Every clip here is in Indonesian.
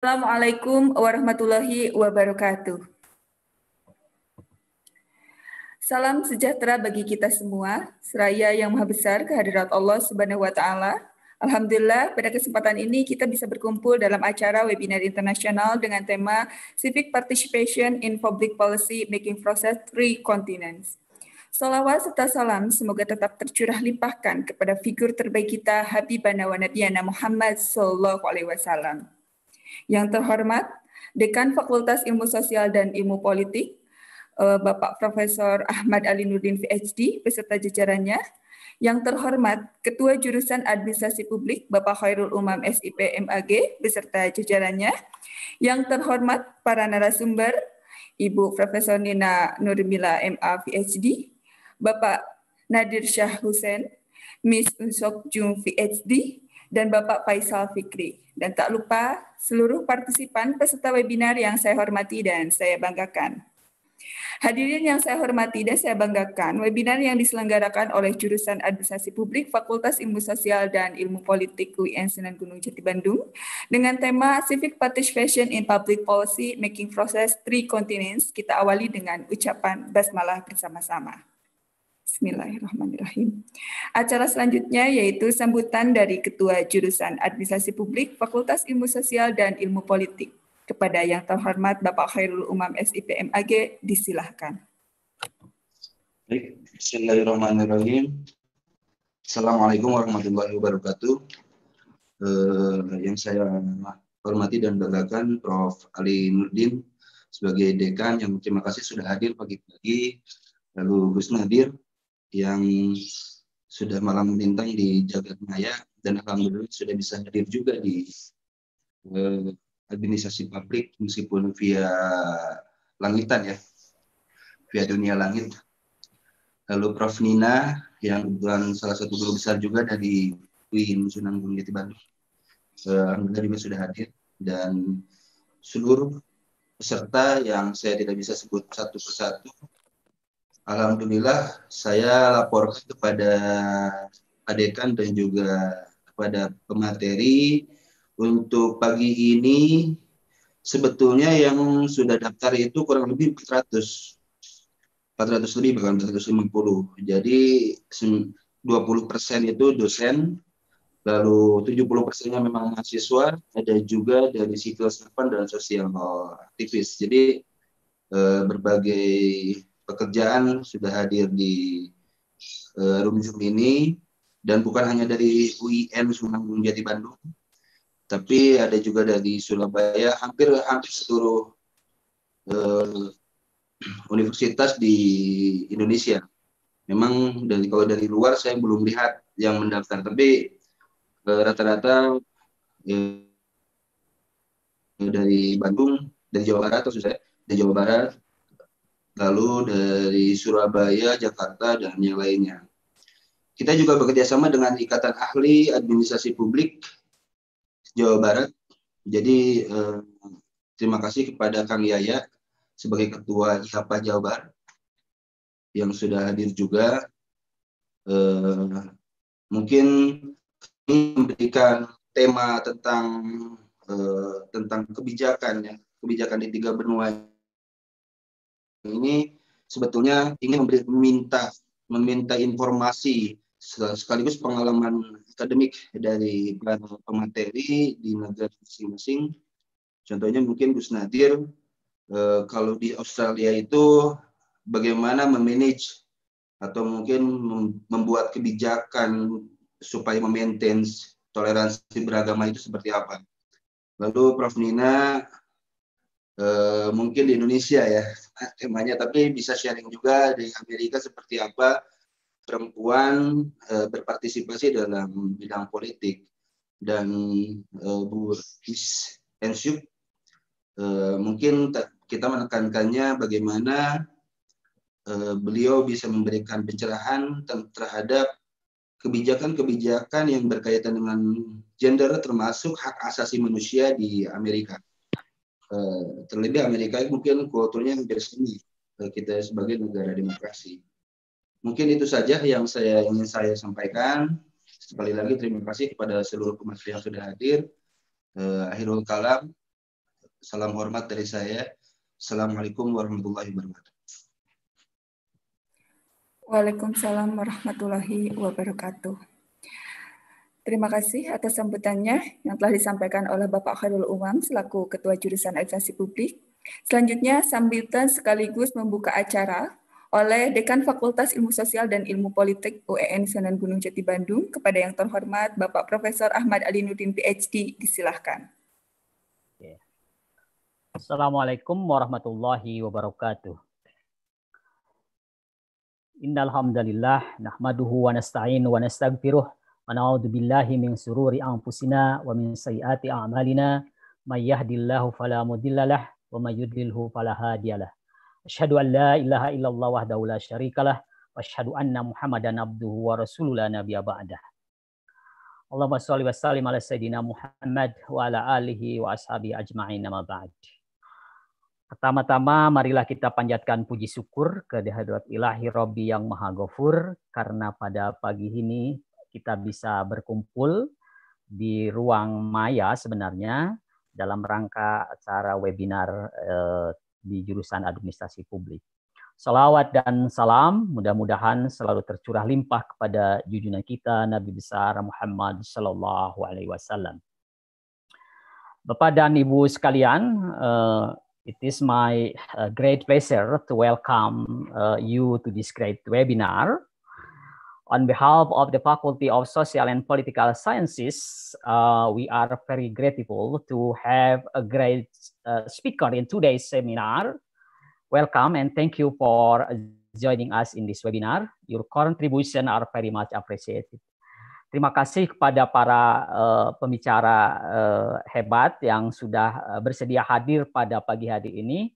Assalamualaikum warahmatullahi wabarakatuh. Salam sejahtera bagi kita semua, seraya yang maha besar kehadirat Allah Subhanahu wa taala. Alhamdulillah, pada kesempatan ini kita bisa berkumpul dalam acara webinar internasional dengan tema Civic Participation in Public Policy Making Process Three Continents. Salawat serta salam semoga tetap tercurah limpahkan kepada figur terbaik kita Habibana wa Nabiyana Muhammad sallallahu alaihi wasallam. Yang terhormat Dekan Fakultas Ilmu Sosial dan Ilmu Politik, eh, Bapak Profesor Ahmad Ali Nurdin PhD beserta jajarannya. Yang terhormat Ketua Jurusan Administrasi Publik Bapak Khairul Umam SIP MAG beserta jajarannya. Yang terhormat para narasumber Ibu Profesor Nina Nurmila MA PhD, Bapak Nadir Syah Hussein, Miss Unsok Jung PhD, dan Bapak Faisal Fikri. Dan tak lupa seluruh partisipan peserta webinar yang saya hormati dan saya banggakan. Hadirin yang saya hormati dan saya banggakan, webinar yang diselenggarakan oleh jurusan Administrasi Publik Fakultas Ilmu Sosial dan Ilmu Politik UIN Sunan Gunung Jati Bandung dengan tema Civic Participation in Public Policy Making Process Three Continents. Kita awali dengan ucapan basmalah bersama-sama. Bismillahirrahmanirrahim. Acara selanjutnya yaitu sambutan dari Ketua Jurusan Administrasi Publik Fakultas Ilmu Sosial dan Ilmu Politik. Kepada yang terhormat Bapak Khairul Umam Sipmag, disilahkan. Baik, Bismillahirrahmanirrahim. Assalamualaikum warahmatullahi wabarakatuh. Eh, yang saya hormati dan banggakan Prof. Ali Nurdin sebagai dekan yang terima kasih sudah hadir pagi-pagi. Lalu Gus Nadir yang sudah malam bintang di jagat maya dan alhamdulillah sudah bisa hadir juga di eh, administrasi publik meskipun via langitan ya via dunia langit lalu Prof Nina yang kebetulan salah satu guru besar juga dari UIN Sunan Gunung Jati Bandung eh, alhamdulillah juga sudah hadir dan seluruh peserta yang saya tidak bisa sebut satu persatu Alhamdulillah saya laporkan kepada adekan dan juga kepada pemateri untuk pagi ini sebetulnya yang sudah daftar itu kurang lebih 400 400 lebih bahkan 450 jadi 20 persen itu dosen lalu 70 persennya memang mahasiswa ada juga dari civil servant dan sosial aktivis jadi eh, berbagai pekerjaan sudah hadir di uh, room Zoom ini dan bukan hanya dari UIN Sunan Jati Bandung, tapi ada juga dari Surabaya, hampir hampir seluruh uh, universitas di Indonesia. Memang dari kalau dari luar saya belum lihat yang mendaftar, tapi rata eh, rata-rata uh, dari Bandung, dari Jawa Barat atau saya dari Jawa Barat, lalu dari Surabaya, Jakarta, dan yang lainnya. Kita juga bekerjasama dengan Ikatan Ahli Administrasi Publik Jawa Barat. Jadi eh, terima kasih kepada Kang Yaya sebagai Ketua IHPA Jawa Barat yang sudah hadir juga. Eh, mungkin memberikan tema tentang eh, tentang kebijakan ya kebijakan di tiga benua ini sebetulnya ingin memberi, meminta meminta informasi sekaligus pengalaman akademik dari para pemateri di negara masing-masing. Contohnya mungkin Gus Nadir, eh, kalau di Australia itu bagaimana memanage atau mungkin membuat kebijakan supaya memaintain toleransi beragama itu seperti apa. Lalu Prof Nina Eh, mungkin di Indonesia ya temanya, tapi bisa sharing juga di Amerika seperti apa perempuan e, berpartisipasi dalam bidang politik dan e, Bu Ensyuk e, mungkin kita menekankannya bagaimana e, beliau bisa memberikan pencerahan terhadap kebijakan-kebijakan yang berkaitan dengan gender termasuk hak asasi manusia di Amerika. Eh, terlebih Amerika mungkin kulturnya hampir sama eh, kita sebagai negara demokrasi. Mungkin itu saja yang saya ingin saya sampaikan. Sekali lagi terima kasih kepada seluruh pemerintah yang sudah hadir. Eh, akhirul kalam, salam hormat dari saya. Assalamualaikum warahmatullahi wabarakatuh. Waalaikumsalam warahmatullahi wabarakatuh. Terima kasih atas sambutannya yang telah disampaikan oleh Bapak Khairul Umam selaku Ketua Jurusan Administrasi Publik. Selanjutnya, sambutan sekaligus membuka acara oleh Dekan Fakultas Ilmu Sosial dan Ilmu Politik UEN Sunan Gunung Jati Bandung kepada yang terhormat Bapak Profesor Ahmad Ali Nudin PhD, disilahkan. Assalamualaikum warahmatullahi wabarakatuh. Innalhamdulillah, nahmaduhu wa nasta'inu wa nasta'gfiruh ونعوذ بالله من سرور أنفسنا ومن سيئات أعمالنا من يهدي الله فلا مضل له ومن يضلله فلا هادي له أشهد أن لا إله إلا الله وحده لا شريك له محمدا عبده ورسوله لا نبي بعده اللهم صل وسلم على Muhammad wa ala alihi wa ashabi ajma'in nama ba'd. Pertama-tama marilah kita panjatkan puji syukur ke kehadirat Ilahi Robbi yang Maha Gofur karena pada pagi ini kita bisa berkumpul di ruang maya sebenarnya dalam rangka acara webinar eh, di jurusan administrasi publik. Salawat dan salam mudah-mudahan selalu tercurah limpah kepada junjungan kita Nabi besar Muhammad Sallallahu Alaihi Wasallam. Bapak dan Ibu sekalian, uh, it is my eh, great pleasure to welcome uh, you to this great webinar On behalf of the Faculty of Social and Political Sciences, uh, we are very grateful to have a great uh, speaker in today's seminar. Welcome and thank you for joining us in this webinar. Your contribution are very much appreciated. Terima kasih kepada para uh, pembicara uh, hebat yang sudah uh, bersedia hadir pada pagi hari ini.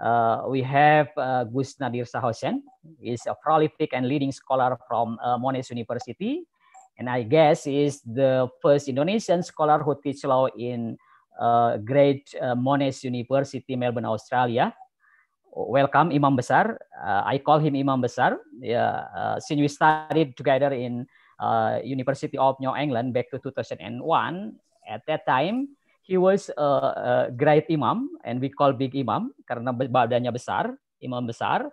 Uh, we have uh, Gus Nadir Sahosen, is a prolific and leading scholar from uh, Monash University, and I guess is the first Indonesian scholar who teach law in uh, great uh, Monash University, Melbourne, Australia. Welcome, Imam Besar. Uh, I call him Imam Besar. Yeah, uh, since we studied together in uh, University of New England back to 2001, at that time, he was a, a great imam and we call big imam karena badannya besar, imam besar.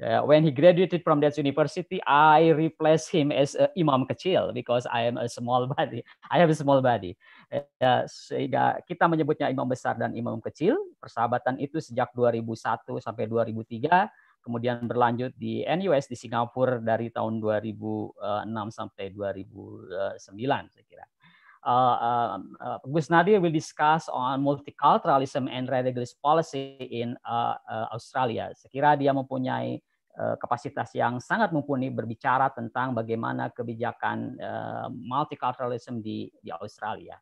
Uh, when he graduated from that university, I replace him as a imam kecil because I am a small body. I have a small body. Uh, sehingga kita menyebutnya imam besar dan imam kecil. Persahabatan itu sejak 2001 sampai 2003 kemudian berlanjut di NUS di Singapura dari tahun 2006 uh, sampai 2009 uh, saya kira. Uh, uh, uh, Gus Nadir will discuss on multiculturalism and religious policy in uh, uh, Australia. Sekira dia mempunyai uh, kapasitas yang sangat mumpuni berbicara tentang bagaimana kebijakan uh, multiculturalism di, di Australia.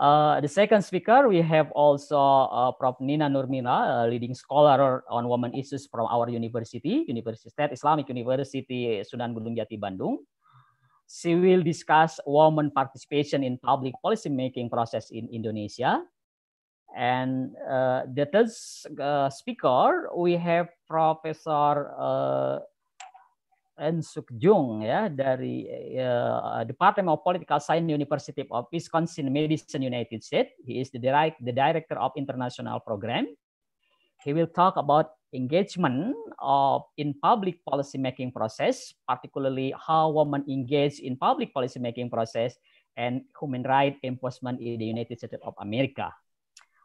Uh, the second speaker, we have also uh, Prof. Nina Nurmina, uh, leading scholar on women issues from our university, University State Islamic University Sunan Gunung Jati, Bandung she will discuss woman participation in public policy making process in Indonesia. And uh, the third uh, speaker, we have Professor uh, Ensuk Jung ya dari uh, Department of Political Science University of Wisconsin Madison United States. He is the, direct, the director of international program. He will talk about engagement of in public policy making process, particularly how women engage in public policy making process and human rights enforcement in the United States of America.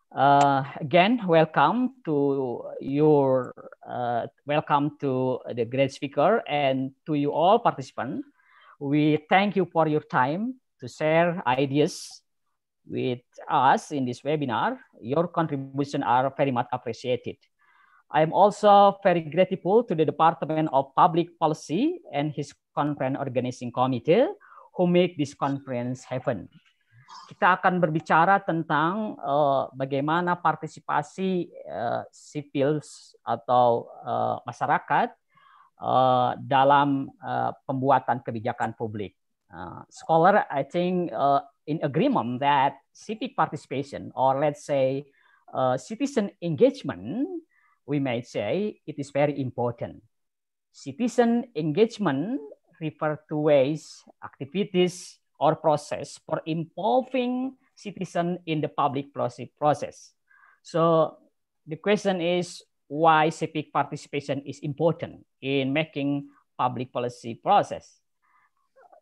Uh, again, welcome to your uh, welcome to the great speaker and to you all participants. We thank you for your time to share ideas with us in this webinar. Your contribution are very much appreciated. I am also very grateful to the Department of Public Policy and his conference organizing committee who make this conference happen. Kita akan berbicara tentang uh, bagaimana partisipasi uh, eh, sipil atau uh, masyarakat uh, dalam uh, pembuatan kebijakan publik. Uh, scholar, I think, uh, in agreement that civic participation, or let's say uh, citizen engagement, we may say it is very important. Citizen engagement refers to ways, activities, or process for involving citizen in the public process. So the question is why civic participation is important in making public policy process.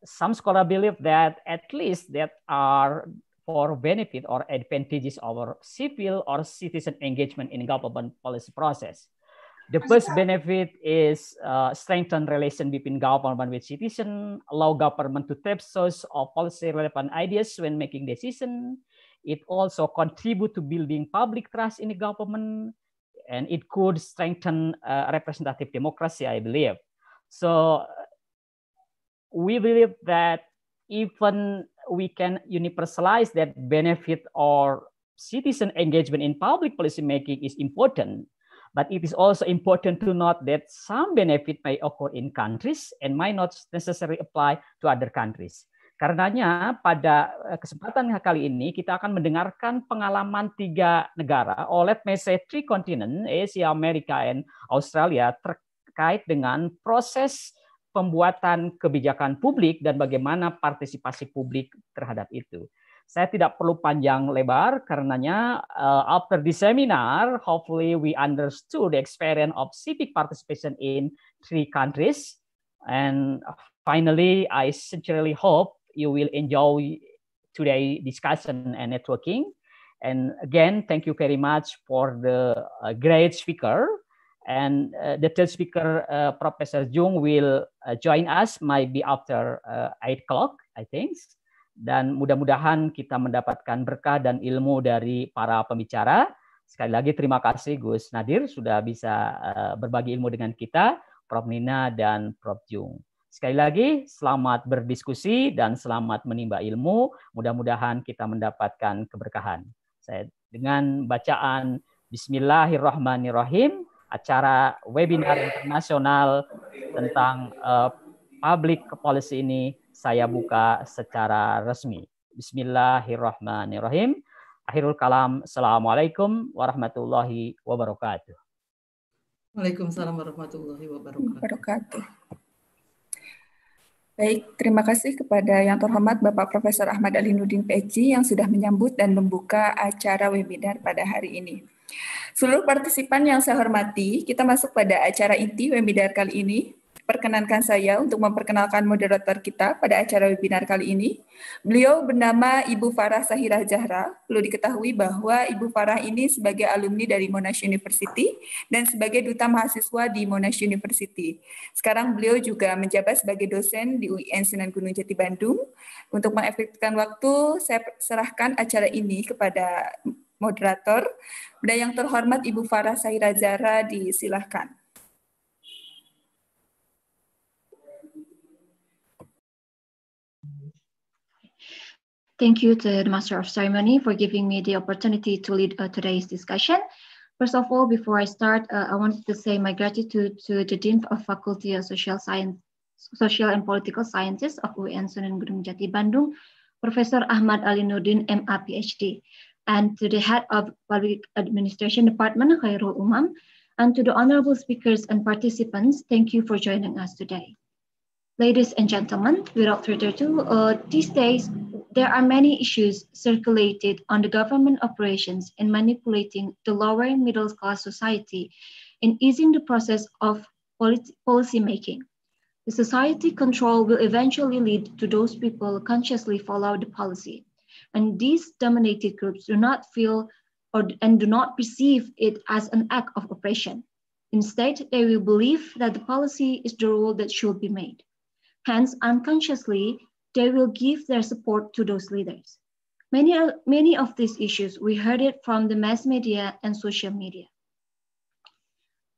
Some scholars believe that at least that are for benefit or advantages our civil or citizen engagement in government policy process. The first benefit is uh, strengthen relation between government with citizen, allow government to tap source of policy relevant ideas when making decision. It also contribute to building public trust in the government, and it could strengthen uh, representative democracy, I believe. So we believe that even we can universalize that benefit or citizen engagement in public policy making is important but it is also important to note that some benefit may occur in countries and might not necessarily apply to other countries. Karenanya pada eh, kesempatan kali ini kita akan mendengarkan pengalaman tiga negara, oleh let three continent, Asia, Amerika, and Australia terkait dengan proses pembuatan kebijakan publik dan bagaimana partisipasi publik terhadap itu. Saya tidak perlu panjang lebar karenanya uh, after the seminar hopefully we understood the experience of civic participation in three countries and finally I sincerely hope you will enjoy today discussion and networking and again thank you very much for the eh, great speaker And uh, the third speaker, uh, Professor Jung, will uh, join us, might be after 8 o'clock, I think. Dan mudah-mudahan kita mendapatkan berkah dan ilmu dari para pembicara. Sekali lagi terima kasih Gus Nadir sudah bisa berbagi ilmu dengan kita, Prof. Nina dan Prof. Jung. Sekali lagi, selamat berdiskusi dan selamat menimba ilmu. Mudah-mudahan kita mendapatkan keberkahan. Saya dengan bacaan Bismillahirrahmanirrahim acara webinar internasional tentang uh, public policy ini saya buka secara resmi. Bismillahirrahmanirrahim. Akhirul kalam. Assalamualaikum warahmatullahi wabarakatuh. Waalaikumsalam warahmatullahi wabarakatuh. Baik, terima kasih kepada yang terhormat Bapak Profesor Ahmad Ali Nudin Peji yang sudah menyambut dan membuka acara webinar pada hari ini. Seluruh partisipan yang saya hormati, kita masuk pada acara inti webinar kali ini. Perkenankan saya untuk memperkenalkan moderator kita pada acara webinar kali ini. Beliau bernama Ibu Farah Sahirah Zahra. Perlu diketahui bahwa Ibu Farah ini sebagai alumni dari Monash University dan sebagai duta mahasiswa di Monash University. Sekarang beliau juga menjabat sebagai dosen di UIN Sunan Gunung Jati Bandung. Untuk mengefektifkan waktu, saya serahkan acara ini kepada moderator. Dan yang terhormat Ibu Farah Saira Zara disilahkan. Thank you to the Master of Ceremony for giving me the opportunity to lead uh, today's discussion. First of all, before I start, uh, I wanted to say my gratitude to the Dean of Faculty of Social Science, Social and Political Sciences of UN Sunan Gunung Jati, Bandung, Professor Ahmad Ali Nurdin, MA, PhD. and to the head of Public Administration Department, Khairul Umam, and to the honorable speakers and participants, thank you for joining us today. Ladies and gentlemen, without further ado, uh, these days, there are many issues circulated on the government operations in manipulating the lower middle class society in easing the process of policy making. The society control will eventually lead to those people consciously follow the policy. And these dominated groups do not feel or, and do not perceive it as an act of oppression. Instead, they will believe that the policy is the rule that should be made. Hence, unconsciously, they will give their support to those leaders. Many, many of these issues, we heard it from the mass media and social media.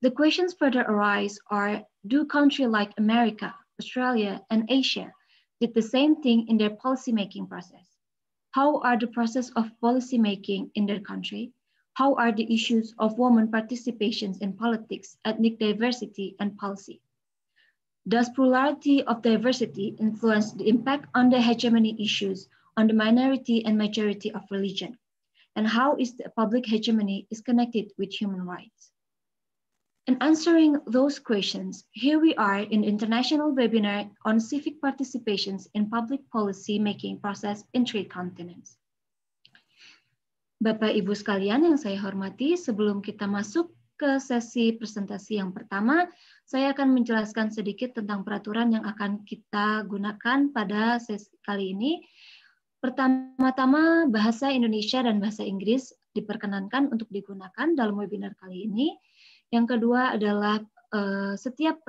The questions further arise are, do countries like America, Australia, and Asia did the same thing in their policymaking process? how are the process of policy making in their country, how are the issues of women participations in politics, ethnic diversity, and policy. Does plurality of diversity influence the impact on the hegemony issues on the minority and majority of religion? And how is the public hegemony is connected with human rights? In answering those questions, here we are in international webinar on civic participations in public policy making process in three continents. Bapak Ibu sekalian yang saya hormati, sebelum kita masuk ke sesi presentasi yang pertama, saya akan menjelaskan sedikit tentang peraturan yang akan kita gunakan pada sesi kali ini. Pertama-tama, bahasa Indonesia dan bahasa Inggris diperkenankan untuk digunakan dalam webinar kali ini. Yang kedua adalah eh, setiap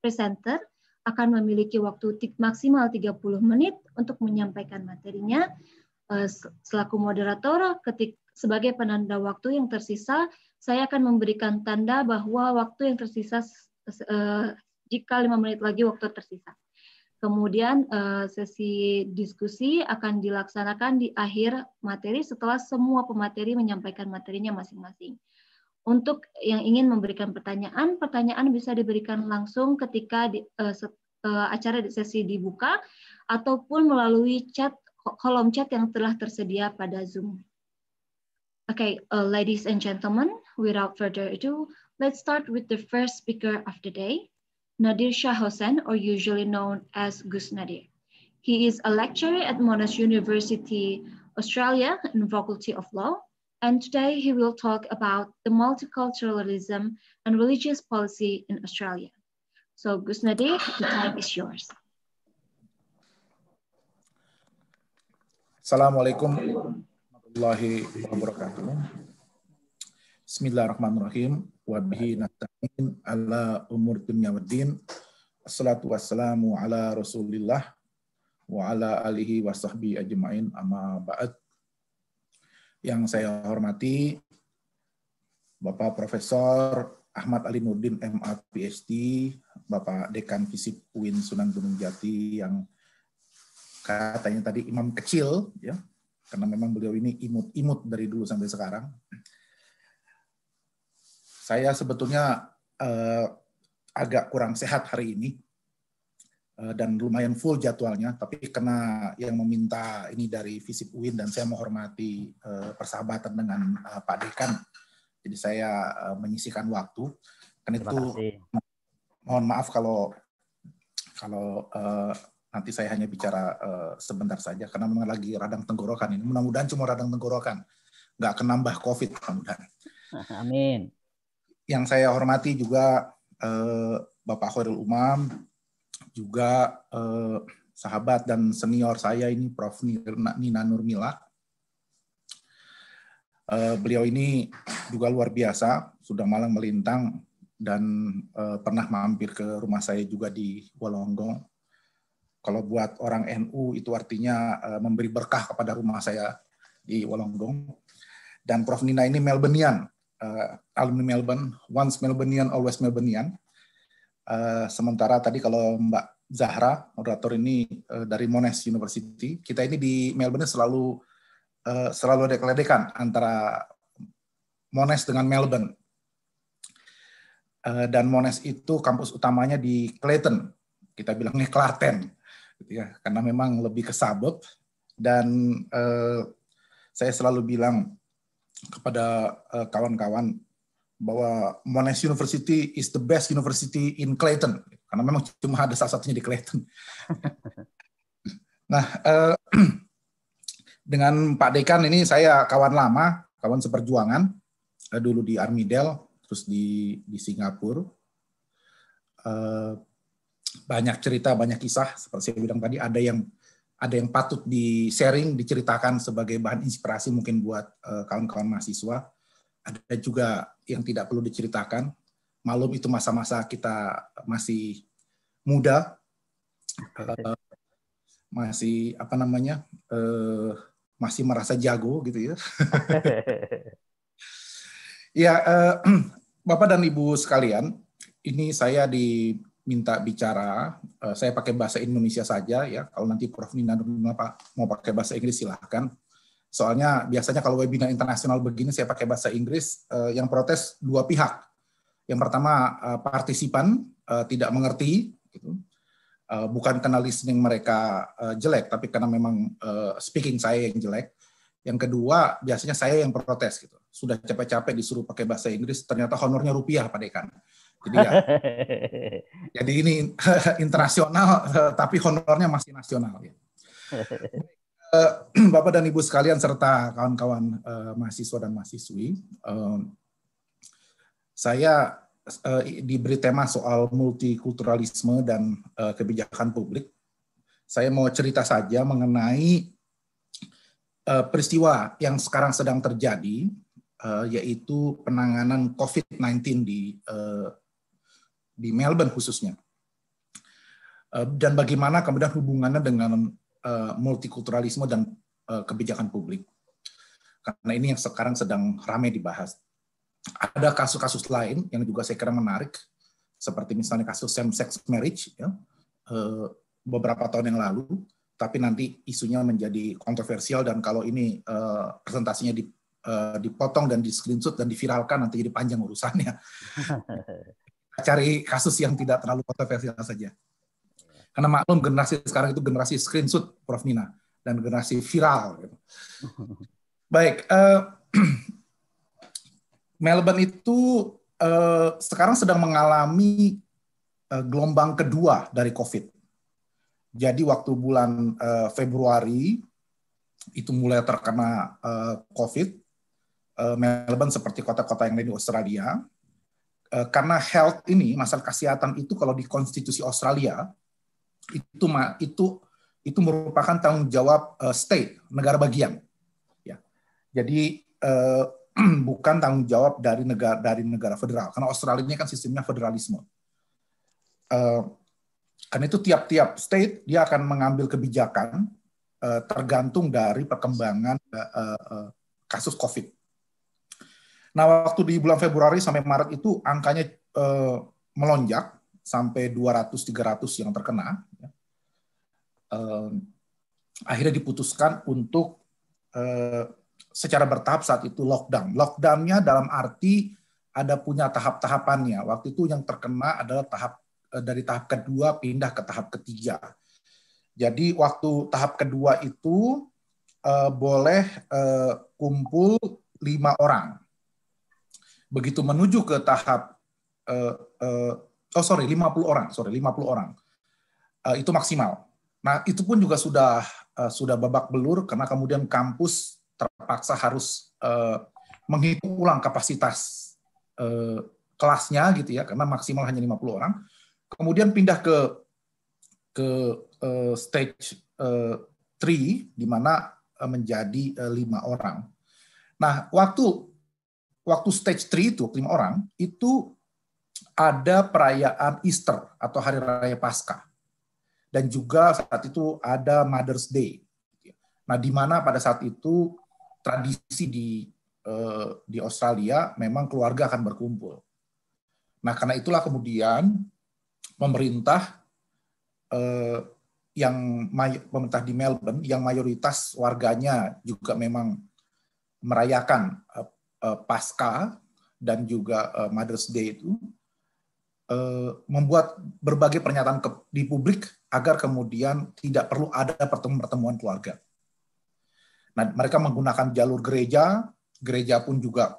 presenter akan memiliki waktu maksimal 30 menit untuk menyampaikan materinya. Eh, selaku moderator, ketik sebagai penanda waktu yang tersisa, saya akan memberikan tanda bahwa waktu yang tersisa eh, jika lima menit lagi waktu tersisa. Kemudian sesi diskusi akan dilaksanakan di akhir materi setelah semua pemateri menyampaikan materinya masing-masing. Untuk yang ingin memberikan pertanyaan, pertanyaan bisa diberikan langsung ketika di, uh, set, uh, acara sesi dibuka ataupun melalui chat kolom chat yang telah tersedia pada Zoom. Okay, uh, eh, ladies and gentlemen, without further ado, let's start with the first speaker of the day, Nadir Shah Hossein, or usually known as Gus Nadir. He is a lecturer at Monash University, Australia, in Faculty of Law, and today he will talk about the multiculturalism and religious policy in Australia. So Gusnadi, the time is yours. Assalamualaikum warahmatullahi wabarakatuh. Bismillahirrahmanirrahim. Wabihi nasta'in ala umur dunya waddin. Assalatu wassalamu ala rasulillah wa ala alihi wa sahbihi ajma'in amma ba'd. yang saya hormati Bapak Profesor Ahmad Ali Nurdin MA PhD, Bapak Dekan Fisip UIN Sunan Gunung Jati yang katanya tadi imam kecil ya karena memang beliau ini imut-imut dari dulu sampai sekarang. Saya sebetulnya eh, agak kurang sehat hari ini Eh, dan lumayan full jadwalnya, tapi karena yang meminta ini dari Visip UIN dan saya menghormati eh, persahabatan dengan eh, Pak Dekan, jadi saya menyisihkan waktu. Karena itu mohon maaf kalau kalau nanti saya hanya bicara sebentar saja karena memang lagi radang tenggorokan ini. Mudah-mudahan cuma radang tenggorokan, nggak kenambah COVID mudah-mudahan. Amin. Yang saya hormati juga Bapak Khairul Umam, juga eh, sahabat dan senior saya ini Prof. Nina Nurmila. Eh, beliau ini juga luar biasa, sudah malang melintang dan eh, pernah mampir ke rumah saya juga di Wolonggong. Kalau buat orang NU itu artinya eh, memberi berkah kepada rumah saya di Wolonggong. Dan Prof. Nina ini Melbourneian, eh, alumni Melbourne, once Melbourneian, always Melbourneian Eh, sementara tadi kalau Mbak Zahra, moderator ini eh, dari Monash University, kita ini di Melbourne selalu uh, selalu ada keledekan antara Monash dengan Melbourne. dan Monash itu kampus utamanya di Clayton, kita bilangnya Klaten, gitu ya, karena memang lebih ke suburb. Dan uh, saya selalu bilang kepada kawan-kawan uh, kawan -kawan, bahwa Monash University is the best university in Clayton karena memang cuma ada salah satunya di Clayton. nah, eh, dengan Pak Dekan ini saya kawan lama, kawan seperjuangan eh, dulu di Armidel, terus di di Singapura. Eh, banyak cerita, banyak kisah seperti saya bilang tadi ada yang ada yang patut di sharing, diceritakan sebagai bahan inspirasi mungkin buat eh, kawan-kawan mahasiswa. Ada juga yang tidak perlu diceritakan. Malum itu masa-masa kita masih muda, uh, masih apa namanya, uh, masih merasa jago gitu ya. ya, uh, Bapak dan Ibu sekalian, ini saya diminta bicara, saya pakai bahasa Indonesia saja ya. Kalau nanti Prof Nina mau pakai bahasa Inggris silahkan. Soalnya biasanya kalau webinar internasional begini saya pakai bahasa Inggris, uh, yang protes dua pihak. Yang pertama uh, partisipan uh, tidak mengerti, gitu. Uh, bukan karena listening mereka uh, jelek, tapi karena memang uh, speaking saya yang jelek. Yang kedua biasanya saya yang protes gitu. Sudah capek-capek disuruh pakai bahasa Inggris, ternyata honornya rupiah pak dekan Jadi ya, jadi ini internasional tapi honornya masih nasional. gitu. Eh, Bapak dan Ibu sekalian serta kawan-kawan uh, mahasiswa dan mahasiswi, uh, saya uh, diberi tema soal multikulturalisme dan uh, kebijakan publik. Saya mau cerita saja mengenai uh, peristiwa yang sekarang sedang terjadi, uh, yaitu penanganan COVID-19 di uh, di Melbourne khususnya. dan bagaimana kemudian hubungannya dengan Eh, multikulturalisme dan eh, kebijakan publik. Karena ini yang sekarang sedang ramai dibahas. Ada kasus-kasus lain yang juga saya kira menarik, seperti misalnya kasus same sex marriage ya, eh, beberapa tahun yang lalu, tapi nanti isunya menjadi kontroversial dan kalau ini presentasinya di dipotong dan di screenshot dan diviralkan nanti jadi panjang urusannya. Cari kasus yang tidak terlalu kontroversial saja. Karena maklum generasi sekarang itu generasi screenshot, Prof. Nina, dan generasi viral. Gitu. Baik, uh, Melbourne itu uh, sekarang sedang mengalami uh, gelombang kedua dari COVID. Jadi waktu bulan uh, Februari itu mulai terkena uh, COVID, uh, Melbourne seperti kota-kota yang lain di Australia. Uh, karena health ini, masalah kesehatan itu kalau di konstitusi Australia itu itu itu merupakan tanggung jawab eh, state negara bagian. Ya. Jadi uh, bukan tanggung jawab dari negara dari negara federal karena Australia ini kan sistemnya federalisme. Uh, karena itu tiap-tiap state dia akan mengambil kebijakan uh, tergantung dari perkembangan uh, uh, kasus COVID. Nah waktu di bulan Februari sampai Maret itu angkanya uh, melonjak sampai 200-300 yang terkena, ya. akhirnya diputuskan untuk eh, secara bertahap saat itu lockdown. Lockdownnya dalam arti ada punya tahap-tahapannya. Waktu itu yang terkena adalah tahap eh, dari tahap kedua pindah ke tahap ketiga. Jadi waktu tahap kedua itu eh, boleh kumpul lima orang. Begitu menuju ke tahap oh sorry 50 orang sorry 50 orang uh, itu maksimal nah itu pun juga sudah uh, sudah babak belur karena kemudian kampus terpaksa harus uh, menghitung ulang kapasitas uh, kelasnya gitu ya karena maksimal hanya 50 orang kemudian pindah ke ke uh, stage uh, 3 di mana uh, menjadi lima uh, orang nah waktu waktu stage 3 itu lima orang itu ada perayaan Easter atau Hari Raya Paskah. Dan juga saat itu ada Mother's Day. Nah, di mana pada saat itu tradisi di eh, di Australia memang keluarga akan berkumpul. Nah, karena itulah kemudian pemerintah eh, yang pemerintah di Melbourne yang mayoritas warganya juga memang merayakan eh, paskah dan juga Mother's Day itu Eh, membuat berbagai pernyataan ke, di publik agar kemudian tidak perlu ada pertemuan-pertemuan keluarga. Nah, mereka menggunakan jalur gereja, gereja pun juga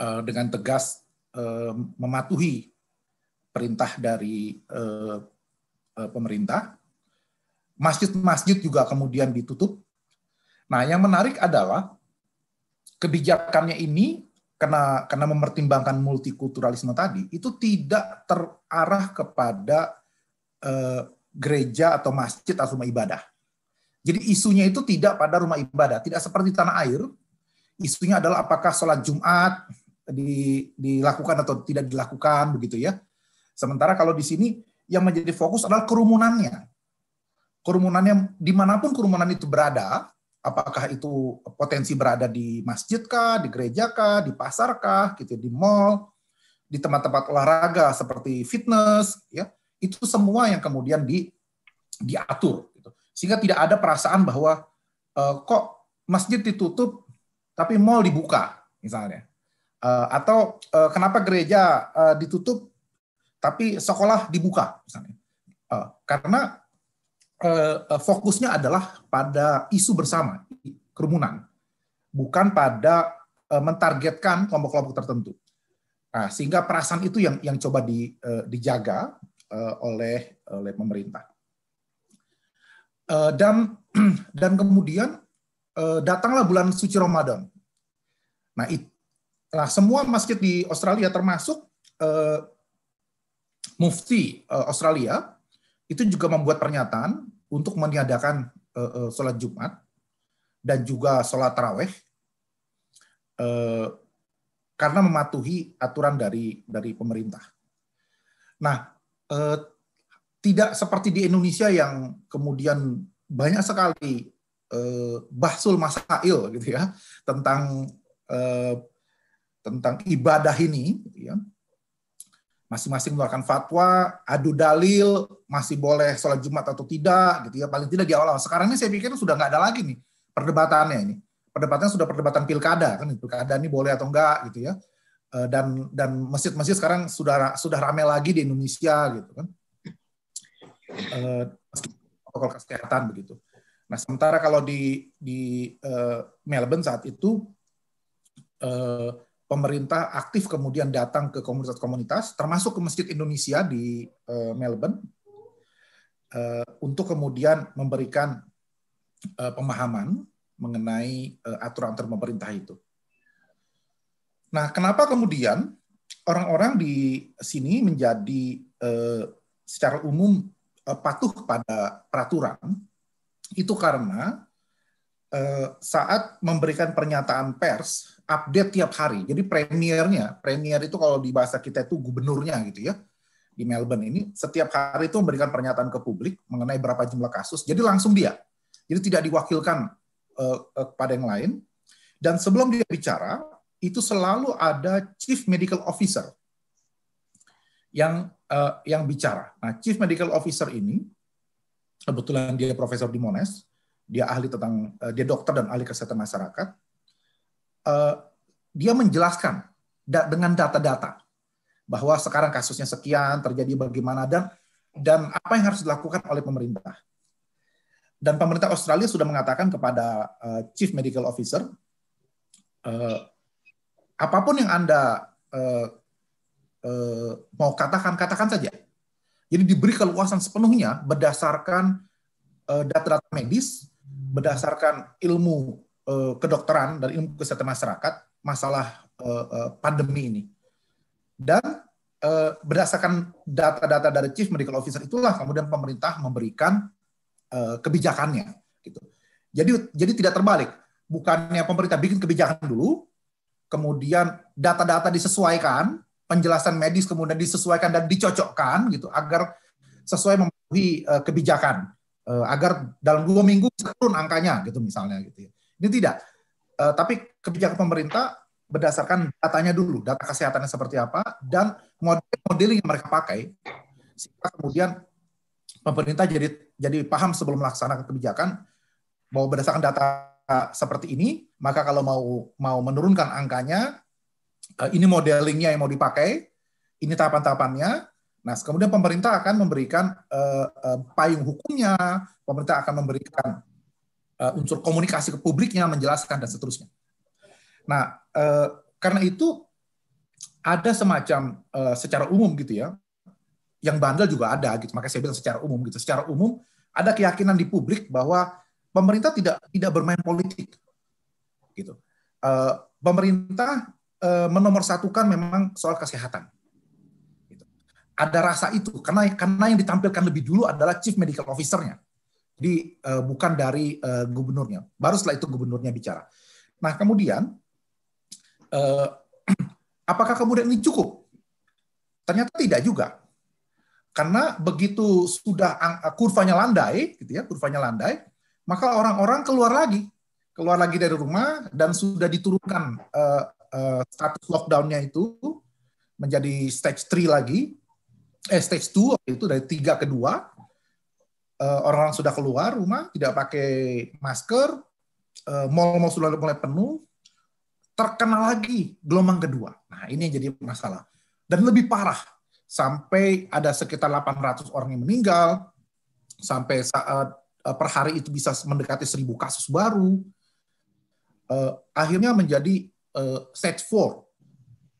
uh, dengan tegas uh, mematuhi perintah dari uh, uh, pemerintah. Masjid-masjid juga kemudian ditutup. Nah, yang menarik adalah kebijakannya ini karena karena mempertimbangkan multikulturalisme tadi itu tidak terarah kepada eh, gereja atau masjid atau rumah ibadah. Jadi isunya itu tidak pada rumah ibadah, tidak seperti tanah air. Isunya adalah apakah sholat Jumat di, dilakukan atau tidak dilakukan begitu ya. Sementara kalau di sini yang menjadi fokus adalah kerumunannya. Kerumunannya dimanapun kerumunan itu berada, apakah itu potensi berada di masjid kah, di gereja kah, di pasar kah, gitu, ya, di mall, di tempat-tempat olahraga seperti fitness, ya itu semua yang kemudian di diatur, gitu. sehingga tidak ada perasaan bahwa e, kok masjid ditutup tapi mall dibuka, misalnya, e, atau e, kenapa gereja e, ditutup tapi sekolah dibuka, misalnya, e, karena Eh, eh, fokusnya adalah pada isu bersama kerumunan, bukan pada eh, mentargetkan kelompok-kelompok tertentu. Nah, sehingga perasaan itu yang yang coba di, uh, dijaga uh, oleh oleh pemerintah. Uh, dan dan kemudian uh, datanglah bulan suci Ramadan. Nah, it, nah semua masjid di Australia termasuk uh, mufti uh, Australia itu juga membuat pernyataan untuk meniadakan uh, uh, sholat Jumat dan juga sholat taraweh uh, karena mematuhi aturan dari dari pemerintah. Nah, uh, tidak seperti di Indonesia yang kemudian banyak sekali uh, bahsul masail gitu ya tentang tentang ibadah ini. Ya masing-masing mengeluarkan fatwa, adu dalil, masih boleh sholat Jumat atau tidak, gitu ya. Paling tidak di awal-awal. Sekarang ini saya pikir sudah nggak ada lagi nih perdebatannya ini. Perdebatannya sudah perdebatan pilkada, kan? Pilkada ini boleh atau enggak, gitu ya. E, dan dan masjid-masjid sekarang sudah sudah ramai lagi di Indonesia, gitu kan. E, protokol kesehatan begitu. Nah, sementara kalau di di e, Melbourne saat itu eh, pemerintah aktif kemudian datang ke komunitas-komunitas, termasuk ke Masjid Indonesia di eh, Melbourne, eh, untuk kemudian memberikan eh, pemahaman mengenai aturan aturan pemerintah itu. Nah, kenapa kemudian orang-orang di sini menjadi secara umum patuh kepada peraturan? Itu karena saat memberikan pernyataan pers update tiap hari. Jadi premiernya, premier itu kalau di bahasa kita itu gubernurnya gitu ya di Melbourne ini setiap hari itu memberikan pernyataan ke publik mengenai berapa jumlah kasus. Jadi langsung dia. Jadi tidak diwakilkan uh, kepada yang lain. Dan sebelum dia bicara, itu selalu ada chief medical officer yang uh, yang bicara. Nah, chief medical officer ini kebetulan dia profesor di Monash, dia ahli tentang uh, dia dokter dan ahli kesehatan masyarakat. Eh, dia menjelaskan dengan data-data bahwa sekarang kasusnya sekian terjadi bagaimana dan dan apa yang harus dilakukan oleh pemerintah. Dan pemerintah Australia sudah mengatakan kepada uh, Chief Medical Officer, uh, apapun yang anda uh, uh, mau katakan katakan saja. Jadi diberi keluasan sepenuhnya berdasarkan data-data uh, medis, berdasarkan ilmu Eh, kedokteran dari ilmu kesehatan masyarakat masalah eh, eh, pandemi ini. Dan berdasarkan data-data dari Chief Medical Officer itulah kemudian pemerintah memberikan kebijakannya gitu. Jadi jadi tidak terbalik. Bukannya pemerintah bikin kebijakan dulu, kemudian data-data disesuaikan, penjelasan medis kemudian disesuaikan dan dicocokkan gitu agar sesuai memenuhi kebijakan agar dalam dua minggu turun angkanya gitu misalnya gitu ya. Ini tidak. Uh, tapi kebijakan pemerintah berdasarkan datanya dulu, data kesehatannya seperti apa, dan model-modeling yang mereka pakai, sehingga kemudian pemerintah jadi jadi paham sebelum melaksanakan kebijakan bahwa berdasarkan data seperti ini, maka kalau mau mau menurunkan angkanya, eh, ini modelingnya yang mau dipakai, ini tahapan-tahapannya. Nah, kemudian pemerintah akan memberikan uh, uh, payung hukumnya, pemerintah akan memberikan Eh, unsur komunikasi ke publiknya, menjelaskan dan seterusnya. Nah, eh, karena itu ada semacam eh, secara umum gitu ya, yang bandel juga ada gitu. Makanya saya bilang secara umum gitu. Secara umum ada keyakinan di publik bahwa pemerintah tidak tidak bermain politik gitu. Pemerintah menomorsatukan memang soal kesehatan gitu. ada rasa itu karena karena yang ditampilkan lebih dulu adalah chief medical officer-nya. Di uh, eh, bukan dari uh, gubernurnya. Baru setelah itu gubernurnya bicara. Nah, kemudian uh, apakah kemudian ini cukup? Ternyata tidak juga. Karena begitu sudah kurvanya landai, gitu ya, kurvanya landai, maka orang-orang keluar lagi, keluar lagi dari rumah dan sudah diturunkan uh, uh, status lockdownnya itu menjadi stage 3 lagi, eh stage 2 itu dari 3 ke 2, Eh, orang-orang sudah keluar rumah, tidak pakai masker, eh, mal-mal sudah mulai penuh, terkena lagi gelombang kedua. Nah, ini yang jadi masalah. Dan lebih parah, sampai ada sekitar 800 orang yang meninggal, sampai saat eh, per hari itu bisa mendekati 1000 kasus baru, akhirnya menjadi set four.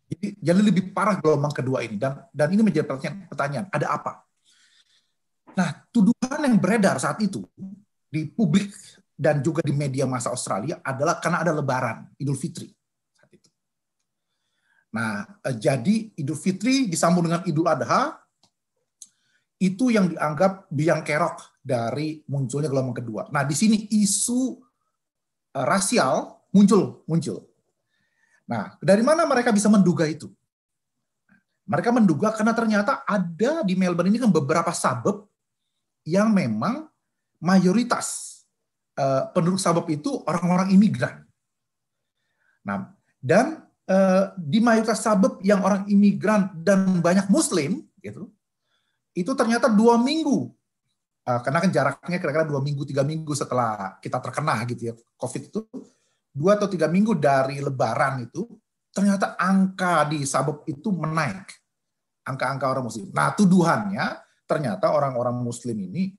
Jadi, jadi lebih parah gelombang kedua ini. Dan, dan ini menjadi pertanyaan, pertanyaan, ada apa? Nah, tuduhan yang beredar saat itu di publik dan juga di media massa Australia adalah karena ada lebaran, Idul Fitri. Saat itu. Nah, eh, jadi Idul Fitri disambung dengan Idul Adha, itu yang dianggap biang kerok dari munculnya gelombang kedua. Nah, di sini isu eh, rasial muncul, muncul. Nah, dari mana mereka bisa menduga itu? Mereka menduga karena ternyata ada di Melbourne ini kan beberapa sabab yang memang mayoritas uh, penduduk sabab itu orang-orang imigran. Nah, dan uh, di mayoritas sabab yang orang imigran dan banyak muslim gitu, itu ternyata dua minggu uh, karena kan jaraknya kira-kira dua minggu tiga minggu setelah kita terkena gitu ya covid itu dua atau tiga minggu dari lebaran itu ternyata angka di sabab itu menaik angka-angka orang muslim nah tuduhannya ternyata orang-orang Muslim ini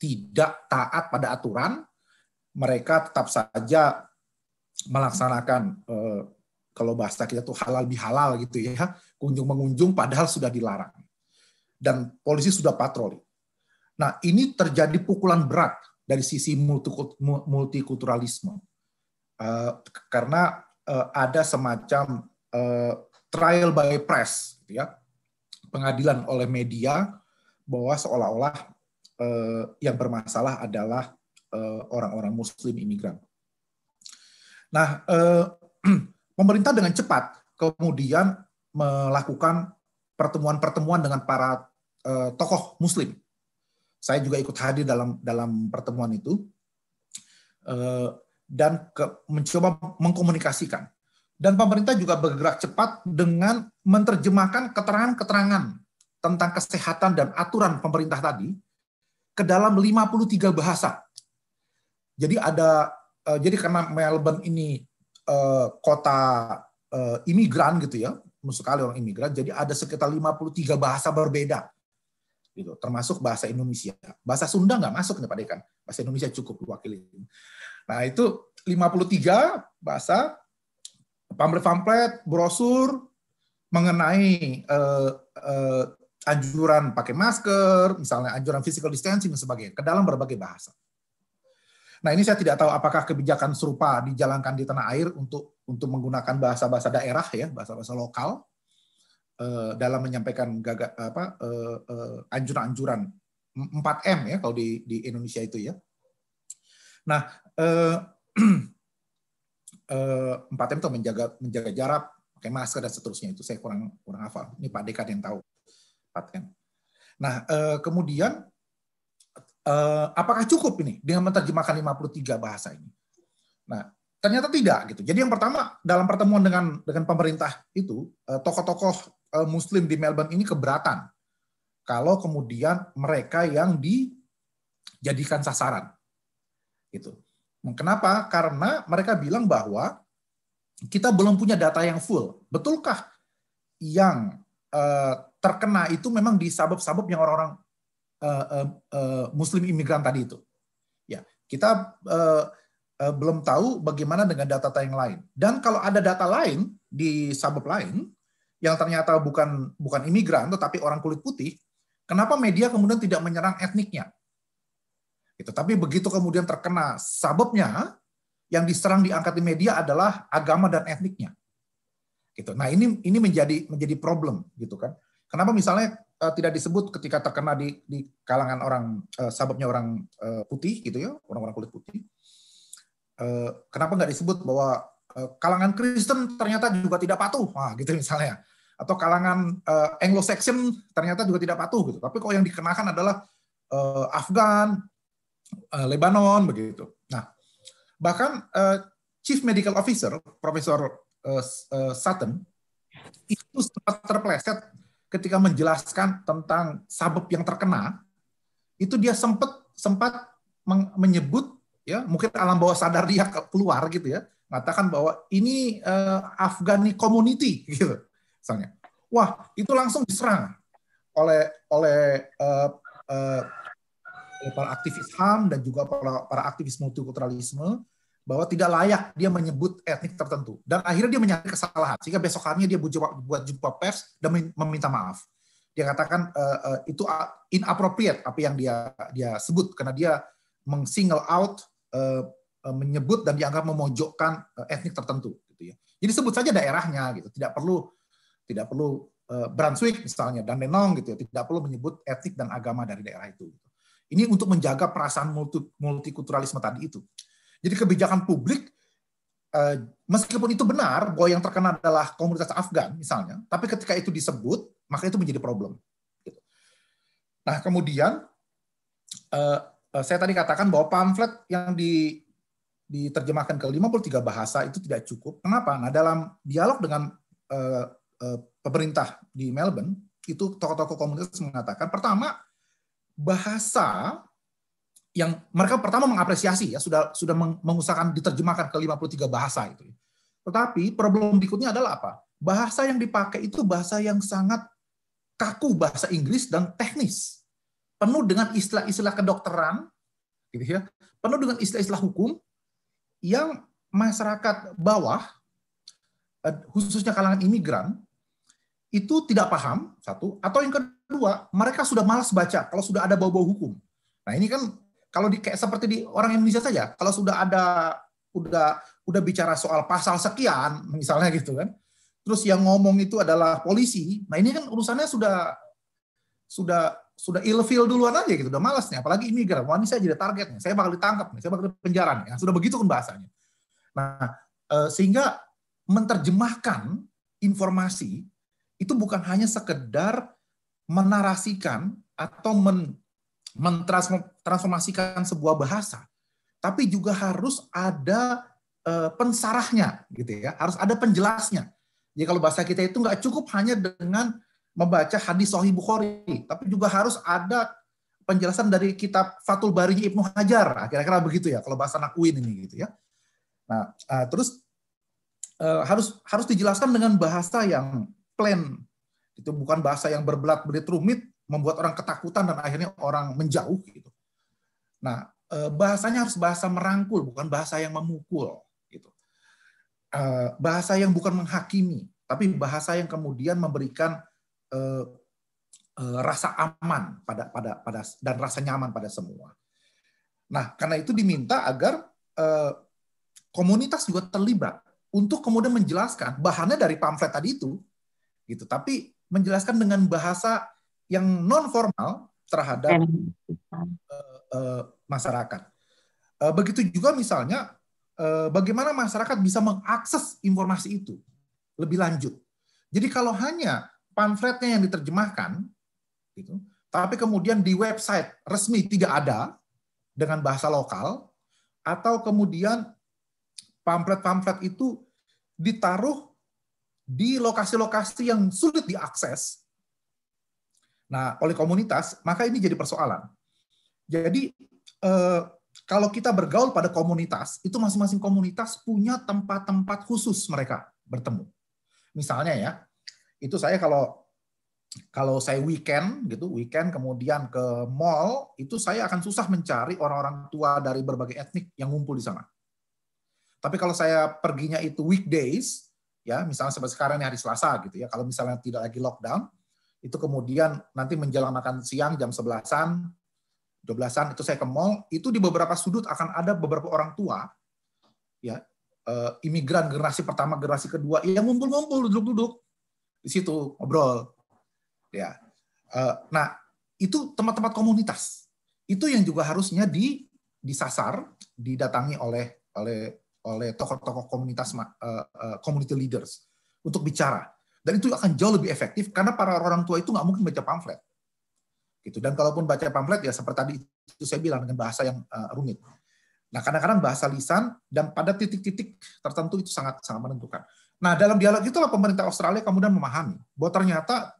tidak taat pada aturan, mereka tetap saja melaksanakan eh, kalau bahasa kita tuh halal bihalal gitu ya, kunjung mengunjung padahal sudah dilarang. Dan polisi sudah patroli. Nah, ini terjadi pukulan berat dari sisi multikulturalisme. Eh, karena eh, ada semacam eh, trial by press gitu ya. Pengadilan oleh media bahwa seolah-olah eh, yang bermasalah adalah eh, orang-orang Muslim imigran. Nah, eh, pemerintah dengan cepat kemudian melakukan pertemuan-pertemuan dengan para tokoh Muslim. Saya juga ikut hadir dalam dalam pertemuan itu dan ke, mencoba mengkomunikasikan. Dan pemerintah juga bergerak cepat dengan menerjemahkan keterangan-keterangan tentang kesehatan dan aturan pemerintah tadi ke dalam 53 bahasa. Jadi ada eh, jadi karena Melbourne ini eh, kota eh, imigran gitu ya, sekali orang imigran, jadi ada sekitar 53 bahasa berbeda. Gitu, termasuk bahasa Indonesia. Bahasa Sunda nggak masuk nih Pak Dekan. Bahasa Indonesia cukup diwakili. Nah, itu 53 bahasa pamflet-pamflet, brosur mengenai uh, uh, anjuran pakai masker, misalnya anjuran physical distancing dan sebagainya, ke dalam berbagai bahasa. Nah ini saya tidak tahu apakah kebijakan serupa dijalankan di tanah air untuk untuk menggunakan bahasa-bahasa daerah ya, bahasa-bahasa lokal eh, dalam menyampaikan eh, eh, anjuran-anjuran 4M ya kalau di di Indonesia itu ya. Nah eh, eh, 4M itu menjaga menjaga jarak, pakai masker dan seterusnya itu saya kurang kurang hafal. Ini Pak Dekat yang tahu. 4M. Kan. Nah, eh, kemudian eh, apakah cukup ini dengan menerjemahkan 53 bahasa ini? Nah, ternyata tidak gitu. Jadi yang pertama dalam pertemuan dengan dengan pemerintah itu eh, tokoh-tokoh muslim di Melbourne ini keberatan kalau kemudian mereka yang dijadikan sasaran. Gitu. Kenapa? Karena mereka bilang bahwa kita belum punya data yang full. Betulkah yang terkena itu memang di sabab-sabab yang orang-orang uh, uh, uh, Muslim imigran tadi itu. Ya, kita uh, uh, belum tahu bagaimana dengan data-data yang lain. Dan kalau ada data lain di sabab lain yang ternyata bukan bukan imigran tetapi orang kulit putih, kenapa media kemudian tidak menyerang etniknya? Gitu. Tapi begitu kemudian terkena sababnya, yang diserang diangkat di media adalah agama dan etniknya gitu. Nah ini ini menjadi menjadi problem gitu kan. Kenapa misalnya uh, tidak disebut ketika terkena di, di kalangan orang uh, sababnya orang uh, putih gitu ya, orang-orang kulit putih? Uh, kenapa nggak disebut bahwa uh, kalangan Kristen ternyata juga tidak patuh, Wah, gitu misalnya? Atau kalangan uh, Anglo-Saxon ternyata juga tidak patuh gitu. Tapi kok yang dikenakan adalah uh, Afgan, uh, Lebanon begitu. Nah, bahkan uh, Chief Medical Officer Profesor uh, uh, Sutton itu sempat terpleset ketika menjelaskan tentang sabab yang terkena, itu dia sempat sempat menyebut ya mungkin alam bawah sadar dia keluar gitu ya mengatakan bahwa ini uh, Afghani community gitu misalnya wah itu langsung diserang oleh oleh uh, uh, para aktivis ham dan juga para para aktivis multikulturalisme bahwa tidak layak dia menyebut etnik tertentu dan akhirnya dia menyadari kesalahan sehingga besok harinya dia buat jumpa pers dan meminta maaf dia katakan uh, uh, itu inappropriate apa yang dia dia sebut karena dia mengsingle out uh, uh, menyebut dan dianggap memojokkan etnik tertentu gitu ya jadi sebut saja daerahnya gitu tidak perlu tidak perlu uh, Brunswick misalnya dan Lenong gitu ya tidak perlu menyebut etnik dan agama dari daerah itu gitu. ini untuk menjaga perasaan multi, multikulturalisme tadi itu jadi kebijakan publik eh, meskipun itu benar bahwa yang terkena adalah komunitas Afgan misalnya, tapi ketika itu disebut maka itu menjadi problem. Gitu. Nah kemudian eh, eh, saya tadi katakan bahwa pamflet yang di, diterjemahkan ke 53 bahasa itu tidak cukup. Kenapa? Nah dalam dialog dengan pemerintah di Melbourne itu tokoh-tokoh komunitas mengatakan pertama bahasa yang mereka pertama mengapresiasi ya sudah sudah mengusahakan diterjemahkan ke 53 bahasa itu. Ya. Tetapi problem berikutnya adalah apa? Bahasa yang dipakai itu bahasa yang sangat kaku bahasa Inggris dan teknis. Penuh dengan istilah-istilah kedokteran gitu ya. Penuh dengan istilah-istilah hukum yang masyarakat bawah eh, khususnya kalangan imigran itu tidak paham satu atau yang kedua mereka sudah malas baca kalau sudah ada bau-bau hukum. Nah, ini kan kalau di kayak seperti di orang Indonesia saja, kalau sudah ada udah udah bicara soal pasal sekian misalnya gitu kan. Terus yang ngomong itu adalah polisi. Nah, ini kan urusannya sudah sudah sudah ilfil duluan aja gitu, udah malas nih. Apalagi imigran, wah ini saya jadi targetnya, saya bakal ditangkap nih, saya bakal dipenjara nih. sudah begitu kan bahasanya. Nah, eh, sehingga menterjemahkan informasi itu bukan hanya sekedar menarasikan atau men mentransformasikan sebuah bahasa, tapi juga harus ada eh, pensarahnya, gitu ya. Harus ada penjelasnya. Jadi kalau bahasa kita itu nggak cukup hanya dengan membaca hadis Sahih Bukhari, tapi juga harus ada penjelasan dari kitab Fatul Barinya Ibnu Hajar. Nah, kira-kira begitu ya kalau bahasa Nakuin ini gitu ya. Nah, eh, terus eh, harus harus dijelaskan dengan bahasa yang plain. Itu bukan bahasa yang berbelat-belit rumit membuat orang ketakutan dan akhirnya orang menjauh gitu. Nah, eh, bahasanya harus bahasa merangkul, bukan bahasa yang memukul gitu. Eh, bahasa yang bukan menghakimi, tapi bahasa yang kemudian memberikan eh, rasa aman pada pada pada dan rasa nyaman pada semua. Nah, karena itu diminta agar komunitas juga terlibat untuk kemudian menjelaskan bahannya dari pamflet tadi itu gitu, tapi menjelaskan dengan bahasa yang non formal terhadap uh, uh, masyarakat. Uh, begitu juga misalnya uh, bagaimana masyarakat bisa mengakses informasi itu lebih lanjut. Jadi kalau hanya pamfletnya yang diterjemahkan, gitu, tapi kemudian di website resmi tidak ada dengan bahasa lokal, atau kemudian pamflet-pamflet itu ditaruh di lokasi-lokasi yang sulit diakses, Nah, oleh komunitas, maka ini jadi persoalan. Jadi, eh, kalau kita bergaul pada komunitas, itu masing-masing komunitas punya tempat-tempat khusus mereka bertemu. Misalnya ya, itu saya kalau kalau saya weekend gitu, weekend kemudian ke mall, itu saya akan susah mencari orang-orang tua dari berbagai etnik yang ngumpul di sana. Tapi kalau saya perginya itu weekdays, ya misalnya seperti sekarang ini hari Selasa gitu ya, kalau misalnya tidak lagi lockdown, itu kemudian nanti menjelang makan siang jam 11-an, 12-an itu saya ke mall, itu di beberapa sudut akan ada beberapa orang tua ya, eh, imigran generasi pertama, generasi kedua yang ngumpul-ngumpul duduk-duduk di situ ngobrol. Ya. Eh, nah, itu tempat-tempat komunitas. Itu yang juga harusnya di disasar, didatangi oleh oleh oleh tokoh-tokoh komunitas eh, community leaders untuk bicara dan itu akan jauh lebih efektif karena para orang tua itu nggak mungkin baca pamflet. Gitu. Dan kalaupun baca pamflet ya seperti tadi itu saya bilang dengan bahasa yang uh, rumit. Nah, kadang-kadang bahasa lisan dan pada titik-titik tertentu itu sangat sangat menentukan. Nah, dalam dialog itulah pemerintah Australia kemudian memahami bahwa ternyata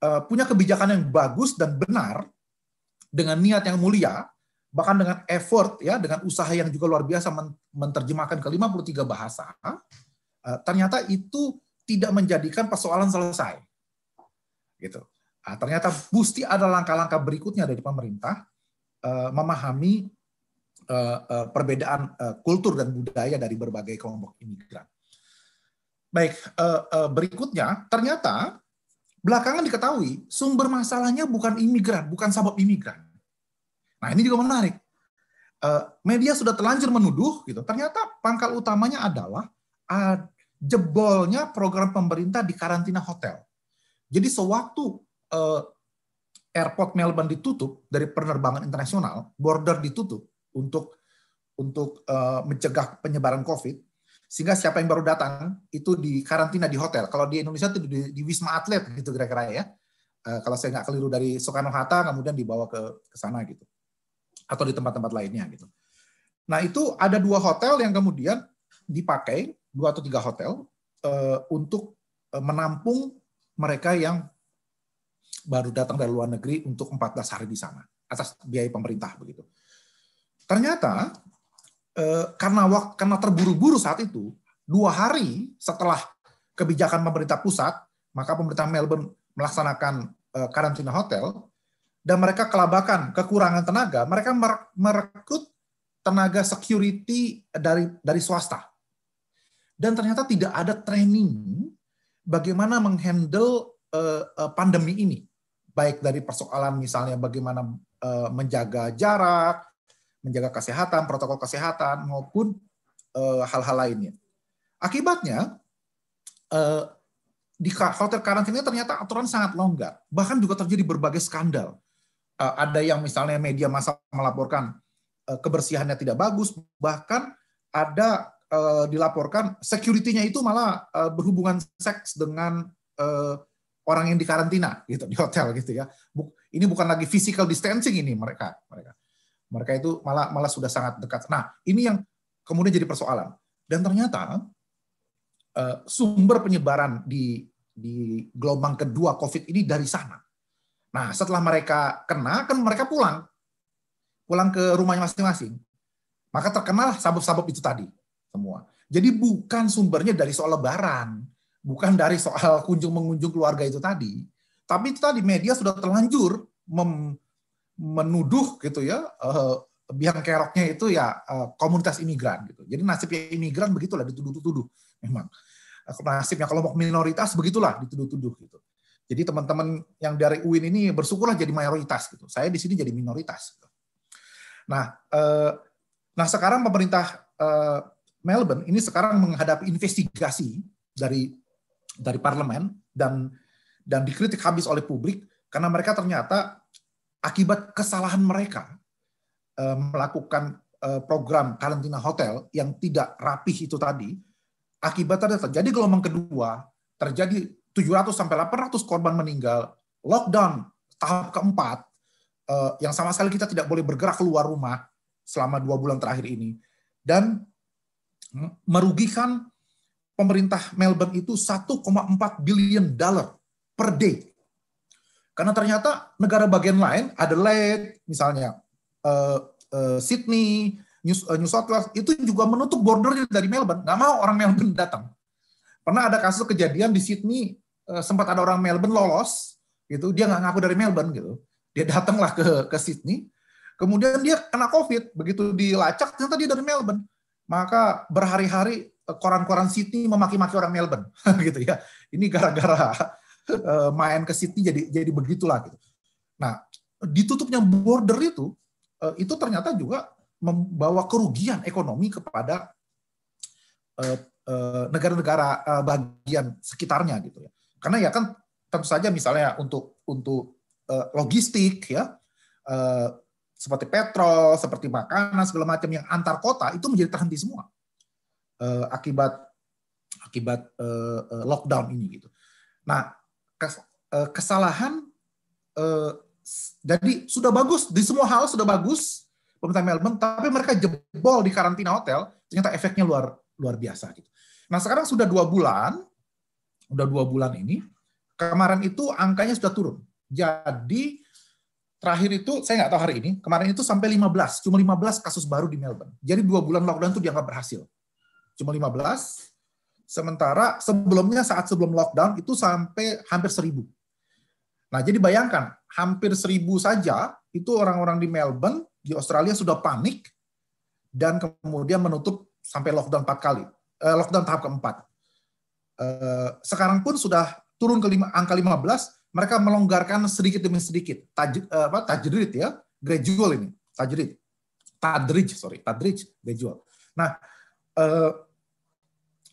uh, punya kebijakan yang bagus dan benar dengan niat yang mulia, bahkan dengan effort ya, dengan usaha yang juga luar biasa men menerjemahkan ke 53 bahasa, eh, ternyata itu tidak menjadikan persoalan selesai. Gitu. Nah, ternyata mesti ada langkah-langkah berikutnya dari pemerintah uh, memahami uh, uh, perbedaan uh, kultur dan budaya dari berbagai kelompok imigran. Baik, uh, uh, berikutnya ternyata belakangan diketahui sumber masalahnya bukan imigran, bukan sabab imigran. Nah ini juga menarik. Uh, media sudah terlanjur menuduh gitu. Ternyata pangkal utamanya adalah jebolnya program pemerintah di karantina hotel. Jadi sewaktu eh, airport Melbourne ditutup dari penerbangan internasional, border ditutup untuk untuk eh, mencegah penyebaran COVID, sehingga siapa yang baru datang itu di karantina di hotel. Kalau di Indonesia itu di, di Wisma Atlet gitu kira-kira ya. Eh, kalau saya nggak keliru dari Soekarno Hatta kemudian dibawa ke ke sana gitu atau di tempat-tempat lainnya gitu. Nah itu ada dua hotel yang kemudian dipakai dua atau tiga hotel eh, untuk eh, menampung mereka yang baru datang dari luar negeri untuk 14 hari di sana atas biaya pemerintah begitu. Ternyata eh, karena karena terburu-buru saat itu dua hari setelah kebijakan pemerintah pusat maka pemerintah Melbourne melaksanakan karantina hotel dan mereka kelabakan kekurangan tenaga mereka merekrut tenaga security dari dari swasta dan ternyata tidak ada training bagaimana menghandle eh, eh, pandemi ini. Baik dari persoalan misalnya bagaimana eh, menjaga jarak, menjaga kesehatan, protokol kesehatan maupun hal-hal lainnya. Akibatnya di hotel karantina ternyata aturan sangat longgar. Bahkan juga terjadi berbagai skandal. Ada yang misalnya media massa melaporkan kebersihannya tidak bagus, bahkan ada Eh, dilaporkan security-nya itu malah uh, berhubungan seks dengan uh, orang yang dikarantina gitu di hotel gitu ya. Ini bukan lagi physical distancing ini mereka mereka mereka itu malah malah sudah sangat dekat. Nah ini yang kemudian jadi persoalan dan ternyata uh, sumber penyebaran di di gelombang kedua COVID ini dari sana. Nah setelah mereka kena kan mereka pulang pulang ke rumahnya masing-masing. Maka terkenal sabab-sabab itu tadi semua. Jadi bukan sumbernya dari soal lebaran, bukan dari soal kunjung mengunjung keluarga itu tadi, tapi itu tadi media sudah terlanjur menuduh gitu ya uh, biang keroknya itu ya uh, komunitas imigran gitu. Jadi nasibnya imigran begitulah dituduh-tuduh memang. Eh, nasibnya kelompok minoritas begitulah dituduh-tuduh gitu. Jadi teman-teman yang dari UIN ini bersyukurlah jadi mayoritas gitu. Saya di sini jadi minoritas. Gitu. Nah, eh, nah sekarang pemerintah eh, Melbourne ini sekarang menghadapi investigasi dari dari parlemen dan dan dikritik habis oleh publik karena mereka ternyata akibat kesalahan mereka eh, melakukan eh, program karantina hotel yang tidak rapih itu tadi akibatnya terjadi gelombang kedua terjadi 700 sampai 800 korban meninggal lockdown tahap keempat eh, yang sama sekali kita tidak boleh bergerak keluar rumah selama dua bulan terakhir ini dan merugikan pemerintah Melbourne itu 1,4 billion dollar per day. Karena ternyata negara bagian lain, Adelaide misalnya, eh, eh, Sydney, eh, New, South Wales, itu juga menutup bordernya dari Melbourne. Nggak mau orang Melbourne datang. Pernah ada kasus kejadian di Sydney, sempat ada orang Melbourne lolos, gitu dia nggak ngaku dari Melbourne gitu. Dia datanglah ke, ke Sydney, kemudian dia kena COVID. Begitu dilacak, ternyata dia dari Melbourne maka berhari-hari eh, koran-koran Sydney memaki-maki orang Melbourne gitu ya. Ini gara-gara eh, main ke Sydney jadi jadi begitulah gitu. Nah, ditutupnya border itu eh, itu ternyata juga membawa kerugian ekonomi kepada negara-negara bagian sekitarnya gitu ya. Karena ya kan tentu saja misalnya untuk untuk logistik ya seperti petrol, seperti makanan segala macam yang antar kota itu menjadi terhenti semua eh, akibat akibat eh, eh lockdown ini gitu. Nah eh, kesalahan eh, jadi sudah bagus di semua hal sudah bagus pemerintah Melbourne, tapi mereka jebol di karantina hotel ternyata efeknya luar luar biasa gitu. Nah sekarang sudah dua bulan, sudah dua bulan ini kemarin itu angkanya sudah turun. Jadi terakhir itu saya nggak tahu hari ini kemarin itu sampai 15 cuma 15 kasus baru di Melbourne jadi dua bulan lockdown itu dianggap berhasil cuma 15 sementara sebelumnya saat sebelum lockdown itu sampai hampir 1000 nah jadi bayangkan hampir 1000 saja itu orang-orang di Melbourne di Australia sudah panik dan kemudian menutup sampai lockdown 4 kali eh, lockdown tahap keempat eh, sekarang pun sudah turun ke lima, angka 15 mereka melonggarkan sedikit demi sedikit taj, eh, apa, tajrid ya gradual ini tajrid tadrij sorry tadrij gradual nah eh,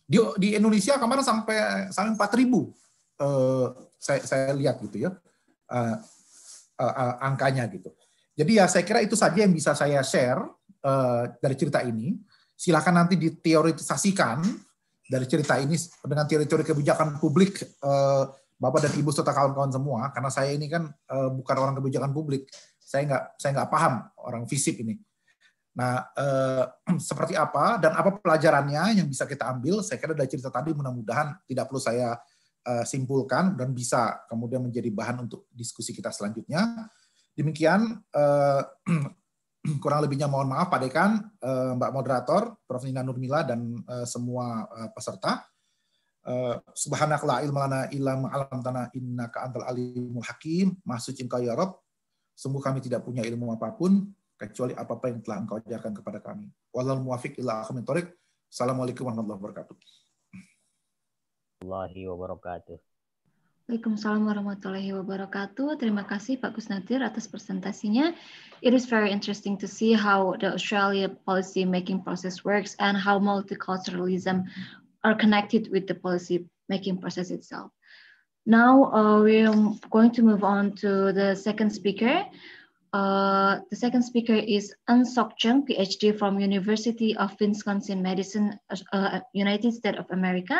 di di Indonesia kemarin sampai sampai 4000 eh, saya saya lihat gitu ya angkanya gitu jadi ya saya kira itu saja yang bisa saya share dari cerita ini silakan nanti diteoritisasikan dari cerita ini dengan teori-teori kebijakan publik eh, Bapak dan Ibu serta kawan-kawan semua, karena saya ini kan uh, bukan orang kebijakan publik, saya nggak saya nggak paham orang fisip ini. Nah, uh, seperti apa dan apa pelajarannya yang bisa kita ambil? Saya kira dari cerita tadi mudah-mudahan tidak perlu saya uh, simpulkan dan bisa kemudian menjadi bahan untuk diskusi kita selanjutnya. Demikian uh, kurang lebihnya mohon maaf Pak Dekan, Mbak Moderator, Prof. Nina Nurmila, dan semua peserta. Eh, Subhanaka la ilma lana illa ma 'allamtana innaka antal alimul hakim. Maha suci Engkau ya Rabb. Sungguh kami tidak punya ilmu apapun kecuali apa-apa yang telah Engkau ajarkan kepada kami. Wallal muwafiq ila aqwamit thoriq. Assalamualaikum warahmatullahi wabarakatuh. Allahi wabarakatuh. Waalaikumsalam warahmatullahi wabarakatuh. Terima kasih Pak Kusnadir atas presentasinya. It is very interesting to see how the Australia policy making process works and how multiculturalism are connected with the policy making process itself. Now uh, we're going to move on to the second speaker. Uh, the second speaker is An Sok Chung, PhD from University of Wisconsin Madison, uh, uh, United States of America.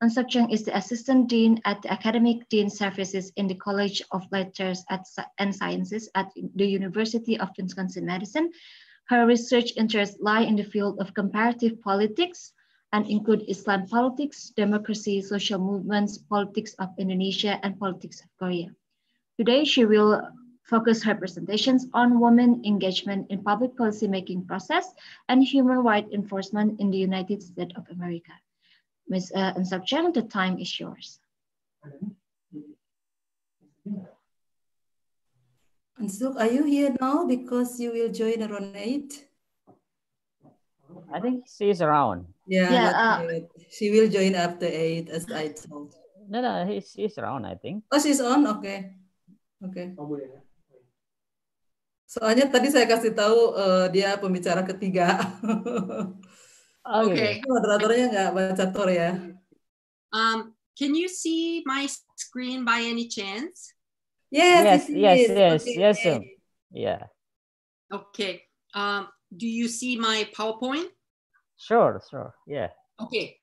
An Sok Chung is the Assistant Dean at the Academic Dean Services in the College of Letters and Sciences at the University of Wisconsin Madison. Her research interests lie in the field of comparative politics, and include Islam politics, democracy, social movements, politics of Indonesia, and politics of Korea. Today, she will focus her presentations on women engagement in public policy-making process and human rights enforcement in the United States of America. Ms. Uh, Ansap Chen, the time is yours. Ansuk, are you here now? Because you will join around eight. I think she's around. Yeah, yeah uh, she will join after eight, as I told. No, no, he's, he's around, I think. Oh, she's on, okay, okay. Oh, boleh. Ya. Soalnya tadi saya kasih tahu uh, dia pembicara ketiga. Oke. Oh, iya, okay. Iya. Moderatornya nggak baca tor ya. Um, can you see my screen by any chance? Yes. Yes. Yes. Yes. Okay. Yes. Sir. Yeah. Okay. Um, do you see my PowerPoint? Sure, sure, yeah. Okay.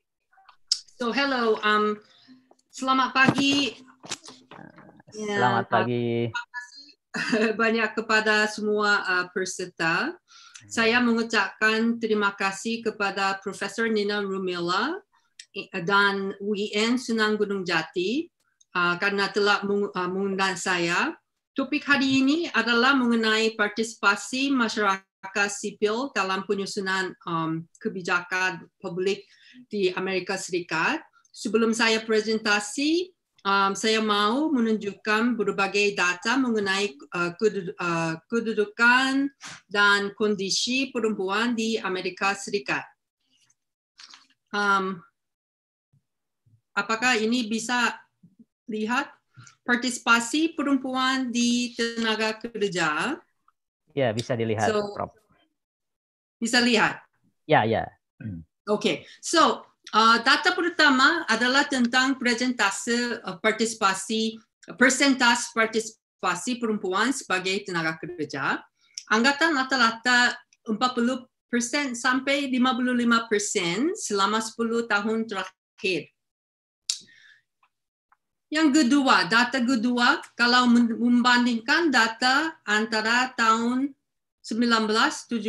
So hello, um, selamat pagi. Uh, selamat ya, pagi. banyak kepada semua uh, peserta. Hmm. Saya mengucapkan terima kasih kepada Profesor Nina Rumila dan UIN Sunan Gunung Jati uh, karena telah uh, mengundang saya. Topik hari ini adalah mengenai partisipasi masyarakat masyarakat sipil dalam penyusunan um, kebijakan publik di Amerika Serikat. Sebelum saya presentasi, um, saya mau menunjukkan berbagai data mengenai uh, uh kedudukan dan kondisi perempuan di Amerika Serikat. Um, apakah ini bisa lihat partisipasi perempuan di tenaga kerja? Ya, bisa dilihat, so, Prof. Bisa lihat? Ya, ya. Yeah. Oke, okay. so uh, data pertama adalah tentang presentasi uh, partisipasi, persentase partisipasi perempuan sebagai tenaga kerja. Angkatan rata-rata 40 persen sampai 55 persen selama 10 tahun terakhir. Yang kedua, data kedua, kalau membandingkan data antara tahun 1970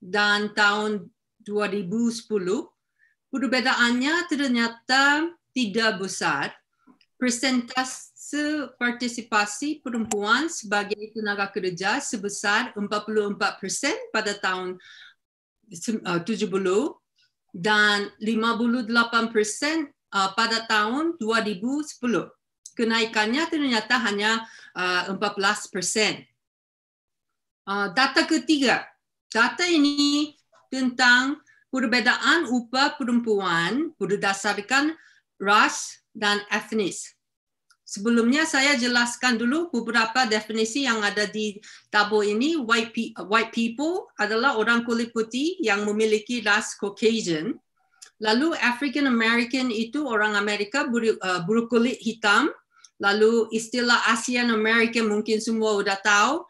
dan tahun 2010, perbedaannya ternyata tidak besar. Persentase partisipasi perempuan sebagai tenaga kerja sebesar 44 persen pada tahun 70 eh, dan 58 persen Eh, pada tahun 2010. Kenaikannya ternyata hanya 14 eh, persen. Eh, data ketiga, data ini tentang perbedaan upah perempuan berdasarkan ras dan etnis. Sebelumnya saya jelaskan dulu beberapa definisi yang ada di tabel ini. White, pe white people adalah orang kulit putih yang memiliki ras Caucasian. Lalu African American itu orang Amerika berkulit eh, hitam. Lalu istilah Asian American mungkin semua sudah tahu.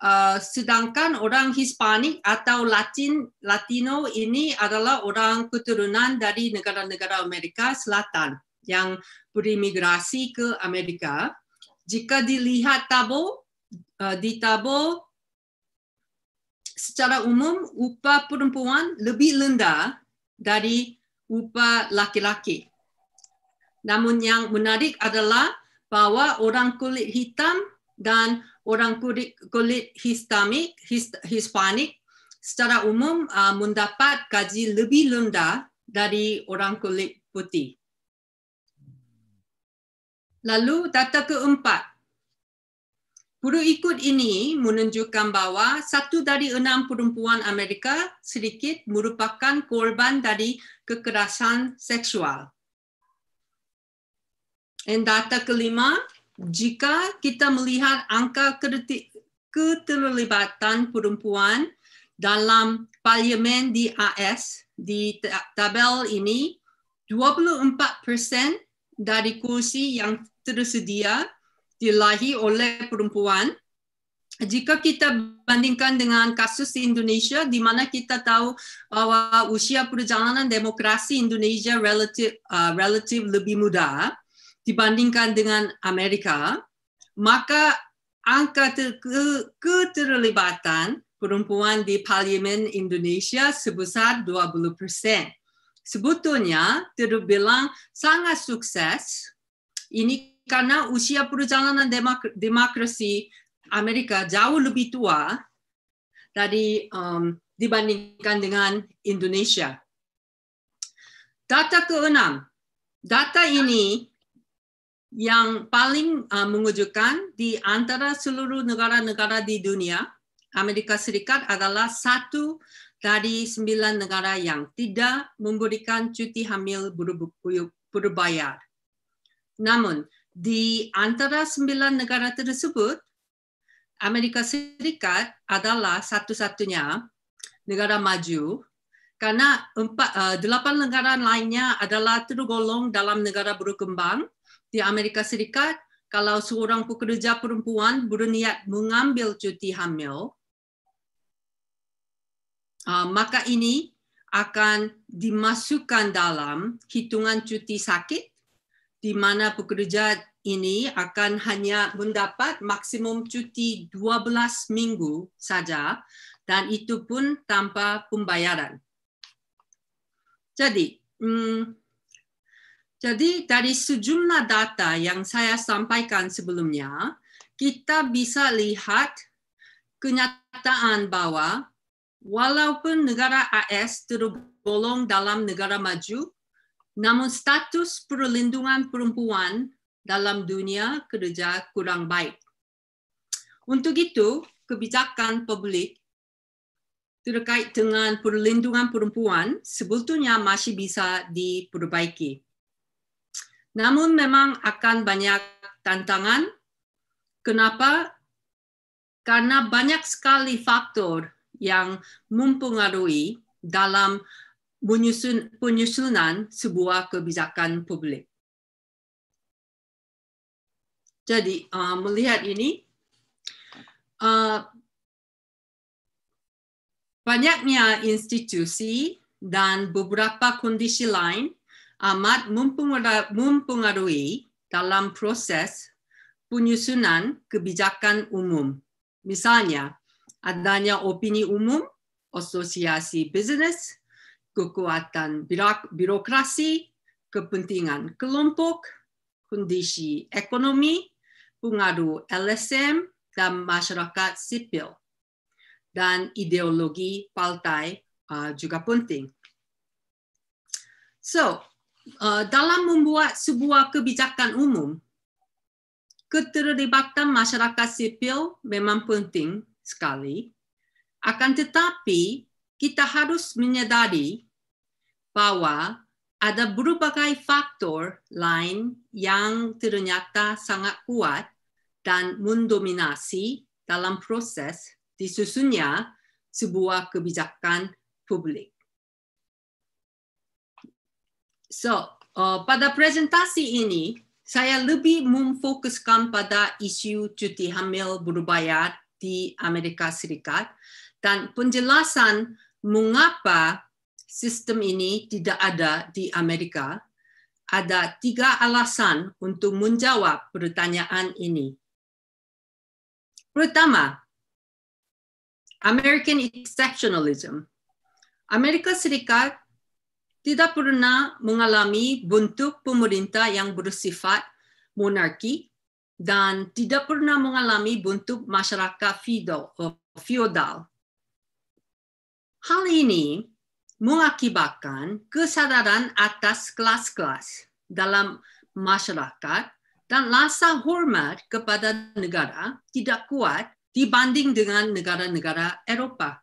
Uh, sedangkan orang Hispanik atau Latin Latino ini adalah orang keturunan dari negara-negara Amerika Selatan yang berimigrasi ke Amerika. Jika dilihat tabo uh, eh, di tabel secara umum upah perempuan lebih rendah dari upah laki-laki. Namun yang menarik adalah bahawa orang kulit hitam dan orang kulit kulit hispanik hispanik secara umum uh, mendapat gaji lebih rendah dari orang kulit putih. Lalu data keempat, Guru ikut ini menunjukkan bahawa satu dari enam perempuan Amerika sedikit merupakan korban dari kekerasan seksual. Dan data kelima, jika kita melihat angka keterlibatan perempuan dalam parlimen di AS di tabel ini, 24% dari kursi yang tersedia dilahi oleh perempuan. Jika kita bandingkan dengan kasus di Indonesia, di mana kita tahu bahwa usia perjalanan demokrasi Indonesia relatif, uh, relatif lebih muda dibandingkan dengan Amerika, maka angka ke keterlibatan perempuan di parlimen Indonesia sebesar 20 persen. Sebetulnya terbilang sangat sukses. Ini karena usia perjalanan demok demokrasi Amerika jauh lebih tua dari um, dibandingkan dengan Indonesia. Data keenam, data ini yang paling uh, mengejutkan di antara seluruh negara-negara di dunia, Amerika Serikat adalah satu dari sembilan negara yang tidak memberikan cuti hamil berbayar. Namun, di antara sembilan negara tersebut, Amerika Serikat adalah satu-satunya negara maju karena empat, eh, delapan negara lainnya adalah tergolong dalam negara berkembang. Di Amerika Serikat, kalau seorang pekerja perempuan berniat mengambil cuti hamil, eh, maka ini akan dimasukkan dalam hitungan cuti sakit di mana pekerja ini akan hanya mendapat maksimum cuti 12 minggu saja dan itu pun tanpa pembayaran. Jadi, hmm, jadi dari sejumlah data yang saya sampaikan sebelumnya, kita bisa lihat kenyataan bahwa walaupun negara AS tergolong dalam negara maju, namun status perlindungan perempuan dalam dunia kerja kurang baik. Untuk itu, kebijakan publik terkait dengan perlindungan perempuan sebetulnya masih bisa diperbaiki. Namun memang akan banyak tantangan. Kenapa? Karena banyak sekali faktor yang mempengaruhi dalam penyusunan sebuah kebijakan publik. Jadi uh, melihat ini uh, banyaknya institusi dan beberapa kondisi lain amat mempengaruhi dalam proses penyusunan kebijakan umum. Misalnya, adanya opini umum, asosiasi bisnis, kekuatan birokrasi, kepentingan kelompok, kondisi ekonomi, pengaruh LSM dan masyarakat sipil dan ideologi partai uh, juga penting. So, uh, dalam membuat sebuah kebijakan umum, keterlibatan masyarakat sipil memang penting sekali. Akan tetapi, kita harus menyadari bahwa ada berbagai faktor lain yang ternyata sangat kuat dan mendominasi dalam proses disusunnya sebuah kebijakan publik. So, uh, pada presentasi ini, saya lebih memfokuskan pada isu cuti hamil berbayar di Amerika Serikat dan penjelasan mengapa sistem ini tidak ada di Amerika, ada tiga alasan untuk menjawab pertanyaan ini. Pertama, American exceptionalism. Amerika Serikat tidak pernah mengalami bentuk pemerintah yang bersifat monarki dan tidak pernah mengalami bentuk masyarakat feodal. Hal ini mengakibatkan kesadaran atas kelas-kelas dalam masyarakat dan rasa hormat kepada negara tidak kuat dibanding dengan negara-negara Eropah.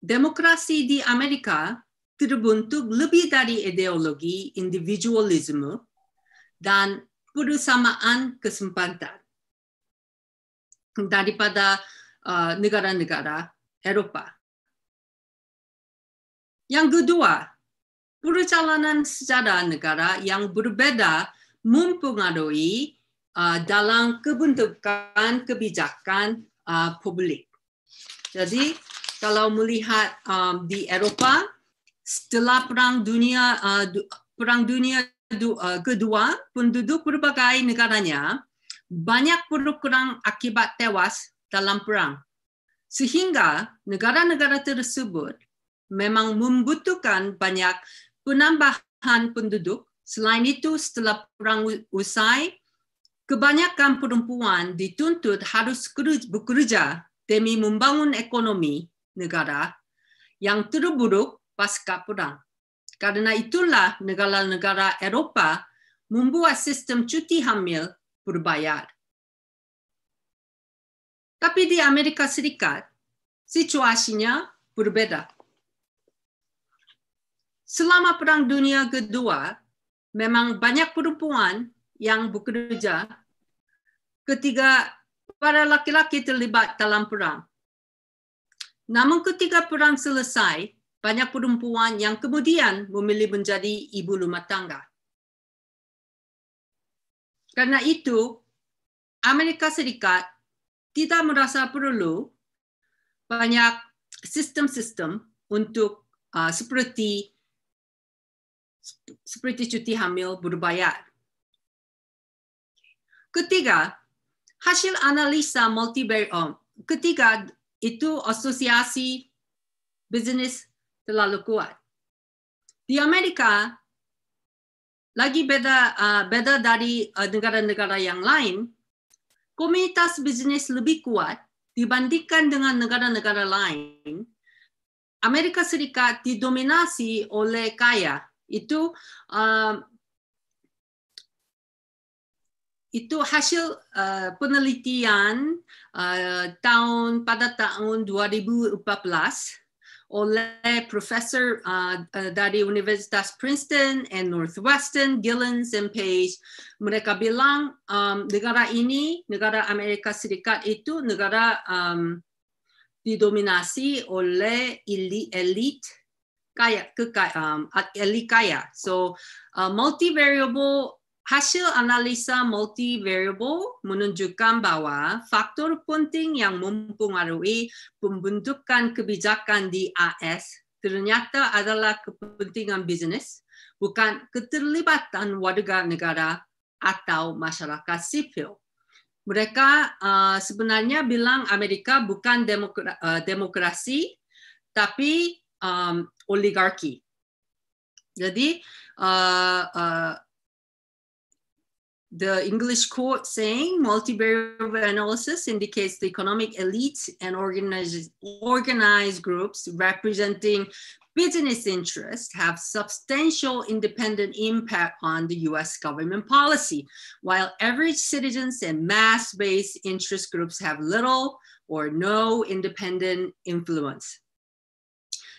Demokrasi di Amerika terbentuk lebih dari ideologi individualisme dan perusahaan kesempatan daripada uh, negara-negara uh, Eropah. Yang kedua, perjalanan sejarah negara yang berbeda mempengaruhi uh, dalam kebentukan kebijakan uh, publik. Jadi, kalau melihat um, di Eropah, setelah Perang Dunia, uh, Perang Dunia du- uh, Kedua, penduduk berbagai negaranya banyak berkurang akibat tewas dalam perang. Sehingga negara-negara tersebut memang membutuhkan banyak penambahan penduduk. Selain itu, setelah perang usai, kebanyakan perempuan dituntut harus bekerja demi membangun ekonomi negara yang terburuk pasca perang. Karena itulah negara-negara Eropa membuat sistem cuti hamil berbayar. Tapi di Amerika Serikat, situasinya berbeda selama Perang Dunia Kedua, memang banyak perempuan yang bekerja. ketika para laki-laki terlibat dalam perang. Namun ketika perang selesai, banyak perempuan yang kemudian memilih menjadi ibu rumah tangga. Karena itu, Amerika Serikat tidak merasa perlu banyak sistem-sistem untuk uh, seperti seperti cuti hamil berbayar. Ketiga, hasil analisa multivarium. Ketiga, itu asosiasi bisnis terlalu kuat. Di Amerika, lagi beda uh, beda dari uh, negara-negara uh, negara -negara yang lain, komunitas bisnis lebih kuat dibandingkan dengan negara-negara lain. Amerika Serikat didominasi oleh kaya itu uh, itu hasil uh, penelitian uh, tahun pada tahun 2014 oleh profesor uh, uh, dari Universitas Princeton and Northwestern, Gillens and Page. Mereka bilang um, negara ini, negara Amerika Serikat itu negara um, didominasi oleh elit kaya, kekaya, um, kaya, So uh, multivariable Hasil analisa multivariable menunjukkan bahwa faktor penting yang mempengaruhi pembentukan kebijakan di AS ternyata adalah kepentingan bisnis, bukan keterlibatan warga negara atau masyarakat sipil. Mereka uh, sebenarnya bilang Amerika bukan demokra uh, demokrasi, tapi um, Jadi uh, uh, the English quote saying multivariate analysis indicates the economic elites and organized, organized groups representing business interests have substantial independent impact on the US government policy, while average citizens and mass based interest groups have little or no independent influence.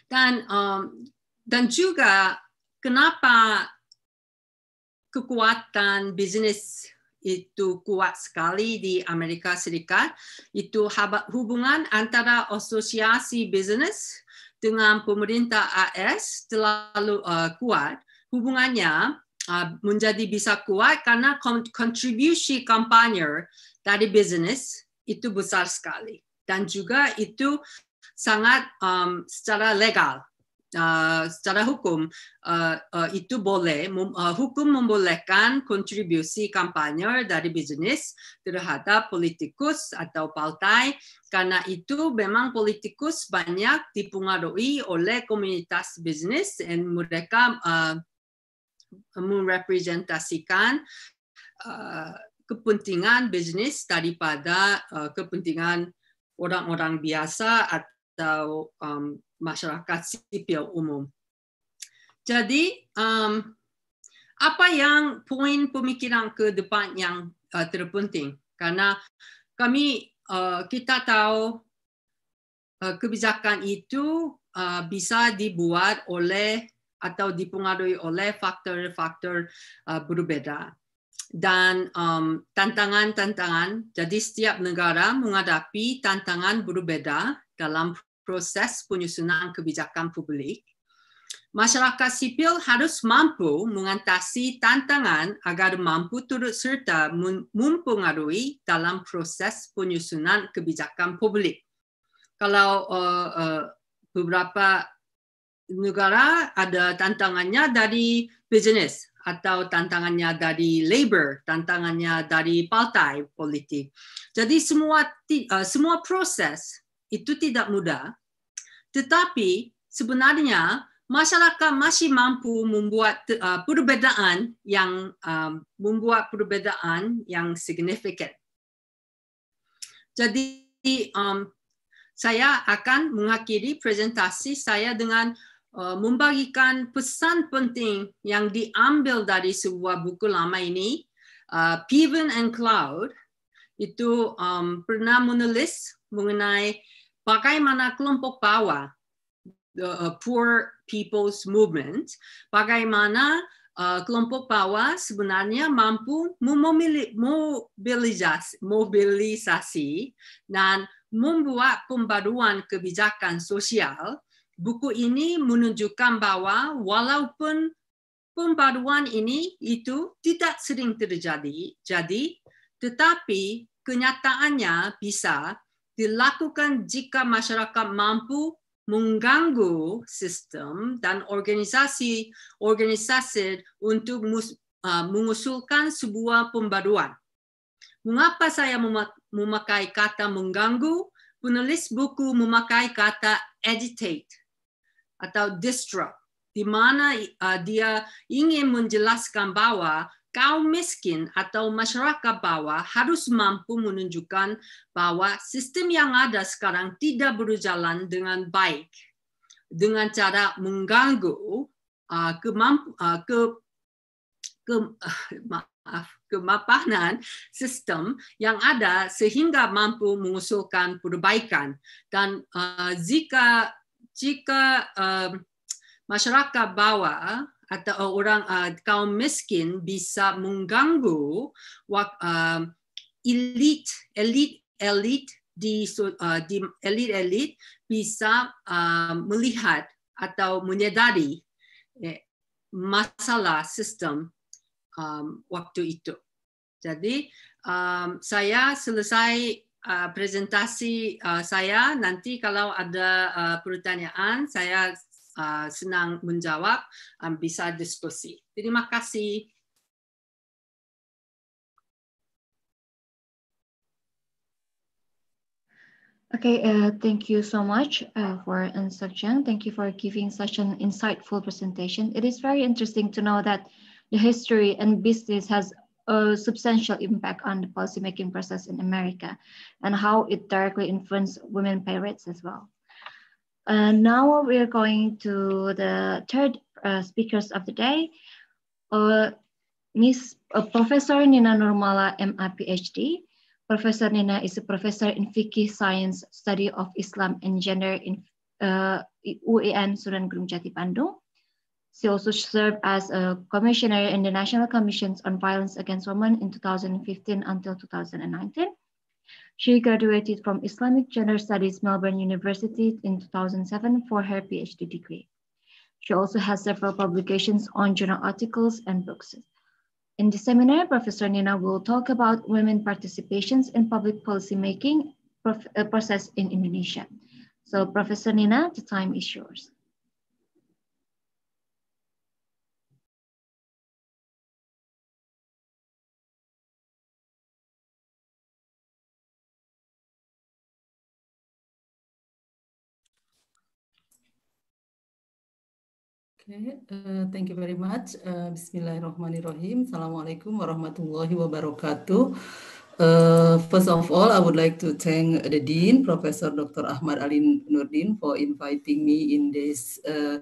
Dan um, dan juga kenapa kekuatan bisnis itu kuat sekali di Amerika Serikat itu hubungan antara asosiasi bisnis dengan pemerintah AS terlalu uh, kuat hubungannya uh, menjadi bisa kuat karena kontribusi kampanye dari bisnis itu besar sekali dan juga itu sangat um, secara legal Uh, secara hukum uh, uh, itu boleh mem, uh, hukum membolehkan kontribusi kampanye dari bisnis terhadap politikus atau partai karena itu memang politikus banyak dipengaruhi oleh komunitas bisnis dan mereka uh, merepresentasikan uh, kepentingan bisnis daripada uh, kepentingan orang-orang biasa atau um, masyarakat sipil umum. Jadi um, apa yang poin pemikiran ke depan yang uh, terpenting karena kami uh, kita tahu uh, kebijakan itu uh, bisa dibuat oleh atau dipengaruhi oleh faktor-faktor uh, berbeda dan tantangan um, tantangan-tantangan. Jadi setiap negara menghadapi tantangan berbeda dalam proses penyusunan kebijakan publik, masyarakat sipil harus mampu mengatasi tantangan agar mampu turut serta mempengaruhi dalam proses penyusunan kebijakan publik. Kalau uh, uh, beberapa negara ada tantangannya dari bisnis atau tantangannya dari labor, tantangannya dari partai politik. Jadi semua uh, semua proses itu tidak mudah. Tetapi sebenarnya masyarakat masih mampu membuat uh, perbedaan yang um, membuat perbedaan yang signifikan. Jadi um, saya akan mengakhiri presentasi saya dengan uh, membagikan pesan penting yang diambil dari sebuah buku lama ini, uh, Piven and Cloud, itu um, pernah menulis mengenai bagaimana kelompok bawah, the uh, poor people's movement, bagaimana Uh, kelompok bawah sebenarnya mampu memobilisasi, mobilisasi dan membuat pembaruan kebijakan sosial. Buku ini menunjukkan bahwa walaupun pembaruan ini itu tidak sering terjadi, jadi tetapi kenyataannya bisa dilakukan jika masyarakat mampu mengganggu sistem dan organisasi organisasi untuk mus, uh, mengusulkan sebuah pembaruan. Mengapa saya memakai kata mengganggu? Penulis buku memakai kata agitate atau disrupt, di mana uh, dia ingin menjelaskan bahwa kaum miskin atau masyarakat bawah harus mampu menunjukkan bahwa sistem yang ada sekarang tidak berjalan dengan baik dengan cara mengganggu uh, uh ke, ke uh, sistem yang ada sehingga mampu mengusulkan perbaikan dan uh, jika jika uh, masyarakat bawah atau orang uh, kaum miskin bisa mengganggu uh, elite elite elite di uh, di elite elite bisa uh, melihat atau menyadari eh, masalah sistem um, waktu itu. Jadi um, saya selesai uh, presentasi uh, saya nanti kalau ada uh, pertanyaan saya Uh, senang menjawab um, bisa diskusi. Terima kasih. Okay, uh, thank you so much uh, for instruction. Thank you for giving such an insightful presentation. It is very interesting to know that the history and business has a substantial impact on the policymaking process in America and how it directly influenced women pay rates as well. Uh, now we are going to the third uh, speakers of the day. Uh, Miss uh, Professor Nina Normala, MA PhD. Professor Nina is a professor in Fiqh Science, Study of Islam and Gender in uh, UAN Suran Grum Jati Bandung. She also served as a commissioner in the National Commissions on Violence Against Women in 2015 until 2019. She graduated from Islamic Gender Studies Melbourne University in 2007 for her PhD degree. She also has several publications on journal articles and books. In the seminar, Professor Nina will talk about women participations in public policy making uh, process in Indonesia. So Professor Nina, the time is yours. Okay, uh, eh, thank you very much. Uh, Bismillahirrahmanirrahim. Assalamualaikum warahmatullahi wabarakatuh. Uh, first of all, I would like to thank the Dean, Professor Dr. Ahmad Alin Nurdin, for inviting me in this uh,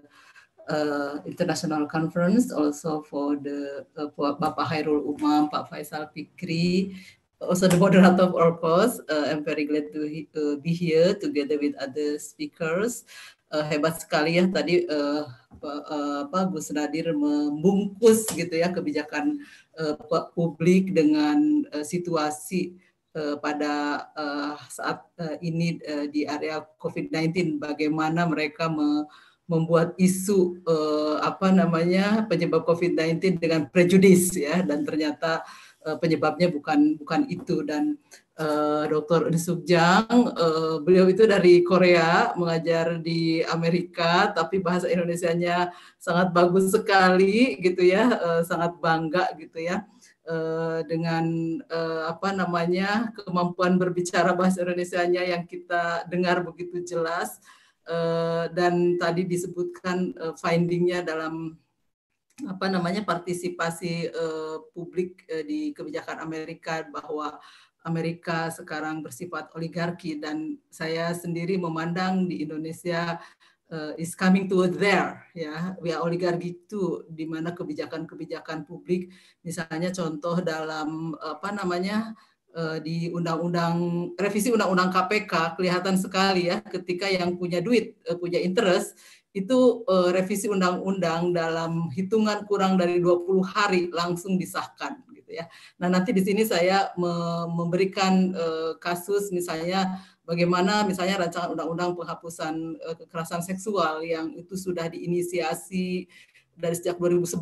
uh, international conference, also for the uh, Bapak Hairul Umam, Pak Faisal Fikri, also the moderator of our course. Uh, I'm very glad to uh, be here together with other speakers uh, hebat sekali ya tadi uh, apa Gus Nadir membungkus gitu ya kebijakan uh, publik dengan uh, situasi uh, pada uh, saat uh, ini uh, di area COVID-19 bagaimana mereka me membuat isu uh, apa namanya penyebab COVID-19 dengan prejudis ya dan ternyata uh, Eh, penyebabnya bukan bukan itu dan uh, eh, Dr. Sugjang uh, eh, beliau itu dari Korea mengajar di Amerika tapi bahasa Indonesianya sangat bagus sekali gitu ya uh, sangat bangga gitu ya uh, dengan uh, apa namanya kemampuan berbicara bahasa Indonesianya yang kita dengar begitu jelas uh, dan tadi disebutkan uh, findingnya dalam apa namanya partisipasi uh, publik uh, di kebijakan Amerika bahwa Amerika sekarang bersifat oligarki dan saya sendiri memandang di Indonesia uh, is coming to there ya we are oligarki itu di mana kebijakan-kebijakan publik misalnya contoh dalam apa namanya uh, di undang-undang revisi undang-undang KPK kelihatan sekali ya ketika yang punya duit uh, punya interest itu uh, revisi undang-undang dalam hitungan kurang dari 20 hari langsung disahkan gitu ya. Nah, nanti di sini saya me memberikan uh, kasus misalnya bagaimana misalnya rancangan undang-undang penghapusan uh, kekerasan seksual yang itu sudah diinisiasi dari sejak 2011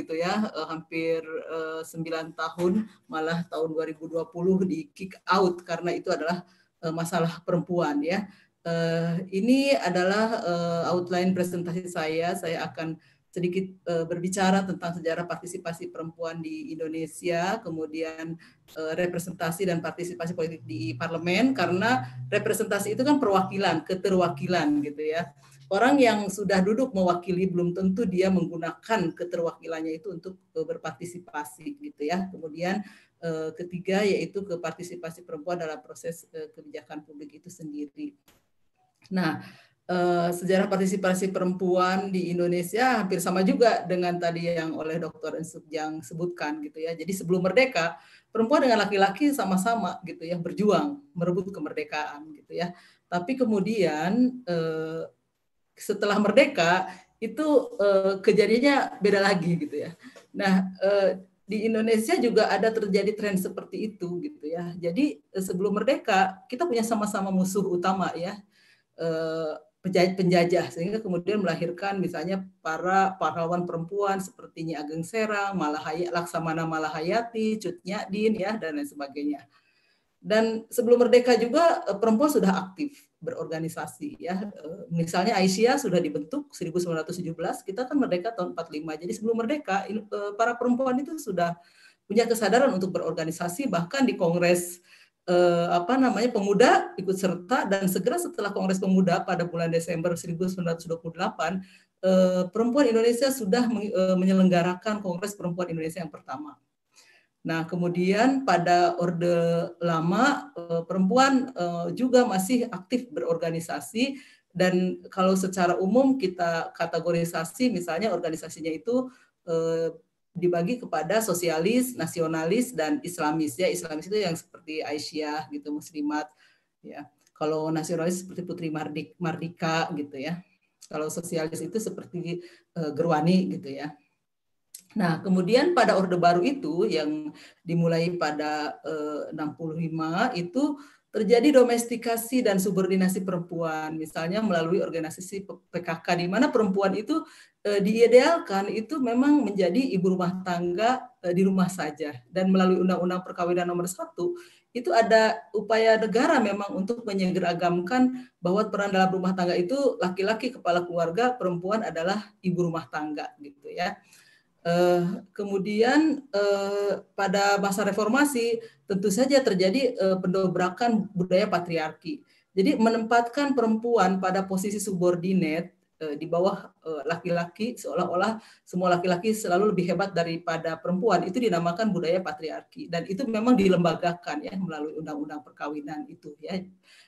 gitu ya, uh, hampir uh, 9 tahun, malah tahun 2020 di kick out karena itu adalah masalah perempuan ya. Uh, ini adalah uh, outline presentasi saya. Saya akan sedikit uh, berbicara tentang sejarah partisipasi perempuan di Indonesia, kemudian uh, representasi dan partisipasi politik di parlemen karena representasi itu kan perwakilan, keterwakilan gitu ya. Orang yang sudah duduk mewakili belum tentu dia menggunakan keterwakilannya itu untuk berpartisipasi gitu ya. Kemudian ketiga yaitu kepartisipasi perempuan dalam proses kebijakan publik itu sendiri. Nah, eh, sejarah partisipasi perempuan di Indonesia hampir sama juga dengan tadi yang oleh Dr. Ensuk yang sebutkan gitu ya. Jadi sebelum merdeka, perempuan dengan laki-laki sama-sama gitu ya berjuang merebut kemerdekaan gitu ya. Tapi kemudian eh, setelah merdeka itu eh, kejadiannya beda lagi gitu ya. Nah, di Indonesia juga ada terjadi tren seperti itu gitu ya. Jadi sebelum merdeka kita punya sama-sama musuh utama ya Eh, penjajah sehingga kemudian melahirkan misalnya para pahlawan perempuan seperti Nyi Ageng Serang, Malahaya, Laksamana Malahayati, Cut Nyadin ya dan lain sebagainya. Dan sebelum merdeka juga eh, perempuan sudah aktif berorganisasi ya. Eh, misalnya Aisyah sudah dibentuk 1917, kita kan merdeka tahun 45. Jadi sebelum merdeka para perempuan itu sudah punya kesadaran untuk berorganisasi bahkan di kongres eh, apa namanya pemuda ikut serta dan segera setelah Kongres Pemuda pada bulan Desember 1928 eh, perempuan Indonesia sudah men, eh, menyelenggarakan Kongres Perempuan Indonesia yang pertama. Nah, kemudian pada Orde Lama eh, perempuan eh, juga masih aktif berorganisasi dan kalau secara umum kita kategorisasi misalnya organisasinya itu eh, dibagi kepada sosialis, nasionalis dan islamis. Ya, islamis itu yang seperti Aisyah gitu, muslimat ya. Kalau nasionalis seperti Putri Mardik, Mardika gitu ya. Kalau sosialis itu seperti uh, Gerwani gitu ya. Nah, kemudian pada Orde Baru itu yang dimulai pada eh, uh, 65 itu terjadi domestikasi dan subordinasi perempuan, misalnya melalui organisasi PKK di mana perempuan itu Eh, diidealkan itu memang menjadi ibu rumah tangga eh, di rumah saja dan melalui undang-undang perkawinan nomor satu itu ada upaya negara memang untuk menyegeragamkan bahwa peran dalam rumah tangga itu laki-laki kepala keluarga perempuan adalah ibu rumah tangga gitu ya eh, kemudian pada masa reformasi tentu saja terjadi uh, pendobrakan budaya patriarki. Jadi menempatkan perempuan pada posisi subordinat Eh, di bawah eh, laki-laki seolah-olah semua laki-laki selalu lebih hebat daripada perempuan itu dinamakan budaya patriarki dan itu memang dilembagakan ya melalui undang-undang perkawinan itu ya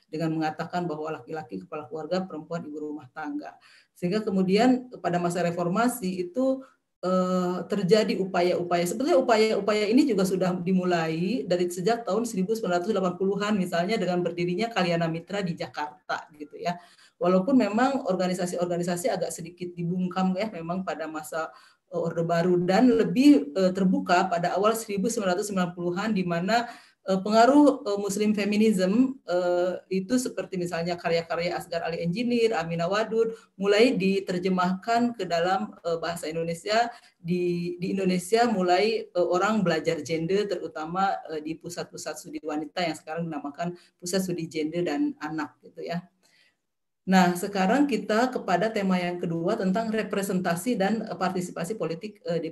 dengan mengatakan bahwa laki-laki kepala keluarga perempuan ibu rumah tangga sehingga kemudian pada masa reformasi itu Eh, terjadi upaya-upaya. Sebetulnya upaya-upaya ini juga sudah dimulai dari sejak tahun 1980-an misalnya dengan berdirinya Kaliana Mitra di Jakarta gitu ya. Walaupun memang organisasi-organisasi agak sedikit dibungkam ya memang pada masa eh, Orde Baru dan lebih eh, terbuka pada awal 1990-an di mana Eh, pengaruh eh, Muslim feminism eh, itu seperti misalnya karya-karya Asgar Ali Engineer, Amina Wadud, mulai diterjemahkan ke dalam bahasa Indonesia. Di, di Indonesia mulai orang belajar gender, terutama di pusat-pusat studi wanita yang sekarang dinamakan Pusat Studi Gender dan Anak, gitu ya. Nah, sekarang kita kepada tema yang kedua tentang representasi dan partisipasi politik di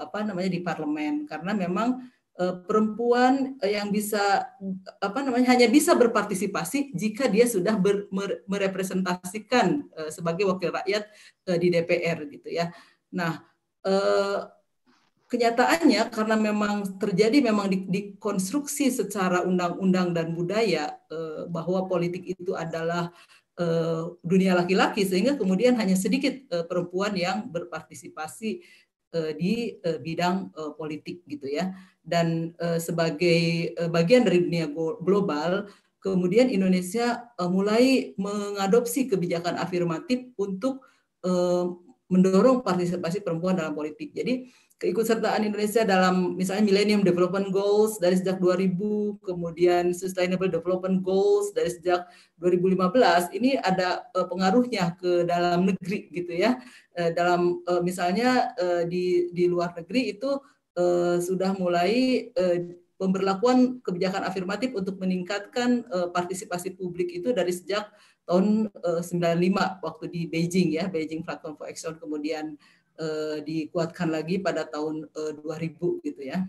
apa namanya di parlemen karena memang Eh, perempuan eh, yang bisa apa namanya hanya bisa berpartisipasi jika dia sudah ber, merepresentasikan eh, sebagai wakil rakyat di DPR gitu ya. Nah, kenyataannya karena memang terjadi memang dikonstruksi di secara undang-undang dan budaya bahwa politik itu adalah dunia laki-laki sehingga kemudian hanya sedikit perempuan yang berpartisipasi di bidang politik gitu ya dan uh, sebagai uh, bagian dari dunia global, kemudian Indonesia uh, mulai mengadopsi kebijakan afirmatif untuk uh, mendorong partisipasi perempuan dalam politik. Jadi keikutsertaan Indonesia dalam misalnya Millennium Development Goals dari sejak 2000, kemudian Sustainable Development Goals dari sejak 2015 ini ada uh, pengaruhnya ke dalam negeri gitu ya. Uh, dalam uh, misalnya uh, di di luar negeri itu Eh, sudah mulai eh, pemberlakuan kebijakan afirmatif untuk meningkatkan eh, partisipasi publik itu dari sejak tahun 95 waktu di Beijing ya, Beijing Platform for Action kemudian dikuatkan lagi pada tahun uh, 2000 gitu ya.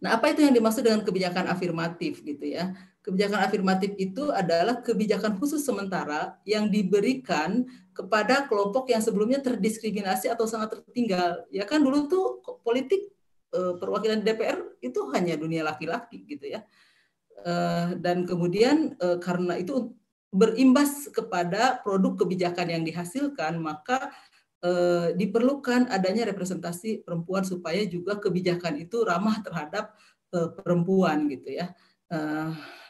Nah, apa itu yang dimaksud dengan kebijakan afirmatif gitu ya? Kebijakan afirmatif itu adalah kebijakan khusus sementara yang diberikan kepada kelompok yang sebelumnya terdiskriminasi atau sangat tertinggal. Ya kan dulu tuh politik eh, perwakilan DPR itu hanya dunia laki-laki gitu ya. Eh, dan kemudian eh, karena itu berimbas kepada produk kebijakan yang dihasilkan, maka diperlukan adanya representasi perempuan supaya juga kebijakan itu ramah terhadap perempuan gitu ya.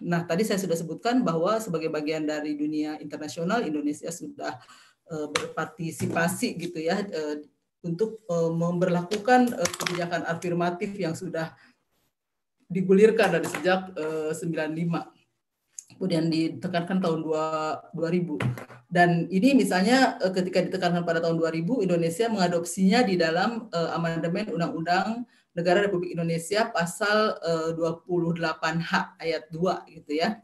Nah tadi saya sudah sebutkan bahwa sebagai bagian dari dunia internasional Indonesia sudah Eh, berpartisipasi gitu ya eh, untuk eh, memberlakukan kebijakan afirmatif yang sudah digulirkan dari sejak 95 kemudian ditekankan tahun 2000 dan ini misalnya ketika ditekankan pada tahun 2000 Indonesia mengadopsinya di dalam amandemen Undang-Undang Negara Republik Indonesia pasal 28H ayat 2 gitu ya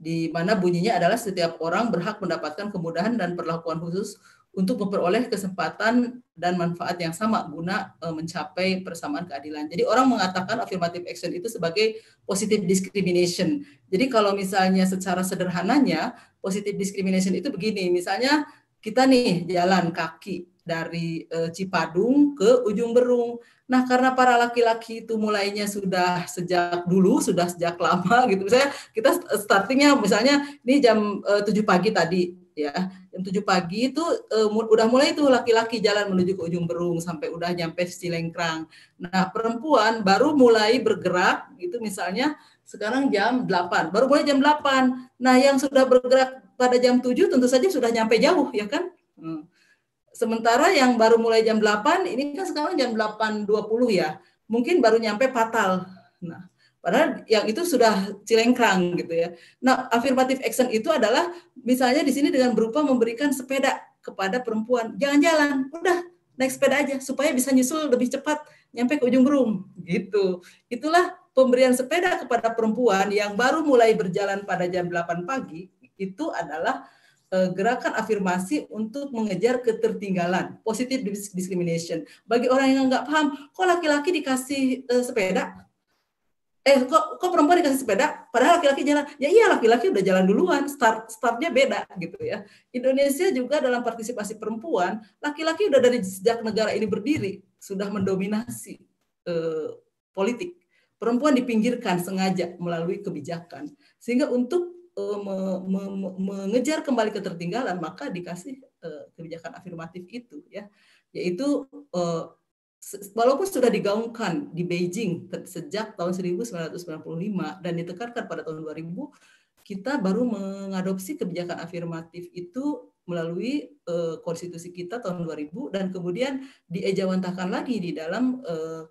di mana bunyinya adalah setiap orang berhak mendapatkan kemudahan dan perlakuan khusus untuk memperoleh kesempatan dan manfaat yang sama guna e, mencapai persamaan keadilan. Jadi orang mengatakan affirmative action itu sebagai positive discrimination. Jadi kalau misalnya secara sederhananya positive discrimination itu begini, misalnya kita nih jalan kaki dari e, Cipadung ke ujung Berung. Nah, karena para laki-laki itu mulainya sudah sejak dulu, sudah sejak lama gitu. Misalnya kita startingnya misalnya ini jam e, eh, 7 pagi tadi ya. Jam 7 pagi itu e, udah mulai itu laki-laki jalan menuju ke ujung Berung sampai udah nyampe Cilengkrang. Nah, perempuan baru mulai bergerak gitu misalnya sekarang jam 8, baru mulai jam 8. Nah, yang sudah bergerak pada jam 7 tentu saja sudah nyampe jauh ya kan? Hmm. Sementara yang baru mulai jam 8, ini kan sekarang jam 8.20 ya, mungkin baru nyampe fatal. Nah, padahal yang itu sudah cilengkrang gitu ya. Nah, affirmative action itu adalah misalnya di sini dengan berupa memberikan sepeda kepada perempuan, jangan jalan, udah naik sepeda aja supaya bisa nyusul lebih cepat nyampe ke ujung room gitu. Itulah pemberian sepeda kepada perempuan yang baru mulai berjalan pada jam 8 pagi itu adalah Eh, gerakan afirmasi untuk mengejar ketertinggalan, positif discrimination. Bagi orang yang nggak paham, kok laki-laki dikasih eh, sepeda? Eh, kok, kok perempuan dikasih sepeda? Padahal laki-laki jalan. Ya iya, laki-laki udah jalan duluan, start startnya beda gitu ya. Indonesia juga dalam partisipasi perempuan, laki-laki udah dari sejak negara ini berdiri sudah mendominasi eh, politik. Perempuan dipinggirkan sengaja melalui kebijakan. Sehingga untuk uh, me, me, mengejar kembali ketertinggalan maka dikasih uh, kebijakan afirmatif itu ya yaitu uh, walaupun sudah digaungkan di Beijing sejak tahun 1995 dan ditekankan pada tahun 2000 kita baru mengadopsi kebijakan afirmatif itu melalui uh, konstitusi kita tahun 2000 dan kemudian diejawantahkan lagi di dalam uh,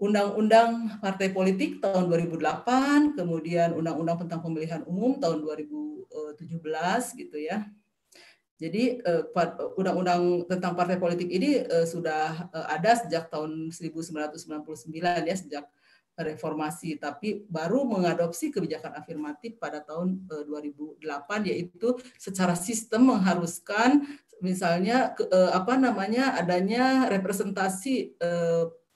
Undang-Undang Partai Politik tahun 2008, kemudian Undang-Undang tentang Pemilihan Umum tahun 2017 eh, gitu ya. Jadi eh, undang-undang tentang partai politik ini eh, sudah ada sejak tahun 1999 ya sejak reformasi tapi baru mengadopsi kebijakan afirmatif pada tahun 2008 yaitu secara sistem mengharuskan misalnya apa namanya adanya representasi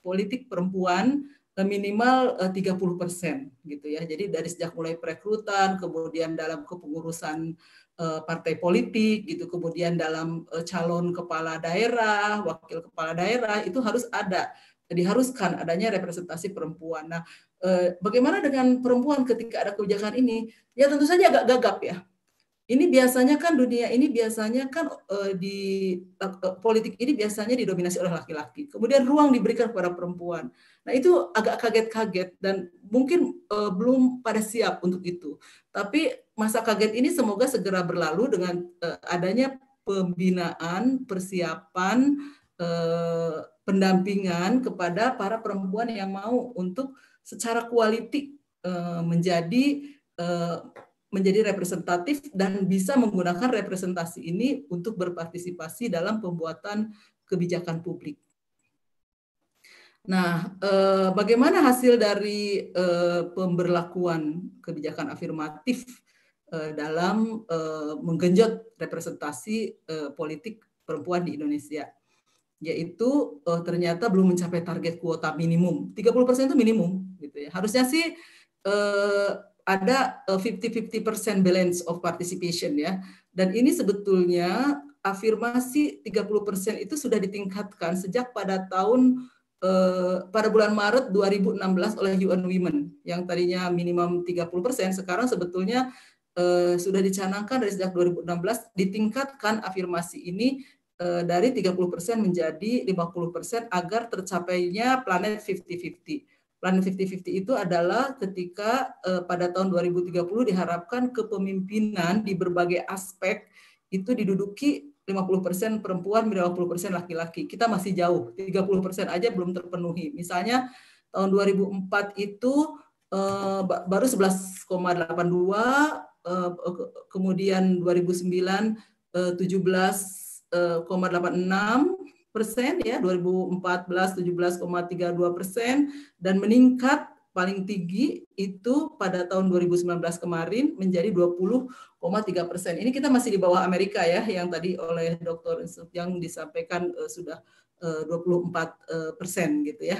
politik perempuan minimal 30 eh, persen gitu ya. Jadi dari sejak mulai perekrutan, kemudian dalam kepengurusan eh, partai politik gitu, kemudian dalam eh, calon kepala daerah, wakil kepala daerah itu harus ada diharuskan adanya representasi perempuan. Nah, bagaimana dengan perempuan ketika ada kebijakan ini? Ya tentu saja agak gagap ya ini biasanya kan dunia ini biasanya kan uh, di uh, politik ini biasanya didominasi oleh laki-laki. Kemudian ruang diberikan kepada perempuan. Nah, itu agak kaget-kaget dan mungkin uh, belum pada siap untuk itu. Tapi masa kaget ini semoga segera berlalu dengan uh, adanya pembinaan, persiapan uh, pendampingan kepada para perempuan yang mau untuk secara kualiti uh, menjadi menjadi representatif dan bisa menggunakan representasi ini untuk berpartisipasi dalam pembuatan kebijakan publik. Nah, eh, bagaimana hasil dari eh, pemberlakuan kebijakan afirmatif eh, dalam menggenjot representasi politik perempuan di Indonesia? Yaitu ternyata belum mencapai target kuota minimum. 30% itu minimum gitu ya. Harusnya sih ada 50-50% eh, balance of participation ya. Dan ini sebetulnya afirmasi 30% itu sudah ditingkatkan sejak pada tahun eh, pada bulan Maret 2016 oleh UN Women yang tadinya minimum 30% sekarang sebetulnya eh, sudah dicanangkan dari sejak 2016 ditingkatkan afirmasi ini tiga dari 30% menjadi 50% agar tercapainya planet 50-50 Plan 50-50 itu adalah ketika eh, pada tahun 2030 diharapkan kepemimpinan di berbagai aspek itu diduduki 50% perempuan, 50% laki-laki. Kita masih jauh, 30% aja belum terpenuhi. Misalnya tahun 2004 itu eh, baru 11,82, eh, kemudian 2009 eh, 17,86, persen ya 2014 17,32 persen dan meningkat paling tinggi itu pada tahun 2019 kemarin menjadi 20,3 persen. Ini kita masih di bawah Amerika ya, yang tadi oleh Dr. yang disampaikan uh, sudah eh, uh, 24 eh, persen gitu ya.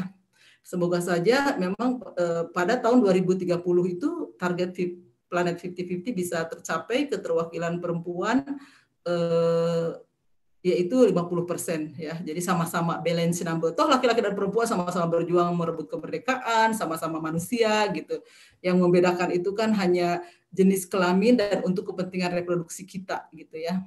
Semoga saja memang uh, pada tahun 2030 itu target Planet 50-50 bisa tercapai keterwakilan perempuan yaitu 50% ya. Jadi sama-sama balance number. Toh laki-laki dan perempuan sama-sama berjuang merebut kemerdekaan, sama-sama manusia gitu. Yang membedakan itu kan hanya jenis kelamin dan untuk kepentingan reproduksi kita gitu ya.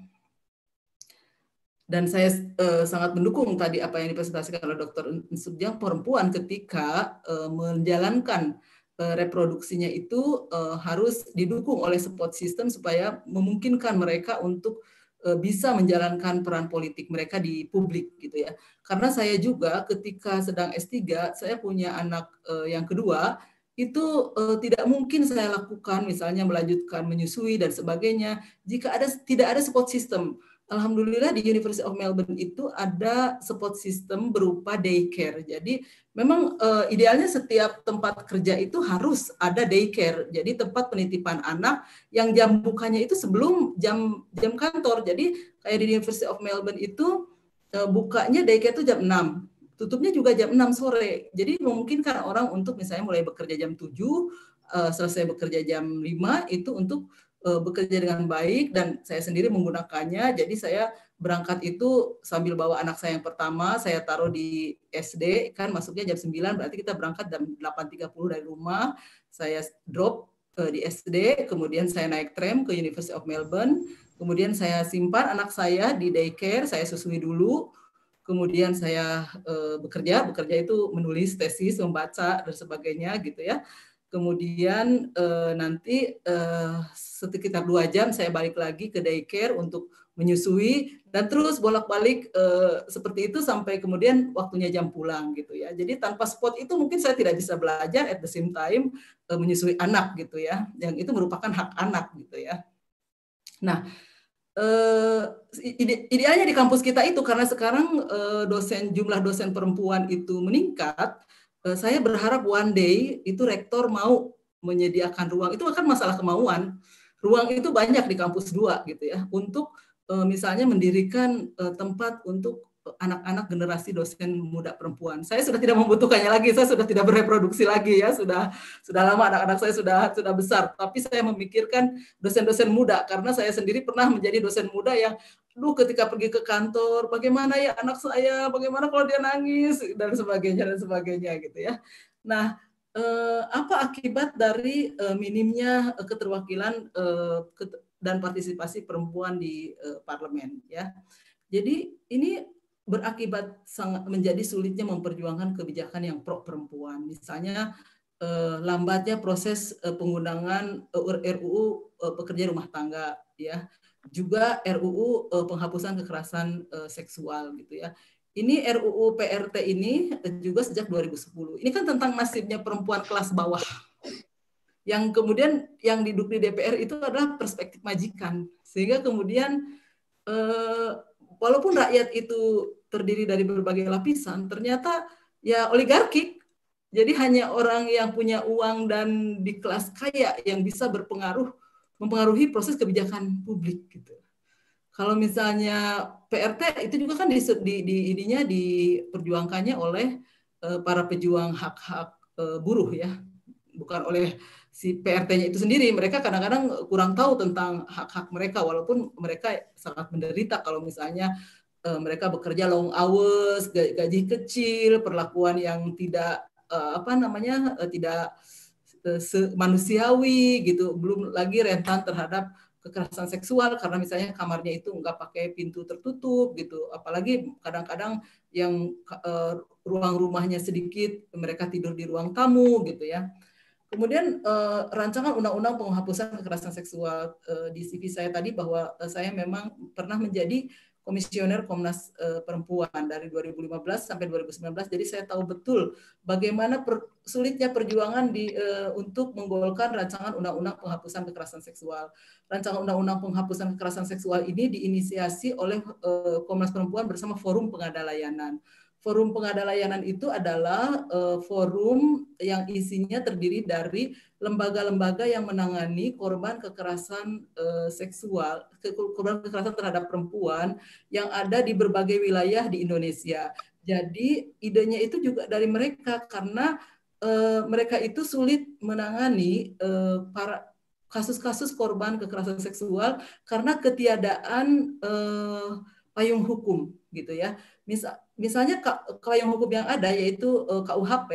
Dan saya e, sangat mendukung tadi apa yang dipresentasikan oleh dokter Subjang perempuan ketika e, menjalankan eh, reproduksinya itu e, harus didukung oleh support system supaya memungkinkan mereka untuk Eh, bisa menjalankan peran politik mereka di publik gitu ya. Karena saya juga ketika sedang S3, saya punya anak eh, yang kedua, itu eh, tidak mungkin saya lakukan misalnya melanjutkan menyusui dan sebagainya jika ada tidak ada support system Alhamdulillah di University of Melbourne itu ada support system berupa daycare. Jadi memang uh, idealnya setiap tempat kerja itu harus ada daycare. Jadi tempat penitipan anak yang jam bukanya itu sebelum jam jam kantor. Jadi kayak di University of Melbourne itu uh, bukanya daycare itu jam 6 tutupnya juga jam 6 sore. Jadi memungkinkan orang untuk misalnya mulai bekerja jam 7, uh, eh, selesai bekerja jam 5 itu untuk Eh, bekerja dengan baik dan saya sendiri menggunakannya. Jadi saya berangkat itu sambil bawa anak saya yang pertama, saya taruh di SD, kan masuknya jam 9, berarti kita berangkat jam 8.30 dari rumah, saya drop eh, di SD, kemudian saya naik tram ke University of Melbourne, kemudian saya simpan anak saya di daycare, saya susui dulu, kemudian saya eh, bekerja, bekerja itu menulis tesis, membaca dan sebagainya gitu ya. Kemudian e, nanti e, sekitar dua jam saya balik lagi ke daycare untuk menyusui dan terus bolak-balik e, seperti itu sampai kemudian waktunya jam pulang gitu ya. Jadi tanpa spot itu mungkin saya tidak bisa belajar at the same time e, menyusui anak gitu ya. Yang itu merupakan hak anak gitu ya. Nah, e, ide, idealnya di kampus kita itu karena sekarang e, dosen jumlah dosen perempuan itu meningkat, e, saya berharap one day itu rektor mau menyediakan ruang itu akan masalah kemauan ruang itu banyak di kampus dua gitu ya untuk eh, misalnya mendirikan eh, tempat untuk eh, anak-anak generasi dosen muda perempuan. Saya sudah tidak membutuhkannya lagi, saya sudah tidak bereproduksi lagi ya, sudah sudah lama anak-anak saya sudah sudah besar. Tapi saya memikirkan dosen-dosen muda karena saya sendiri pernah menjadi dosen muda yang lu ketika pergi ke kantor, bagaimana ya anak saya, bagaimana kalau dia nangis dan sebagainya dan sebagainya gitu ya. Nah, Eh, apa akibat dari eh, minimnya eh, keterwakilan dan partisipasi perempuan di parlemen ya. Jadi ini berakibat sangat menjadi sulitnya memperjuangkan kebijakan yang pro perempuan. Misalnya lambatnya proses pengundangan RUU pekerja rumah tangga ya juga RUU eh, penghapusan kekerasan eh, seksual gitu ya ini RUU PRT ini eh, juga sejak 2010. Ini kan tentang nasibnya perempuan kelas bawah. Yang kemudian yang duduk di DPR itu adalah perspektif majikan. Sehingga kemudian eh, walaupun rakyat itu terdiri dari berbagai lapisan, ternyata ya oligarki. Jadi hanya orang yang punya uang dan di kelas kaya yang bisa berpengaruh mempengaruhi proses kebijakan publik gitu. Kalau misalnya PRT itu juga kan di, di, di ininya diperjuangkannya oleh eh, para pejuang hak-hak eh, buruh ya, bukan oleh si PRT-nya itu sendiri. Mereka kadang-kadang kurang tahu tentang hak-hak mereka walaupun mereka sangat menderita kalau misalnya eh, mereka bekerja long hours, gaji kecil, perlakuan yang tidak uh, apa namanya uh, tidak uh, manusiawi gitu belum lagi rentan terhadap kekerasan seksual karena misalnya kamarnya itu nggak pakai pintu tertutup gitu apalagi kadang-kadang yang uh, ruang rumahnya sedikit mereka tidur di ruang tamu gitu ya kemudian uh, rancangan undang-undang penghapusan kekerasan seksual uh, di CV saya tadi bahwa uh, saya memang pernah menjadi komisioner Komnas eh, Perempuan dari 2015 sampai 2019. Jadi saya tahu betul bagaimana per, sulitnya perjuangan di uh, untuk menggolkan rancangan undang-undang penghapusan kekerasan seksual. Rancangan undang-undang penghapusan kekerasan seksual ini diinisiasi oleh uh, Komnas Perempuan bersama Forum Pengada Layanan. Forum Pengada Layanan itu adalah uh, forum yang isinya terdiri dari lembaga-lembaga yang menangani korban kekerasan uh, seksual, ke korban kekerasan terhadap perempuan yang ada di berbagai wilayah di Indonesia. Jadi idenya itu juga dari mereka karena uh, mereka itu sulit menangani uh, para kasus-kasus korban kekerasan seksual karena ketiadaan uh, payung hukum gitu ya. Misal misalnya kalau yang hukum yang ada yaitu eh, KUHP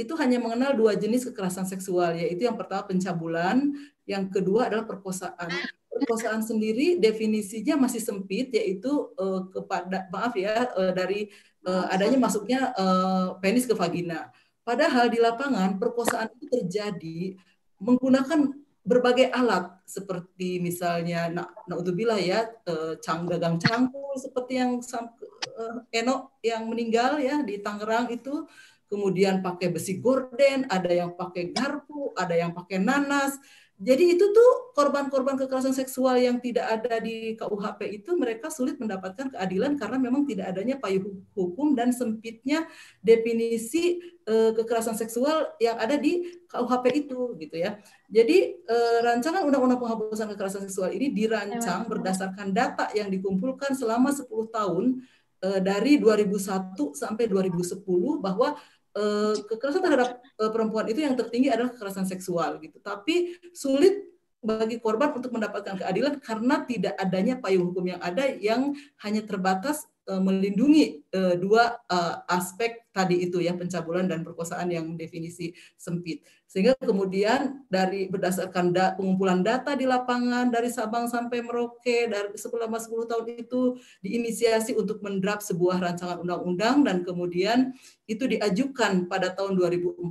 itu hanya mengenal dua jenis kekerasan seksual yaitu yang pertama pencabulan, yang kedua adalah perkosaan. Perkosaan sendiri definisinya masih sempit yaitu uh, kepada maaf ya uh, dari uh, adanya masuknya uh, penis ke vagina. Padahal di lapangan perkosaan itu terjadi menggunakan berbagai alat seperti misalnya nak naudzubillah ya eh, cang gagang cangkul seperti yang eh, Eno yang meninggal ya di Tangerang itu kemudian pakai besi gorden ada yang pakai garpu ada yang pakai nanas jadi itu tuh korban-korban kekerasan seksual yang tidak ada di KUHP itu mereka sulit mendapatkan keadilan karena memang tidak adanya payung hukum dan sempitnya definisi e, kekerasan seksual yang ada di KUHP itu gitu ya. Jadi e, rancangan undang-undang penghapusan kekerasan seksual ini dirancang berdasarkan data yang dikumpulkan selama 10 tahun e, dari 2001 sampai 2010 bahwa Eh, kekerasan terhadap eh, perempuan itu yang tertinggi adalah kekerasan seksual gitu. Tapi sulit bagi korban untuk mendapatkan keadilan karena tidak adanya payung hukum yang ada yang hanya terbatas Eh, melindungi eh, dua eh, aspek tadi itu ya pencabulan dan perkosaan yang definisi sempit sehingga kemudian dari berdasarkan da, pengumpulan data di lapangan dari Sabang sampai Merauke dari selama 10 tahun itu diinisiasi untuk mendraft sebuah rancangan undang-undang dan kemudian itu diajukan pada tahun 2014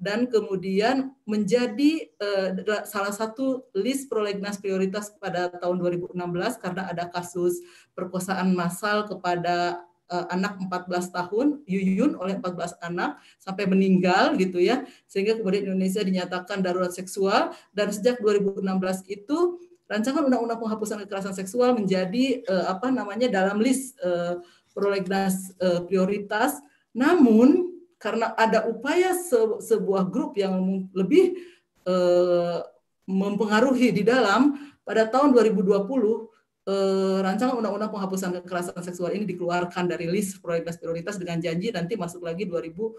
dan kemudian menjadi uh, salah satu list prolegnas prioritas pada tahun 2016 karena ada kasus perkosaan massal kepada uh, anak 14 tahun, Yuyun oleh 14 anak sampai meninggal gitu ya. Sehingga kemudian Indonesia dinyatakan darurat seksual dan sejak 2016 itu rancangan undang-undang penghapusan kekerasan seksual menjadi uh, apa namanya dalam list uh, prolegnas uh, prioritas. Namun karena ada upaya se sebuah grup yang lebih uh, mempengaruhi di dalam pada tahun 2020 eh, rancangan undang-undang penghapusan kekerasan seksual ini dikeluarkan dari list prioritas-prioritas dengan janji nanti masuk lagi 2011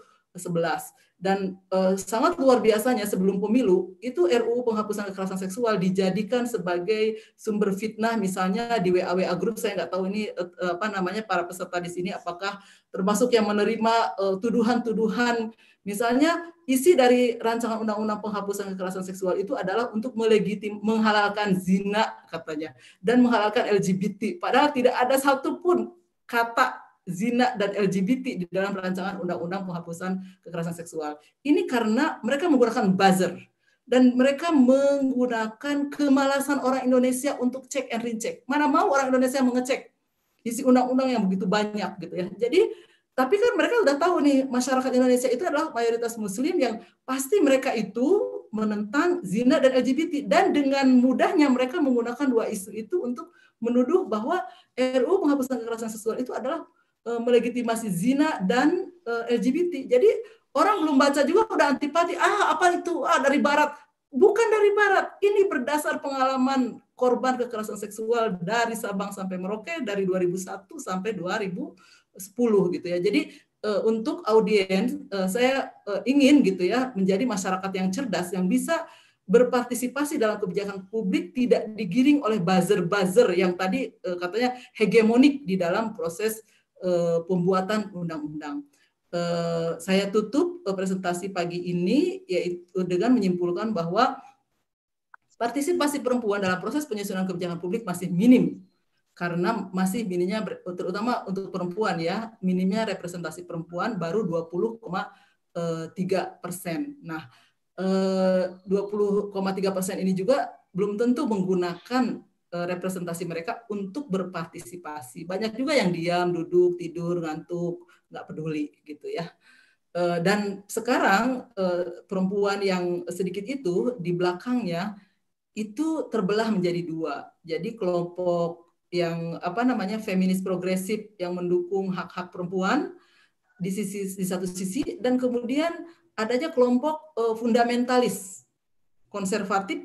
dan eh, sangat luar biasanya sebelum pemilu itu RUU penghapusan kekerasan seksual dijadikan sebagai sumber fitnah misalnya di WA WA grup saya nggak tahu ini eh, eh, apa namanya para peserta di sini apakah termasuk yang menerima eh, tuduhan-tuduhan Misalnya isi dari rancangan undang-undang penghapusan kekerasan seksual itu adalah untuk melegitim menghalalkan zina katanya dan menghalalkan LGBT. Padahal tidak ada satupun kata zina dan LGBT di dalam rancangan undang-undang penghapusan kekerasan seksual. Ini karena mereka menggunakan buzzer dan mereka menggunakan kemalasan orang Indonesia untuk cek and recheck. Mana mau orang Indonesia mengecek isi undang-undang yang begitu banyak gitu ya. Jadi tapi kan mereka udah tahu nih masyarakat Indonesia itu adalah mayoritas muslim yang pasti mereka itu menentang zina dan LGBT dan dengan mudahnya mereka menggunakan dua isu itu untuk menuduh bahwa RU penghapusan kekerasan seksual itu adalah uh, melegitimasi zina dan uh, eh, LGBT. Jadi orang belum baca juga udah antipati, ah apa itu? Ah dari barat. Bukan dari barat. Ini berdasar pengalaman korban kekerasan seksual dari Sabang sampai Merauke dari 2001 sampai 2000 10 gitu ya. Jadi eh, untuk audiens eh, saya eh, ingin gitu ya menjadi masyarakat yang cerdas yang bisa berpartisipasi dalam kebijakan publik tidak digiring oleh buzzer-buzzer yang tadi katanya hegemonik di dalam proses pembuatan undang-undang. saya tutup presentasi pagi ini yaitu dengan menyimpulkan bahwa partisipasi perempuan dalam proses penyusunan kebijakan publik masih minim karena masih minimnya terutama untuk perempuan ya minimnya representasi perempuan baru 20,3 eh, persen. Nah 20,3 eh, persen ini juga belum tentu menggunakan eh, representasi mereka untuk berpartisipasi. Banyak juga yang diam, duduk, tidur, ngantuk, nggak peduli gitu ya. Dan sekarang perempuan yang sedikit itu di belakangnya itu terbelah menjadi dua. Jadi kelompok yang apa namanya feminis progresif yang mendukung hak-hak perempuan di sisi di satu sisi dan kemudian adanya kelompok uh, fundamentalis konservatif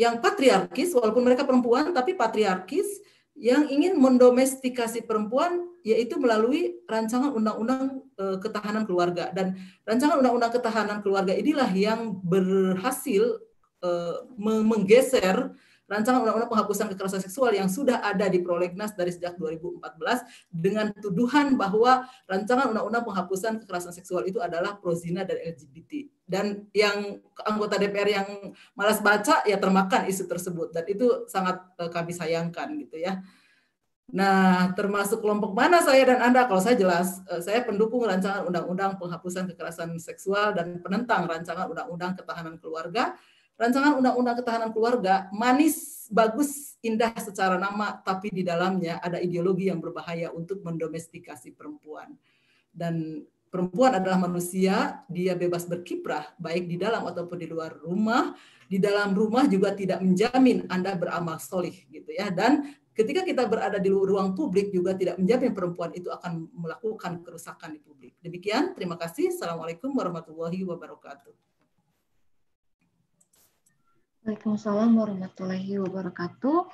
yang patriarkis walaupun mereka perempuan tapi patriarkis yang ingin mendomestikasi perempuan yaitu melalui rancangan undang-undang eh, ketahanan keluarga dan rancangan undang-undang ketahanan keluarga inilah yang berhasil eh, menggeser rancangan undang-undang penghapusan kekerasan seksual yang sudah ada di prolegnas dari sejak 2014 dengan tuduhan bahwa rancangan undang-undang penghapusan kekerasan seksual itu adalah prozina dan LGBT. Dan yang anggota DPR yang malas baca ya termakan isu tersebut dan itu sangat eh, kami sayangkan gitu ya. Nah, termasuk kelompok mana saya dan Anda? Kalau saya jelas, eh, saya pendukung rancangan undang-undang penghapusan kekerasan seksual dan penentang rancangan undang-undang ketahanan keluarga Rancangan Undang-Undang Ketahanan Keluarga manis, bagus, indah secara nama, tapi di dalamnya ada ideologi yang berbahaya untuk mendomestikasi perempuan. Dan perempuan adalah manusia, dia bebas berkiprah, baik di dalam ataupun di luar rumah. Di dalam rumah juga tidak menjamin Anda beramal solih, gitu ya. Dan ketika kita berada di ruang publik juga tidak menjamin perempuan itu akan melakukan kerusakan di publik. Demikian, terima kasih. Assalamualaikum warahmatullahi wabarakatuh. Waalaikumsalam warahmatullahi wabarakatuh.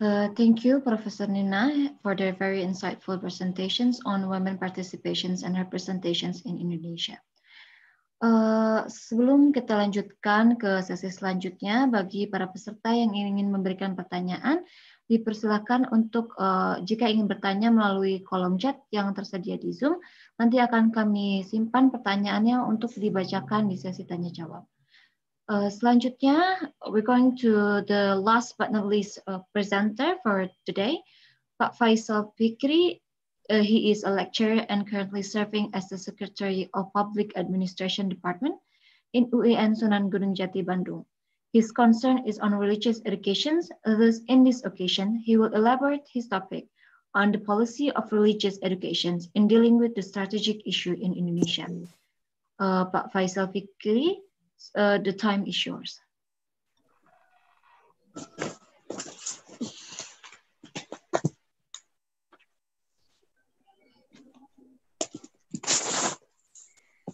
Uh, thank you, Professor Nina, for their very insightful presentations on women participations and representations in Indonesia. Uh, sebelum kita lanjutkan ke sesi selanjutnya, bagi para peserta yang ingin memberikan pertanyaan, dipersilakan untuk uh, jika ingin bertanya melalui kolom chat yang tersedia di Zoom, nanti akan kami simpan pertanyaannya untuk dibacakan di sesi tanya jawab. Uh, selanjutnya, we're going to the last but not least uh, presenter for today, Pak Faisal Fikri. Uh, he is a lecturer and currently serving as the Secretary of Public Administration Department in UIN Sunan Gunung Jati, Bandung. His concern is on religious educations, thus in this occasion, he will elaborate his topic on the policy of religious educations in dealing with the strategic issue in Indonesia. Uh, Pak Faisal Fikri uh, the time is yours.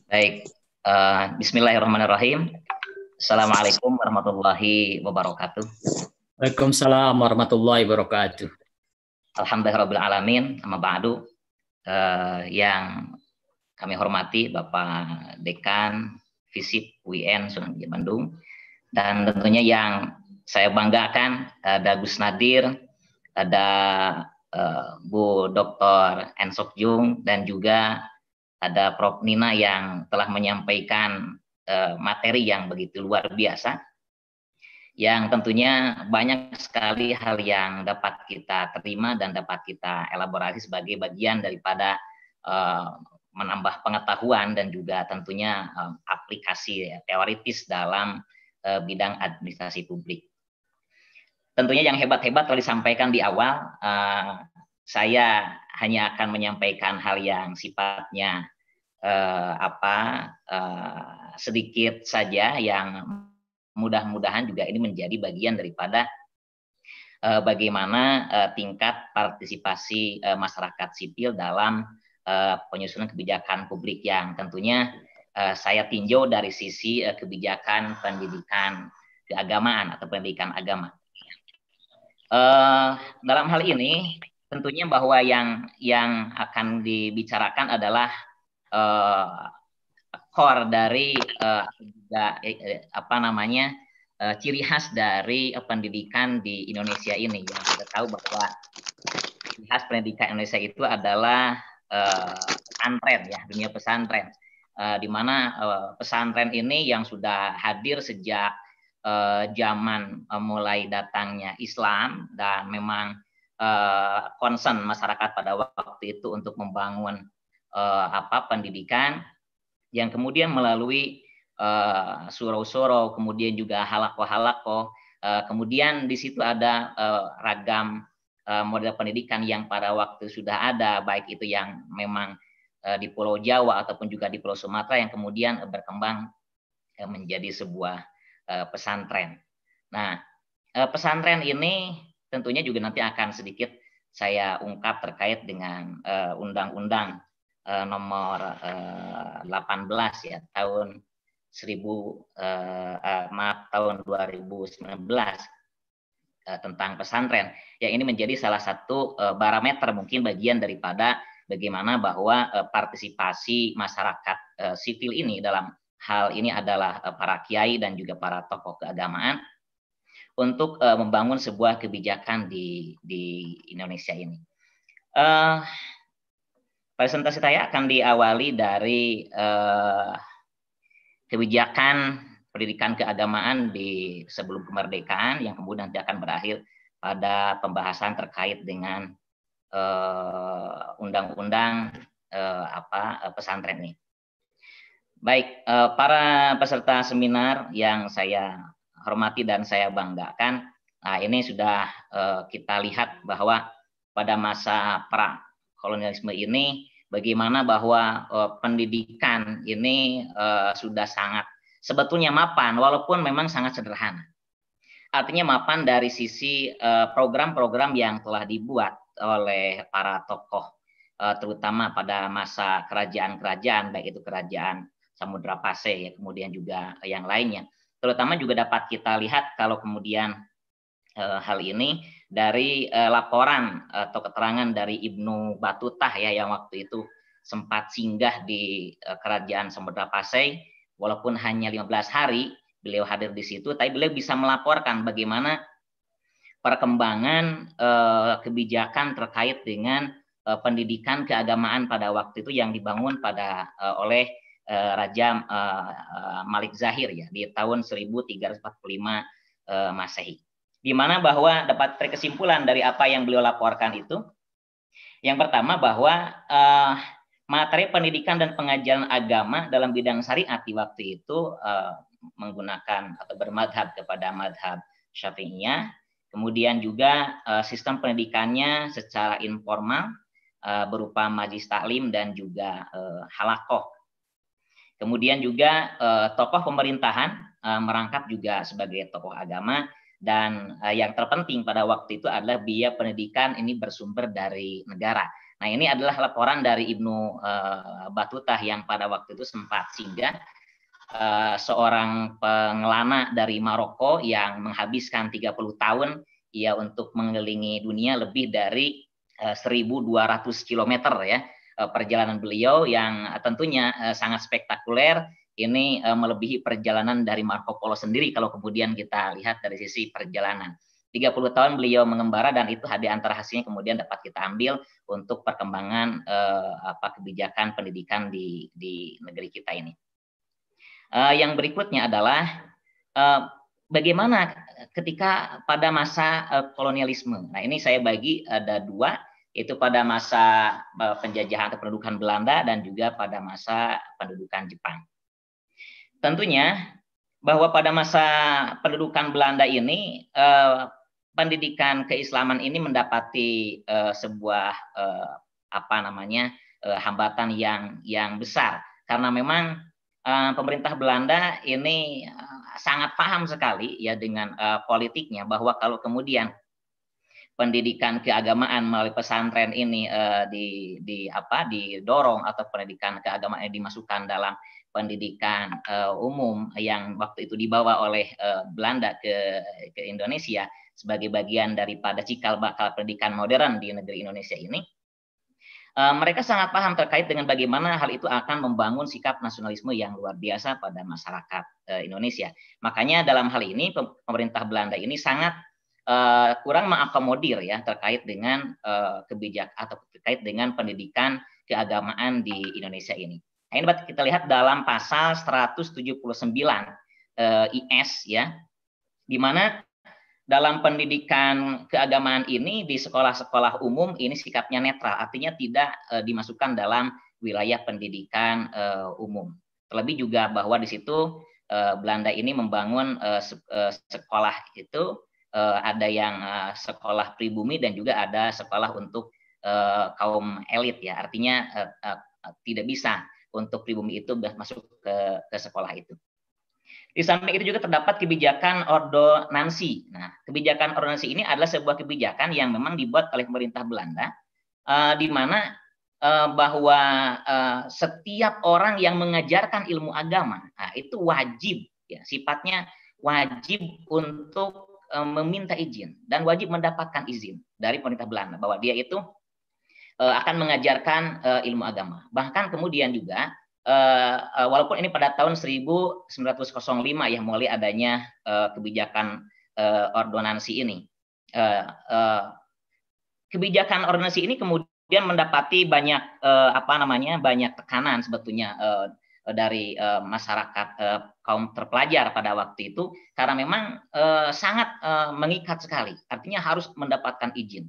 Baik, uh, Bismillahirrahmanirrahim. Assalamualaikum warahmatullahi wabarakatuh. Waalaikumsalam warahmatullahi wabarakatuh. Alhamdulillah alamin. Amma ba'du. Uh, yang kami hormati Bapak Dekan FISIP UIN Sunan Giri Bandung. Dan tentunya yang saya banggakan ada Gus Nadir, ada uh, Bu Dr. Ensok Jung dan juga ada Prof Nina yang telah menyampaikan uh, materi yang begitu luar biasa yang tentunya banyak sekali hal yang dapat kita terima dan dapat kita elaborasi sebagai bagian daripada uh, menambah pengetahuan dan juga tentunya eh, aplikasi ya, teoritis dalam eh, bidang administrasi publik. Tentunya yang hebat-hebat telah disampaikan di awal, eh, saya hanya akan menyampaikan hal yang sifatnya apa sedikit saja yang mudah-mudahan juga ini menjadi bagian daripada bagaimana tingkat partisipasi masyarakat sipil dalam Eh, penyusunan kebijakan publik yang tentunya eh, saya tinjau dari sisi eh, kebijakan pendidikan keagamaan atau pendidikan agama. dalam hal ini tentunya bahwa yang yang akan dibicarakan adalah core dari uh, apa namanya ciri khas dari pendidikan di Indonesia ini yang kita tahu bahwa ciri khas pendidikan Indonesia itu adalah pesantren eh, ya dunia pesantren eh, di mana eh, pesantren ini yang sudah hadir sejak zaman mulai datangnya Islam dan memang uh, concern masyarakat pada waktu itu untuk membangun apa pendidikan yang kemudian melalui surau-surau kemudian juga halako-halako oh, kemudian di situ ada ragam Eh, model pendidikan yang pada waktu sudah ada, baik itu yang memang eh, di Pulau Jawa ataupun juga di Pulau Sumatera yang kemudian berkembang eh, menjadi sebuah pesantren. Nah, pesantren ini tentunya juga nanti akan sedikit saya ungkap terkait dengan undang-undang nomor 18 ya tahun 1000 maaf tahun 2019 Eh, tentang pesantren yang ini menjadi salah satu eh, barometer mungkin bagian daripada bagaimana bahwa eh, partisipasi masyarakat sipil ini dalam hal ini adalah para kiai dan juga para tokoh keagamaan untuk membangun sebuah kebijakan di di Indonesia ini. Uh, presentasi saya akan diawali dari uh, kebijakan pendidikan keagamaan di sebelum kemerdekaan yang kemudian nanti akan berakhir pada pembahasan terkait dengan eh, undang-undang uh, uh, apa uh, pesantren ini. Baik, para peserta seminar yang saya hormati dan saya banggakan, nah ini sudah kita lihat bahwa pada masa pra kolonialisme ini bagaimana bahwa pendidikan ini sudah sangat sebetulnya mapan walaupun memang sangat sederhana. Artinya mapan dari sisi eh, program-program yang telah dibuat oleh para tokoh eh, terutama pada masa kerajaan-kerajaan baik itu kerajaan Samudra Pase ya kemudian juga yang lainnya. Terutama juga dapat kita lihat kalau kemudian eh, hal ini dari laporan atau keterangan dari Ibnu Batutah ya yang waktu itu sempat singgah di kerajaan Samudra Pasai walaupun hanya 15 hari beliau hadir di situ, tapi beliau bisa melaporkan bagaimana perkembangan eh, kebijakan terkait dengan eh, pendidikan keagamaan pada waktu itu yang dibangun pada eh, oleh eh, Raja eh, Malik Zahir ya di tahun 1345 eh, Masehi. Di mana bahwa dapat terkesimpulan dari apa yang beliau laporkan itu, yang pertama bahwa eh, materi pendidikan dan pengajaran agama dalam bidang syariat di waktu itu uh, menggunakan atau bermadhab kepada madhab syafi'iyah. Kemudian juga uh, sistem pendidikannya secara informal uh, berupa majlis taklim dan juga uh, halakoh. Kemudian juga uh, tokoh pemerintahan uh, merangkap juga sebagai tokoh agama dan uh, yang terpenting pada waktu itu adalah biaya pendidikan ini bersumber dari negara Nah ini adalah laporan dari Ibnu uh, Batuta yang pada waktu itu sempat singgah Uh, seorang pengelana dari Maroko yang menghabiskan 30 tahun ya untuk mengelilingi dunia lebih dari uh, 1.200 km ya uh, perjalanan beliau yang tentunya sangat spektakuler ini melebihi perjalanan dari Marco Polo sendiri kalau kemudian kita lihat dari sisi perjalanan. 30 tahun beliau mengembara dan itu di antara hasilnya kemudian dapat kita ambil untuk perkembangan eh, apa kebijakan pendidikan di di negeri kita ini. Eh, yang berikutnya adalah eh, bagaimana ketika pada masa eh, kolonialisme. Nah, ini saya bagi ada dua itu pada masa eh, penjajahan atau pendudukan Belanda dan juga pada masa pendudukan Jepang. Tentunya bahwa pada masa pendudukan Belanda ini eh, pendidikan keislaman ini mendapati uh, sebuah uh, apa namanya uh, hambatan yang yang besar karena memang uh, pemerintah Belanda ini uh, sangat paham sekali ya dengan uh, politiknya bahwa kalau kemudian pendidikan keagamaan melalui pesantren ini uh, di di apa didorong atau pendidikan keagamaan ini dimasukkan dalam pendidikan uh, umum yang waktu itu dibawa oleh uh, Belanda ke ke Indonesia sebagai bagian daripada cikal bakal pendidikan modern di negeri Indonesia ini, eh, mereka sangat paham terkait dengan bagaimana hal itu akan membangun sikap nasionalisme yang luar biasa pada masyarakat eh, Indonesia. Makanya dalam hal ini pemerintah Belanda ini sangat eh, kurang mengakomodir ya terkait dengan kebijakan atau terkait dengan pendidikan keagamaan di Indonesia ini. Nah, ini kita lihat dalam pasal 179 IS ya, di mana dalam pendidikan keagamaan ini di sekolah-sekolah umum ini sikapnya netral, artinya tidak uh, dimasukkan dalam wilayah pendidikan uh, umum. Terlebih juga bahwa di situ uh, Belanda ini membangun uh, se, uh, sekolah itu uh, ada yang uh, sekolah pribumi dan juga ada sekolah untuk uh, kaum elit ya, artinya uh, uh, tidak bisa untuk pribumi itu masuk ke, ke sekolah itu. Di samping itu juga terdapat kebijakan ordonansi. Nah, kebijakan ordonansi ini adalah sebuah kebijakan yang memang dibuat oleh pemerintah Belanda, uh, di mana uh, bahwa uh, setiap orang yang mengajarkan ilmu agama nah, itu wajib, ya, sifatnya wajib untuk meminta izin dan wajib mendapatkan izin dari pemerintah Belanda bahwa dia itu akan mengajarkan ilmu agama. Bahkan kemudian juga uh, walaupun ini pada tahun 1905 ya mulai adanya uh, kebijakan uh, ordonansi ini. Uh, uh, kebijakan ordonansi ini kemudian mendapati banyak uh, apa namanya banyak tekanan sebetulnya uh, dari uh, masyarakat uh, kaum terpelajar pada waktu itu karena memang uh, sangat uh, mengikat sekali artinya harus mendapatkan izin.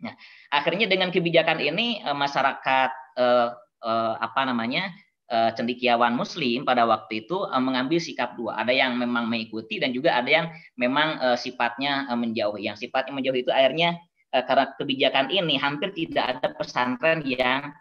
Nah, akhirnya dengan kebijakan ini masyarakat uh, uh, apa namanya uh, cendikiawan Muslim pada waktu itu eh, mengambil sikap dua. Ada yang memang mengikuti dan juga ada yang memang eh, sifatnya uh, menjauhi. Yang sifatnya menjauhi itu akhirnya karena kebijakan ini hampir tidak ada pesantren yang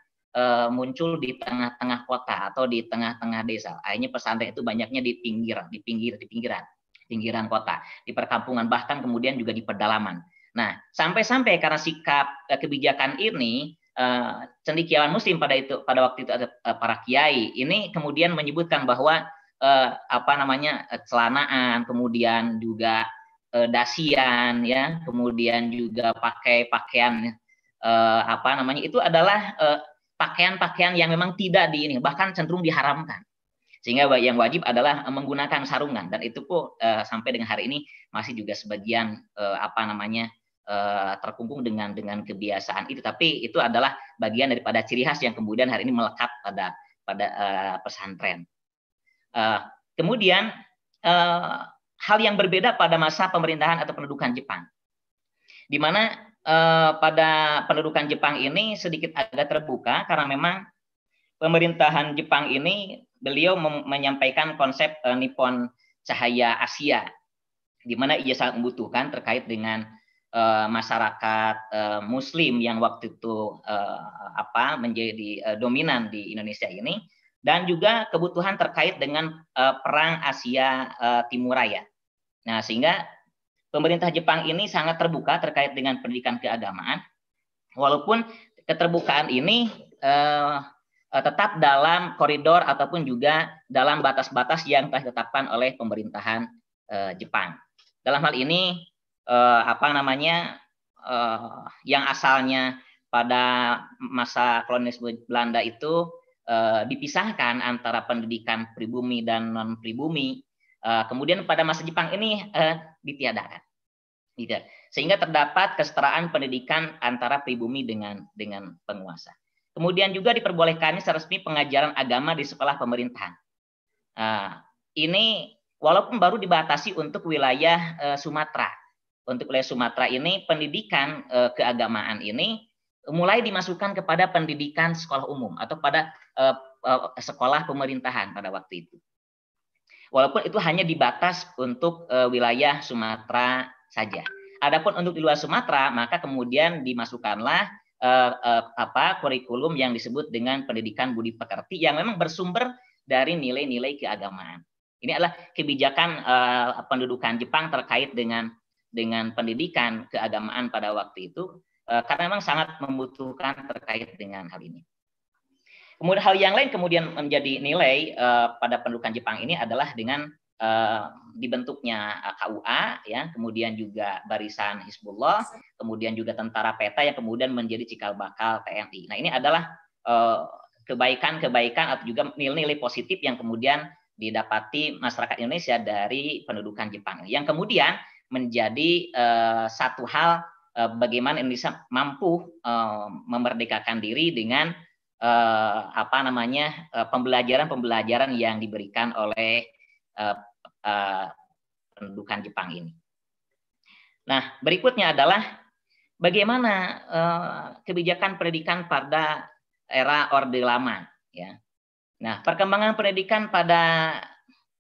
muncul di tengah-tengah kota atau di tengah-tengah desa. Akhirnya pesantren itu banyaknya di pinggir, di pinggir, di pinggiran, pinggiran kota, di perkampungan bahkan kemudian juga di pedalaman. Nah, sampai-sampai karena sikap kebijakan ini Eh, cendikiawan muslim pada itu pada waktu itu ada eh, para kiai ini kemudian menyebutkan bahwa eh, apa namanya celanaan kemudian juga dasian ya kemudian juga pakai pakaian apa namanya itu adalah pakaian-pakaian yang memang tidak di ini bahkan cenderung diharamkan sehingga yang wajib adalah menggunakan sarungan dan itu pun sampai dengan hari ini masih juga sebagian apa namanya uh, eh, terkungkung dengan dengan kebiasaan itu tapi itu adalah bagian daripada ciri khas yang kemudian hari ini melekat pada pada uh, pesantren uh, kemudian uh, hal yang berbeda pada masa pemerintahan atau pendudukan Jepang di mana uh, pada pendudukan Jepang ini sedikit agak terbuka karena memang pemerintahan Jepang ini beliau menyampaikan konsep uh, Nippon cahaya Asia di mana ia sangat membutuhkan terkait dengan Eh, masyarakat eh, Muslim yang waktu itu eh, apa menjadi dominan di Indonesia ini, dan juga kebutuhan terkait dengan perang Asia Timur Raya. Nah, sehingga pemerintah Jepang ini sangat terbuka terkait dengan pendidikan keagamaan, walaupun keterbukaan ini tetap dalam koridor ataupun juga dalam batas-batas yang telah ditetapkan oleh pemerintahan Jepang. Dalam hal ini uh, apa namanya uh, yang asalnya pada masa kolonis Belanda itu uh, dipisahkan antara pendidikan pribumi dan non pribumi. Uh, kemudian pada masa Jepang ini uh, ditiadakan. Tidak. Sehingga terdapat kesetaraan pendidikan antara pribumi dengan dengan penguasa. Kemudian juga diperbolehkan secara resmi pengajaran agama di sekolah pemerintahan. Uh, ini walaupun baru dibatasi untuk wilayah uh, Sumatera untuk wilayah Sumatera ini pendidikan uh, keagamaan ini mulai dimasukkan kepada pendidikan sekolah umum atau pada uh, sekolah pemerintahan pada waktu itu. Walaupun itu hanya dibatas untuk uh, wilayah Sumatera saja. Adapun untuk di luar Sumatera, maka kemudian dimasukkanlah uh, uh, apa kurikulum yang disebut dengan pendidikan budi pekerti yang memang bersumber dari nilai-nilai keagamaan. Ini adalah kebijakan uh, pendudukan Jepang terkait dengan dengan pendidikan keagamaan pada waktu itu eh, karena memang sangat membutuhkan terkait dengan hal ini. Kemudian hal yang lain kemudian menjadi nilai eh, pada pendudukan Jepang ini adalah dengan eh, dibentuknya KUA ya, kemudian juga barisan Hizbullah, kemudian juga tentara peta yang kemudian menjadi cikal bakal TNI. Nah, ini adalah kebaikan-kebaikan atau juga nilai-nilai positif yang kemudian didapati masyarakat Indonesia dari pendudukan Jepang. Yang kemudian menjadi uh, satu hal uh, bagaimana Indonesia mampu uh, memerdekakan diri dengan uh, apa namanya pembelajaran-pembelajaran uh, yang diberikan oleh uh, uh, pendudukan Jepang ini. Nah, berikutnya adalah bagaimana uh, kebijakan pendidikan pada era Orde Lama, ya. Nah, perkembangan pendidikan pada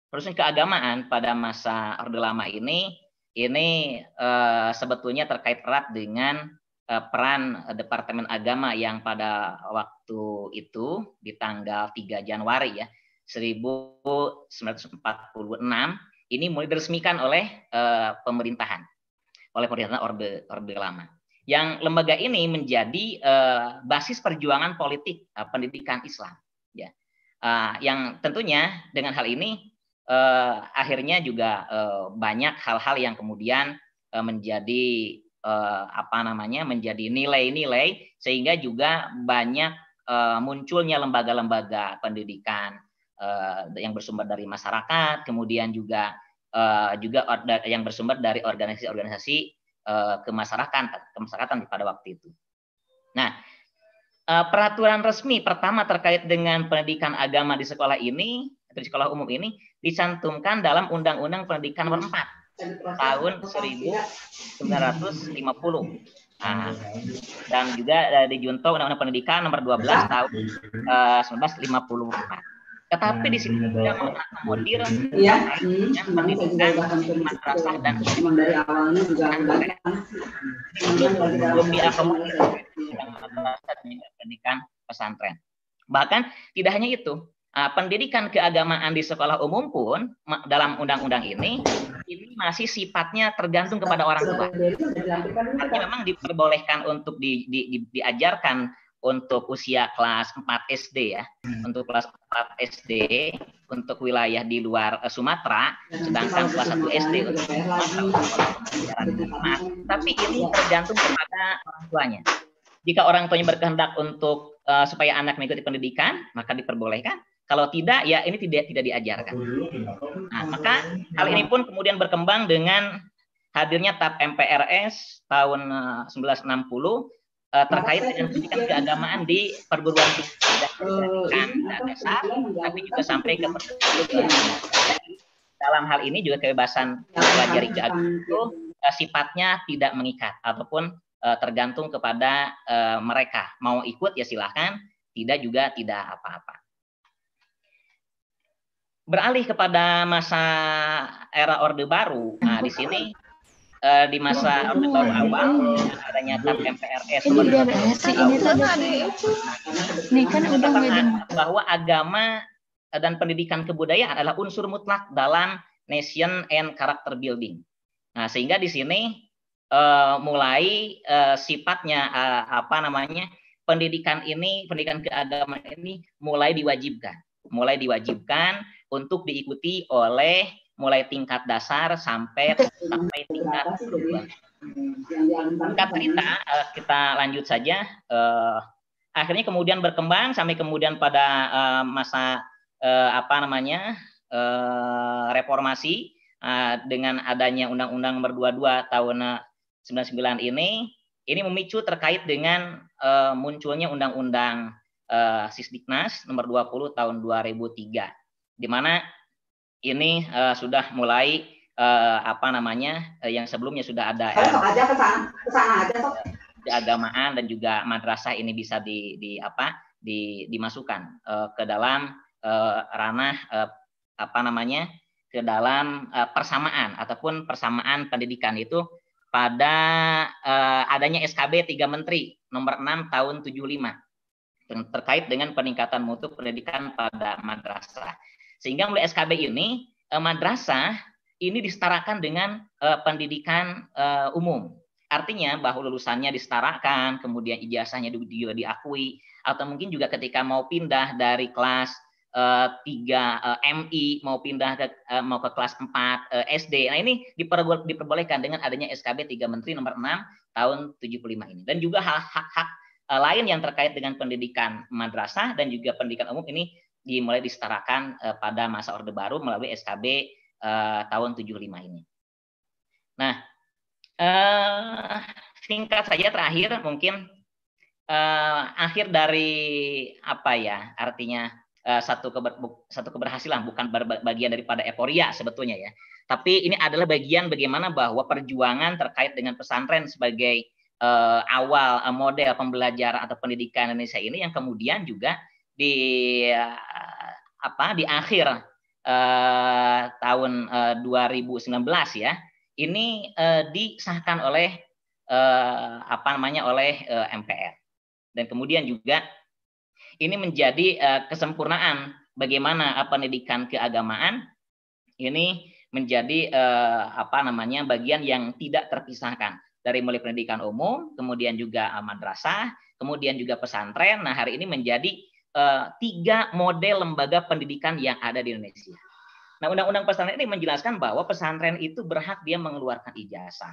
proses keagamaan pada masa Orde Lama ini ini uh, sebetulnya terkait erat dengan uh, peran Departemen Agama yang pada waktu itu di tanggal 3 Januari ya 1946 ini mulai diresmikan oleh uh, pemerintahan oleh pemerintahan Orde Orde Lama. Yang lembaga ini menjadi uh, basis perjuangan politik uh, pendidikan Islam ya. Uh, yang tentunya dengan hal ini eh, akhirnya juga eh, banyak hal-hal yang kemudian eh, menjadi eh, apa namanya menjadi nilai-nilai sehingga juga banyak eh, munculnya lembaga-lembaga pendidikan eh, yang bersumber dari masyarakat, kemudian juga eh, juga yang bersumber dari organisasi-organisasi eh, kemasyarakatan kemasyarakatan pada waktu itu. Nah, eh, peraturan resmi pertama terkait dengan pendidikan agama di sekolah ini, di sekolah umum ini dicantumkan dalam Undang-Undang Pendidikan Nomor 4 tahun 1950. Nah, dan juga dari Junto Undang-Undang Pendidikan Nomor 12 tahun uh, 1954. Tetapi di sini tidak mengakomodir ya, hmm, pendidikan madrasah dan dari awalnya juga belum diakomodir pendidikan pesantren. Bahkan tidak hanya itu, Ah, pendidikan keagamaan di sekolah umum pun dalam undang-undang ini ini masih sifatnya tergantung kepada orang tua. Artinya memang diperbolehkan untuk di, di, di, diajarkan untuk usia kelas 4 SD ya, untuk kelas 4 SD untuk wilayah di luar eh, Sumatera, sedangkan kelas 1 SD untuk Sumatera. Nah, tapi ini tergantung kepada orang tuanya. Jika orang tuanya berkehendak untuk uh, supaya anak mengikuti pendidikan, maka diperbolehkan. Kalau tidak, ya ini tidak tidak diajarkan. Nah, maka hal ini pun kemudian berkembang dengan hadirnya TAP MPRS tahun 1960 eh, eh, terkait nah, dengan pendidikan keagamaan di perguruan tinggi dan eh, dasar, tapi juga sampai ke perguruan dalam hal ini juga kebebasan mempelajari keagamaan itu sifatnya tidak mengikat ataupun tergantung kepada mereka mau ikut ya silahkan tidak juga tidak apa-apa beralih kepada masa era Orde Baru. Nah, di sini uh, di masa iya, Orde Baru iya. awal adanya TAP MPRS. Ini udah ini tuh ada nah, Ini kan udah bahwa agama eh, dan pendidikan kebudayaan adalah unsur mutlak dalam nation and character building. Nah, sehingga di sini uh, mulai uh, sifatnya uh, apa namanya? pendidikan ini, pendidikan keagamaan ini mulai diwajibkan. Mulai diwajibkan untuk diikuti oleh mulai tingkat dasar sampai sampai tingkat perguruan. Ya. Tingkat eh, kita lanjut saja. Eh, akhirnya kemudian berkembang sampai kemudian pada eh, masa apa namanya reformasi dengan adanya Undang-Undang Nomor 22 tahun 99 ini ini memicu terkait dengan munculnya Undang-Undang Sisdiknas Nomor 20 tahun 2003 di mana ini uh, sudah mulai uh, apa namanya uh, yang sebelumnya sudah ada eh, so aja kesana, kesana aja so. keagamaan dan juga madrasah ini bisa di, di apa di, dimasukkan uh, ke dalam uh, ranah uh, apa namanya ke dalam uh, persamaan ataupun persamaan pendidikan itu pada uh, adanya SKB 3 Menteri nomor 6 tahun 75 terkait dengan peningkatan mutu pendidikan pada madrasah. Sehingga melalui SKB ini eh, madrasah ini disetarakan dengan eh, pendidikan eh, umum. Artinya bahwa lulusannya disetarakan, kemudian ijazahnya juga diakui, atau mungkin juga ketika mau pindah dari kelas tiga MI mau pindah ke mau ke kelas 4 SD. Nah, ini diperbolehkan dengan adanya SKB 3 Menteri nomor 6 tahun 75 ini. Dan juga hak-hak lain yang terkait dengan pendidikan madrasah dan juga pendidikan umum ini dimulai disetarakan uh, pada masa Orde Baru melalui SKB uh, eh, tahun 75 ini. Nah, uh, singkat saja terakhir mungkin uh, akhir dari apa ya artinya uh, satu keber, satu keberhasilan bukan bagian daripada euforia sebetulnya ya. Tapi ini adalah bagian bagaimana bahwa perjuangan terkait dengan pesantren sebagai uh, awal model pembelajaran atau pendidikan Indonesia ini yang kemudian juga di eh, apa di akhir uh, tahun uh, eh, 2019 ya ini uh, disahkan oleh uh, apa namanya oleh uh, MPR dan kemudian juga ini menjadi uh, kesempurnaan bagaimana pendidikan keagamaan ini menjadi uh, apa namanya bagian yang tidak terpisahkan dari mulai pendidikan umum kemudian juga madrasah kemudian juga pesantren nah hari ini menjadi Eh, tiga model lembaga pendidikan yang ada di Indonesia. Nah, undang-undang pesantren ini menjelaskan bahwa pesantren itu berhak dia mengeluarkan ijazah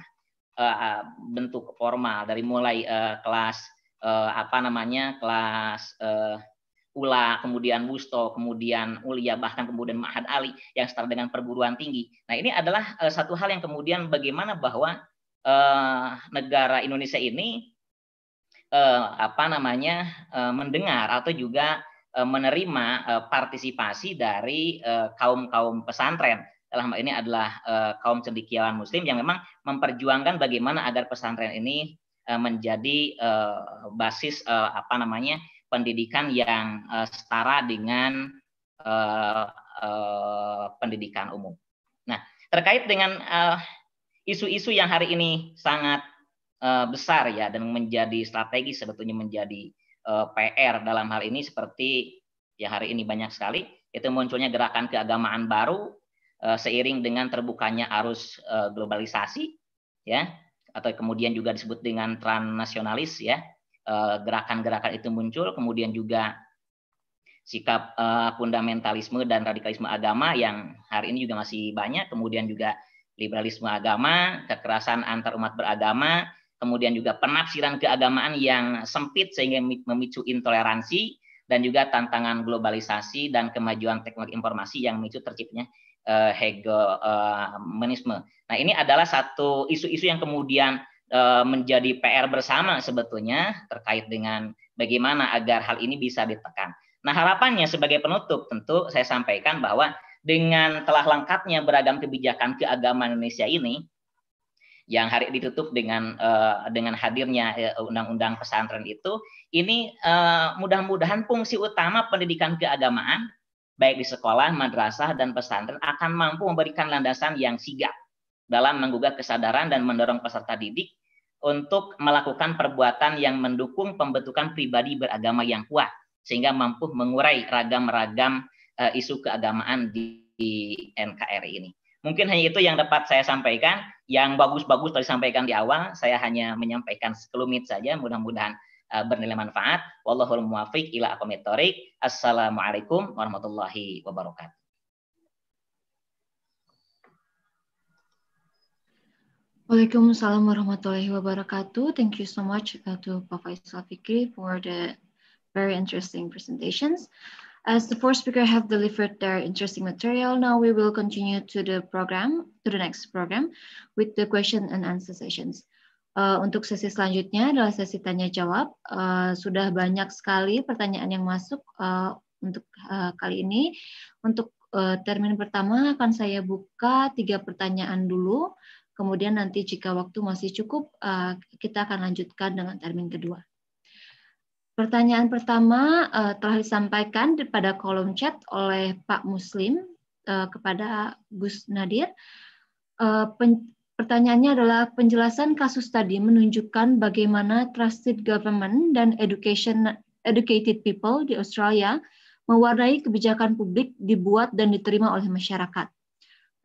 uh, bentuk formal dari mulai uh, kelas uh, apa namanya kelas uh, ULA, kemudian busto kemudian Ulia, bahkan kemudian Ma'had Ali yang setara dengan perguruan tinggi. Nah ini adalah satu hal yang kemudian bagaimana bahwa uh, negara Indonesia ini eh, apa namanya eh, mendengar atau juga eh, menerima eh, partisipasi dari eh, kaum kaum pesantren dalam hal ini adalah eh, kaum cendekiawan Muslim yang memang memperjuangkan bagaimana agar pesantren ini eh, menjadi eh, basis eh, apa namanya pendidikan yang eh, setara dengan eh, eh, pendidikan umum. Nah terkait dengan eh, isu-isu yang hari ini sangat uh, besar ya dan menjadi strategi sebetulnya menjadi uh, eh, PR dalam hal ini seperti ya hari ini banyak sekali itu munculnya gerakan keagamaan baru uh, seiring dengan terbukanya arus uh, globalisasi ya atau kemudian juga disebut dengan transnasionalis ya gerakan-gerakan itu muncul kemudian juga sikap fundamentalisme dan radikalisme agama yang hari ini juga masih banyak kemudian juga liberalisme agama kekerasan antar umat beragama kemudian juga penafsiran keagamaan yang sempit sehingga memicu intoleransi dan juga tantangan globalisasi dan kemajuan teknologi informasi yang memicu terciptanya uh, eh, hegemonisme. Eh, nah, ini adalah satu isu-isu yang kemudian uh, menjadi PR bersama sebetulnya terkait dengan bagaimana agar hal ini bisa ditekan. Nah, harapannya sebagai penutup tentu saya sampaikan bahwa dengan telah lengkapnya beragam kebijakan keagamaan Indonesia ini, yang hari ditutup dengan uh, dengan hadirnya eh, undang-undang pesantren itu ini uh, mudah-mudahan fungsi utama pendidikan keagamaan baik di sekolah, madrasah dan pesantren akan mampu memberikan landasan yang sigap dalam menggugah kesadaran dan mendorong peserta didik untuk melakukan perbuatan yang mendukung pembentukan pribadi beragama yang kuat sehingga mampu mengurai ragam-ragam uh, isu keagamaan di, di NKRI ini. Mungkin hanya itu yang dapat saya sampaikan. Yang bagus-bagus tadi sampaikan di awal, saya hanya menyampaikan sekelumit saja. Mudah-mudahan eh, bernilai manfaat. Wallahul muwafiq ila akumitorik. Assalamualaikum warahmatullahi wabarakatuh. Waalaikumsalam warahmatullahi wabarakatuh. Thank you so much eh, to Pak Faisal Fikri for the very interesting presentations. As the four speakers have delivered their interesting material, now we will continue to the program, to the next program with the question and answer sessions. Uh, untuk sesi selanjutnya adalah sesi tanya jawab. Uh, sudah banyak sekali pertanyaan yang masuk uh, untuk uh, kali ini. Untuk uh, termin pertama akan saya buka tiga pertanyaan dulu. Kemudian nanti jika waktu masih cukup, uh, kita akan lanjutkan dengan termin kedua. Pertanyaan pertama uh, telah disampaikan pada kolom chat oleh Pak Muslim uh, kepada Gus Nadir. Uh, pen, pertanyaannya adalah penjelasan kasus tadi menunjukkan bagaimana trusted government dan education educated people di Australia mewarnai kebijakan publik dibuat dan diterima oleh masyarakat.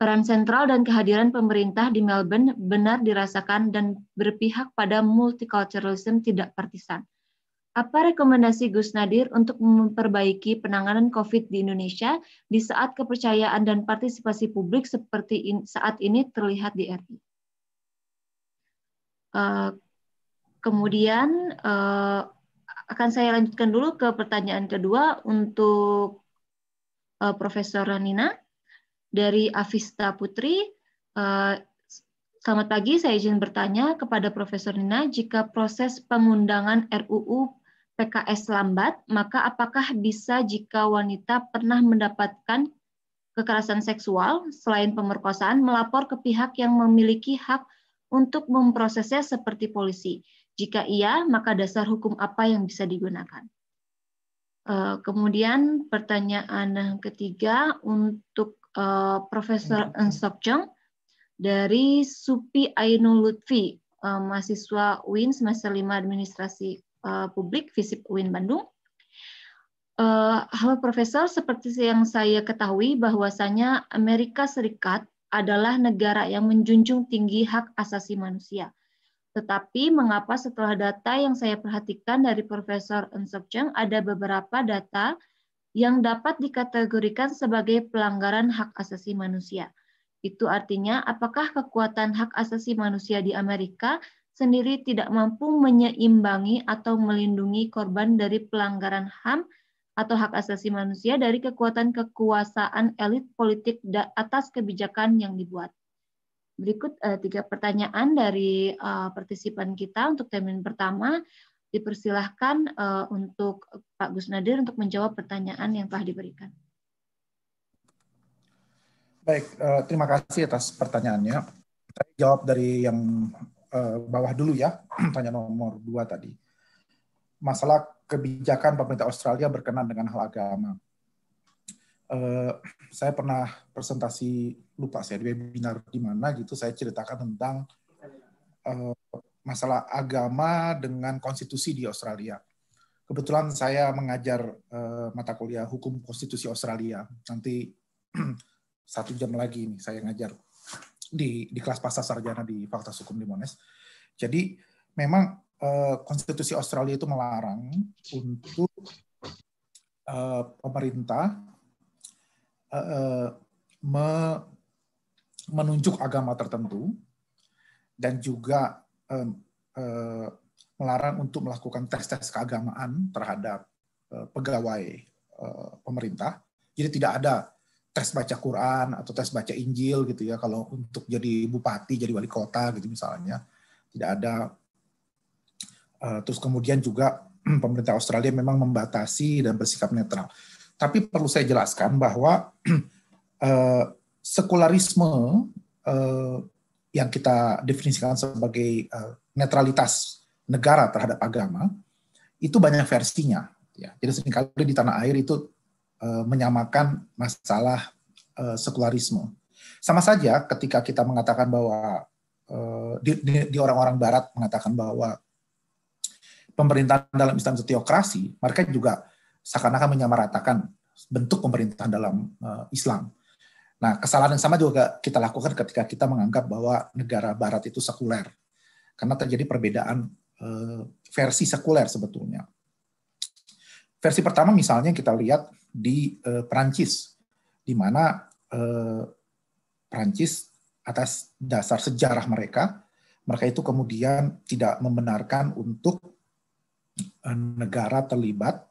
Peran sentral dan kehadiran pemerintah di Melbourne benar dirasakan dan berpihak pada multiculturalism tidak partisan apa rekomendasi Gus Nadir untuk memperbaiki penanganan COVID di Indonesia di saat kepercayaan dan partisipasi publik seperti in, saat ini terlihat di RI? Uh, eh, kemudian uh, akan saya lanjutkan dulu ke pertanyaan kedua untuk uh, Profesor Ranina dari Avista Putri. Uh, Selamat pagi, saya izin bertanya kepada Profesor Nina, jika proses pengundangan RUU PKS lambat, maka apakah bisa jika wanita pernah mendapatkan kekerasan seksual selain pemerkosaan melapor ke pihak yang memiliki hak untuk memprosesnya seperti polisi? Jika iya, maka dasar hukum apa yang bisa digunakan? Eh, kemudian pertanyaan ketiga untuk eh, Profesor Ensok Jung dari Supi Ainul Lutfi, eh, mahasiswa UIN semester 5 administrasi Eh, publik Visip UIN Bandung. Uh, halo Profesor, seperti yang saya ketahui bahwasanya Amerika Serikat adalah negara yang menjunjung tinggi hak asasi manusia. Tetapi mengapa setelah data yang saya perhatikan dari Profesor Eunsook Cheng ada beberapa data yang dapat dikategorikan sebagai pelanggaran hak asasi manusia. Itu artinya apakah kekuatan hak asasi manusia di Amerika sendiri tidak mampu menyeimbangi atau melindungi korban dari pelanggaran HAM atau hak asasi manusia dari kekuatan kekuasaan elit politik atas kebijakan yang dibuat. Berikut eh, tiga pertanyaan dari uh, partisipan kita untuk termin pertama. Dipersilahkan uh, untuk Pak Gus Nadir untuk menjawab pertanyaan yang telah diberikan. Baik, terima kasih atas pertanyaannya. Saya jawab dari yang Eh, bawah dulu ya, tanya nomor dua tadi. Masalah kebijakan pemerintah Australia berkenan dengan hal agama. Eh, saya pernah presentasi lupa saya di webinar di mana gitu saya ceritakan tentang eh, masalah agama dengan konstitusi di Australia. Kebetulan saya mengajar mata kuliah hukum konstitusi Australia. Nanti satu jam lagi nih saya ngajar di di kelas pasar sarjana di Fakultas Hukum di Monash. Jadi memang uh, konstitusi Australia itu melarang untuk uh, pemerintah uh, me menunjuk agama tertentu dan juga uh, melarang untuk melakukan tes-tes keagamaan terhadap uh, pegawai uh, pemerintah. Jadi tidak ada tes baca Quran atau tes baca Injil gitu ya kalau untuk jadi bupati jadi wali kota gitu misalnya tidak ada eh, terus kemudian juga pemerintah Australia memang membatasi dan bersikap netral tapi perlu saya jelaskan bahwa eh, sekularisme eh, yang kita definisikan sebagai netralitas negara terhadap agama itu banyak versinya ya jadi seringkali di tanah air itu Eh, menyamakan masalah eh, sekularisme. Sama saja ketika kita mengatakan bahwa eh, di orang-orang Barat mengatakan bahwa pemerintahan dalam Islam setiokrasi teokrasi, mereka juga seakan-akan menyamaratakan bentuk pemerintahan dalam Islam. Nah, kesalahan yang sama juga kita lakukan ketika kita menganggap bahwa negara Barat itu sekuler, karena terjadi perbedaan versi sekuler sebetulnya. Versi pertama misalnya kita lihat di uh, Perancis, di mana uh, Perancis atas dasar sejarah mereka, mereka itu kemudian tidak membenarkan untuk uh, negara terlibat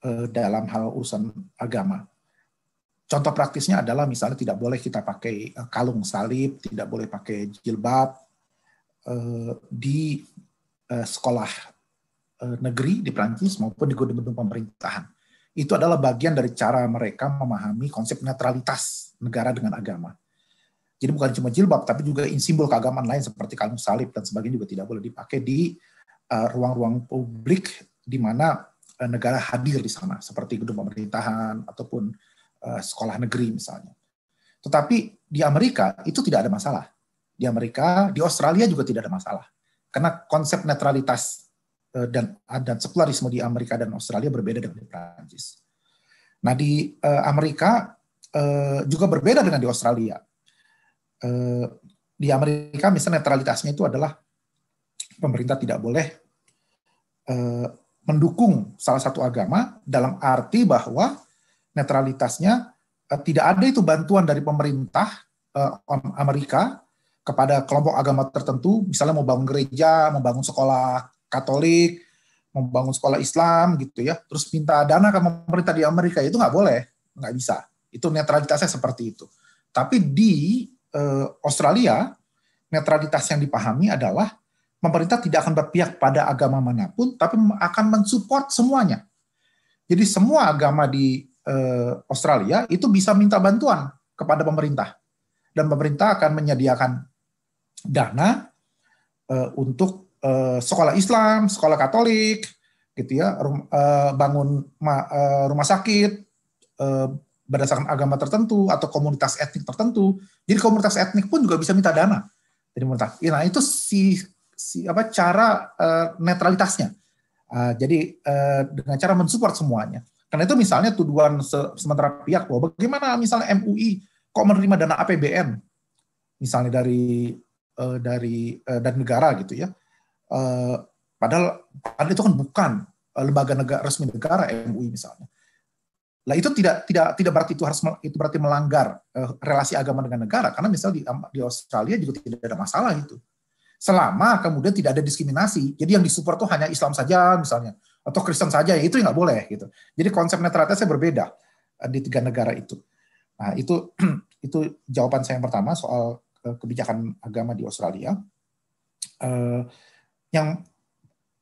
uh, dalam hal urusan agama. Contoh praktisnya adalah misalnya tidak boleh kita pakai kalung salib, tidak boleh pakai jilbab di sekolah Eh, negeri di Prancis maupun di gedung-gedung pemerintahan. Itu adalah bagian dari cara mereka memahami konsep netralitas negara dengan agama. Jadi bukan cuma jilbab, tapi juga simbol keagamaan lain seperti kalung salib dan sebagainya juga tidak boleh dipakai di eh, ruang-ruang uh, publik di mana uh, negara hadir di sana, seperti gedung pemerintahan ataupun uh, sekolah negeri misalnya. Tetapi di Amerika itu tidak ada masalah. Di Amerika, di Australia juga tidak ada masalah. Karena konsep netralitas Eh, dan ah, dan sekularisme di Amerika dan Australia berbeda dengan di Prancis. Nah di eh, Amerika eh, juga berbeda dengan di Australia. Di Amerika misalnya netralitasnya itu adalah pemerintah tidak boleh mendukung salah satu agama dalam arti bahwa netralitasnya tidak ada itu bantuan dari pemerintah Amerika kepada kelompok agama tertentu, misalnya mau bangun gereja, mau bangun sekolah, Katolik, membangun sekolah Islam gitu ya, terus minta dana ke pemerintah di Amerika ya itu nggak boleh, nggak bisa. Itu netralitasnya seperti itu. Tapi di e, Australia netralitas yang dipahami adalah pemerintah tidak akan berpihak pada agama manapun, tapi akan mensupport semuanya. Jadi semua agama di e, Australia itu bisa minta bantuan kepada pemerintah dan pemerintah akan menyediakan dana e, untuk Eh, sekolah Islam, sekolah Katolik, gitu ya, eh, bangun eh, rumah sakit berdasarkan agama tertentu atau komunitas etnik tertentu. Jadi komunitas etnik pun juga bisa minta dana Jadi pemerintah. Nah itu si, si apa cara netralitasnya. jadi dengan cara mensupport semuanya. Karena itu misalnya tuduhan se sementara pihak bahwa bagaimana misalnya MUI kok menerima dana APBN misalnya dari uh, dari uh, dan negara gitu ya. Eh, padahal padahal itu kan bukan eh, lembaga negara resmi negara MUI misalnya. Lah itu tidak tidak tidak berarti itu harus itu berarti melanggar eh, relasi agama dengan negara karena misal di di Australia juga tidak ada masalah itu. Selama kemudian tidak ada diskriminasi. Jadi yang disupport itu hanya Islam saja misalnya atau Kristen saja ya itu nggak boleh gitu. Jadi konsep netralitasnya berbeda di tiga negara itu. Nah, itu itu jawaban saya yang pertama soal kebijakan agama di Australia. Uh, yang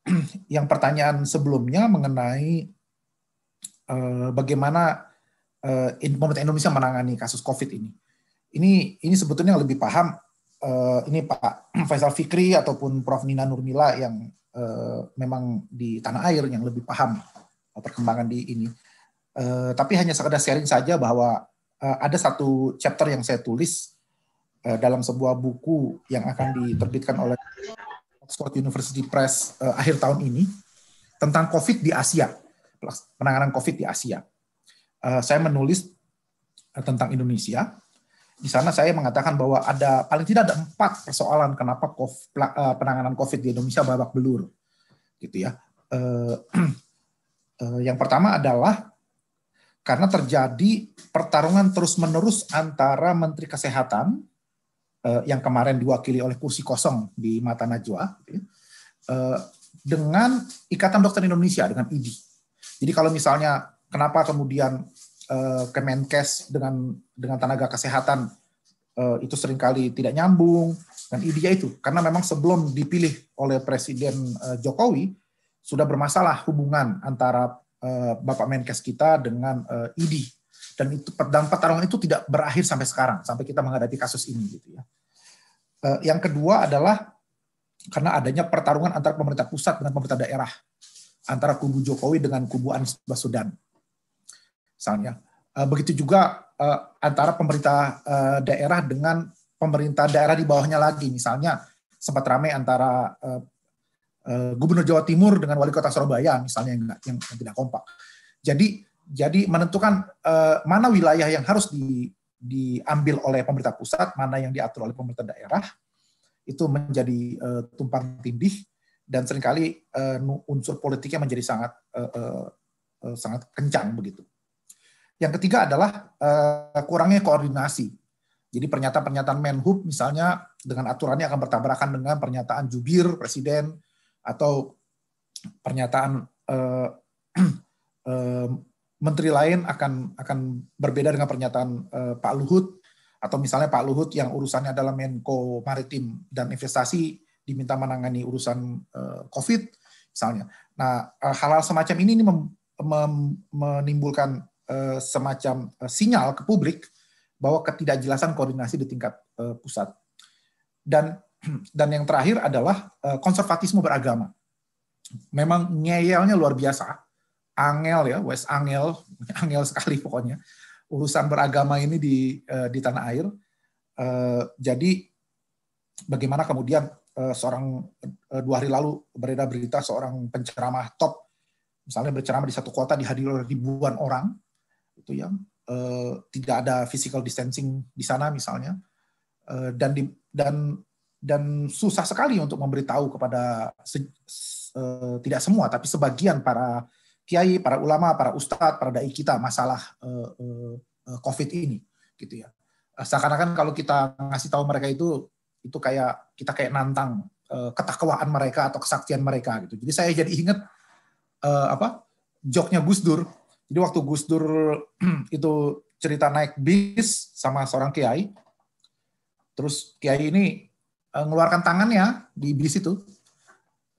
yang pertanyaan sebelumnya mengenai eh, bagaimana eh, pemerintah Indonesia menangani kasus COVID ini. Ini ini sebetulnya yang lebih paham eh, ini Pak Faisal Fikri ataupun Prof Nina Nurmila yang eh, memang di tanah air yang lebih paham eh, perkembangan di ini. Eh, tapi hanya sekedar sharing saja bahwa eh, ada satu chapter yang saya tulis eh, dalam sebuah buku yang akan diterbitkan oleh Oxford University Press uh, akhir tahun ini tentang COVID di Asia, penanganan COVID di Asia. Uh, saya menulis eh, tentang Indonesia. Di sana saya mengatakan bahwa ada paling tidak ada empat persoalan kenapa COVID, penanganan COVID di Indonesia babak belur, gitu ya. yang pertama adalah karena terjadi pertarungan terus-menerus antara Menteri Kesehatan Eh, yang kemarin diwakili oleh kursi kosong di Mata Najwa, gitu ya. eh, dengan Ikatan Dokter Indonesia, dengan IDI. Jadi kalau misalnya kenapa kemudian eh, Kemenkes dengan dengan tenaga kesehatan itu seringkali tidak nyambung, dan IDI itu, karena memang sebelum dipilih oleh Presiden Jokowi, sudah bermasalah hubungan antara Bapak Menkes kita dengan IDI dan itu dan pertarungan itu tidak berakhir sampai sekarang, sampai kita menghadapi kasus ini gitu ya. Eh, yang kedua adalah karena adanya pertarungan antara pemerintah pusat dengan pemerintah daerah, antara kubu Jokowi dengan kubu Anies Baswedan, misalnya. Eh, begitu juga eh, antara pemerintah daerah dengan pemerintah daerah di bawahnya lagi, misalnya sempat ramai antara Gubernur Jawa Timur dengan Wali Kota Surabaya misalnya yang, yang, yang tidak kompak. Jadi jadi menentukan uh, mana wilayah yang harus di, diambil oleh pemerintah pusat, mana yang diatur oleh pemerintah daerah, itu menjadi uh, tumpang tindih dan seringkali uh, unsur politiknya menjadi sangat uh, uh, sangat kencang begitu. Yang ketiga adalah uh, kurangnya koordinasi. Jadi pernyataan-pernyataan Menhub misalnya dengan aturannya akan bertabrakan dengan pernyataan jubir presiden atau pernyataan eh, menteri lain akan akan berbeda dengan pernyataan uh, Pak Luhut atau misalnya Pak Luhut yang urusannya adalah Menko Maritim dan Investasi diminta menangani urusan uh, COVID misalnya. Nah eh, hal-hal semacam ini, ini menimbulkan uh, semacam uh, sinyal ke publik bahwa ketidakjelasan koordinasi di tingkat uh, pusat dan dan yang terakhir adalah konservatisme beragama. Memang ngeyelnya luar biasa angel ya, West Angel, angel sekali pokoknya. Urusan beragama ini di eh, di tanah air. Eh, jadi bagaimana kemudian eh, seorang dua hari lalu beredar berita seorang penceramah top misalnya berceramah di satu kota dihadiri oleh ribuan orang itu yang tidak ada physical distancing di sana misalnya dan di, dan dan susah sekali untuk memberitahu kepada se, se, tidak semua tapi sebagian para kiai, para ulama, para ustadz, para dai kita masalah uh, uh, COVID ini, gitu ya. Seakan-akan kalau kita ngasih tahu mereka itu, itu kayak kita kayak nantang uh, ketakwaan mereka atau kesaktian mereka gitu. Jadi saya jadi inget uh, apa joknya Gus Dur. Jadi waktu Gus Dur itu cerita naik bis sama seorang kiai, terus kiai ini uh, ngeluarkan tangannya di bis itu,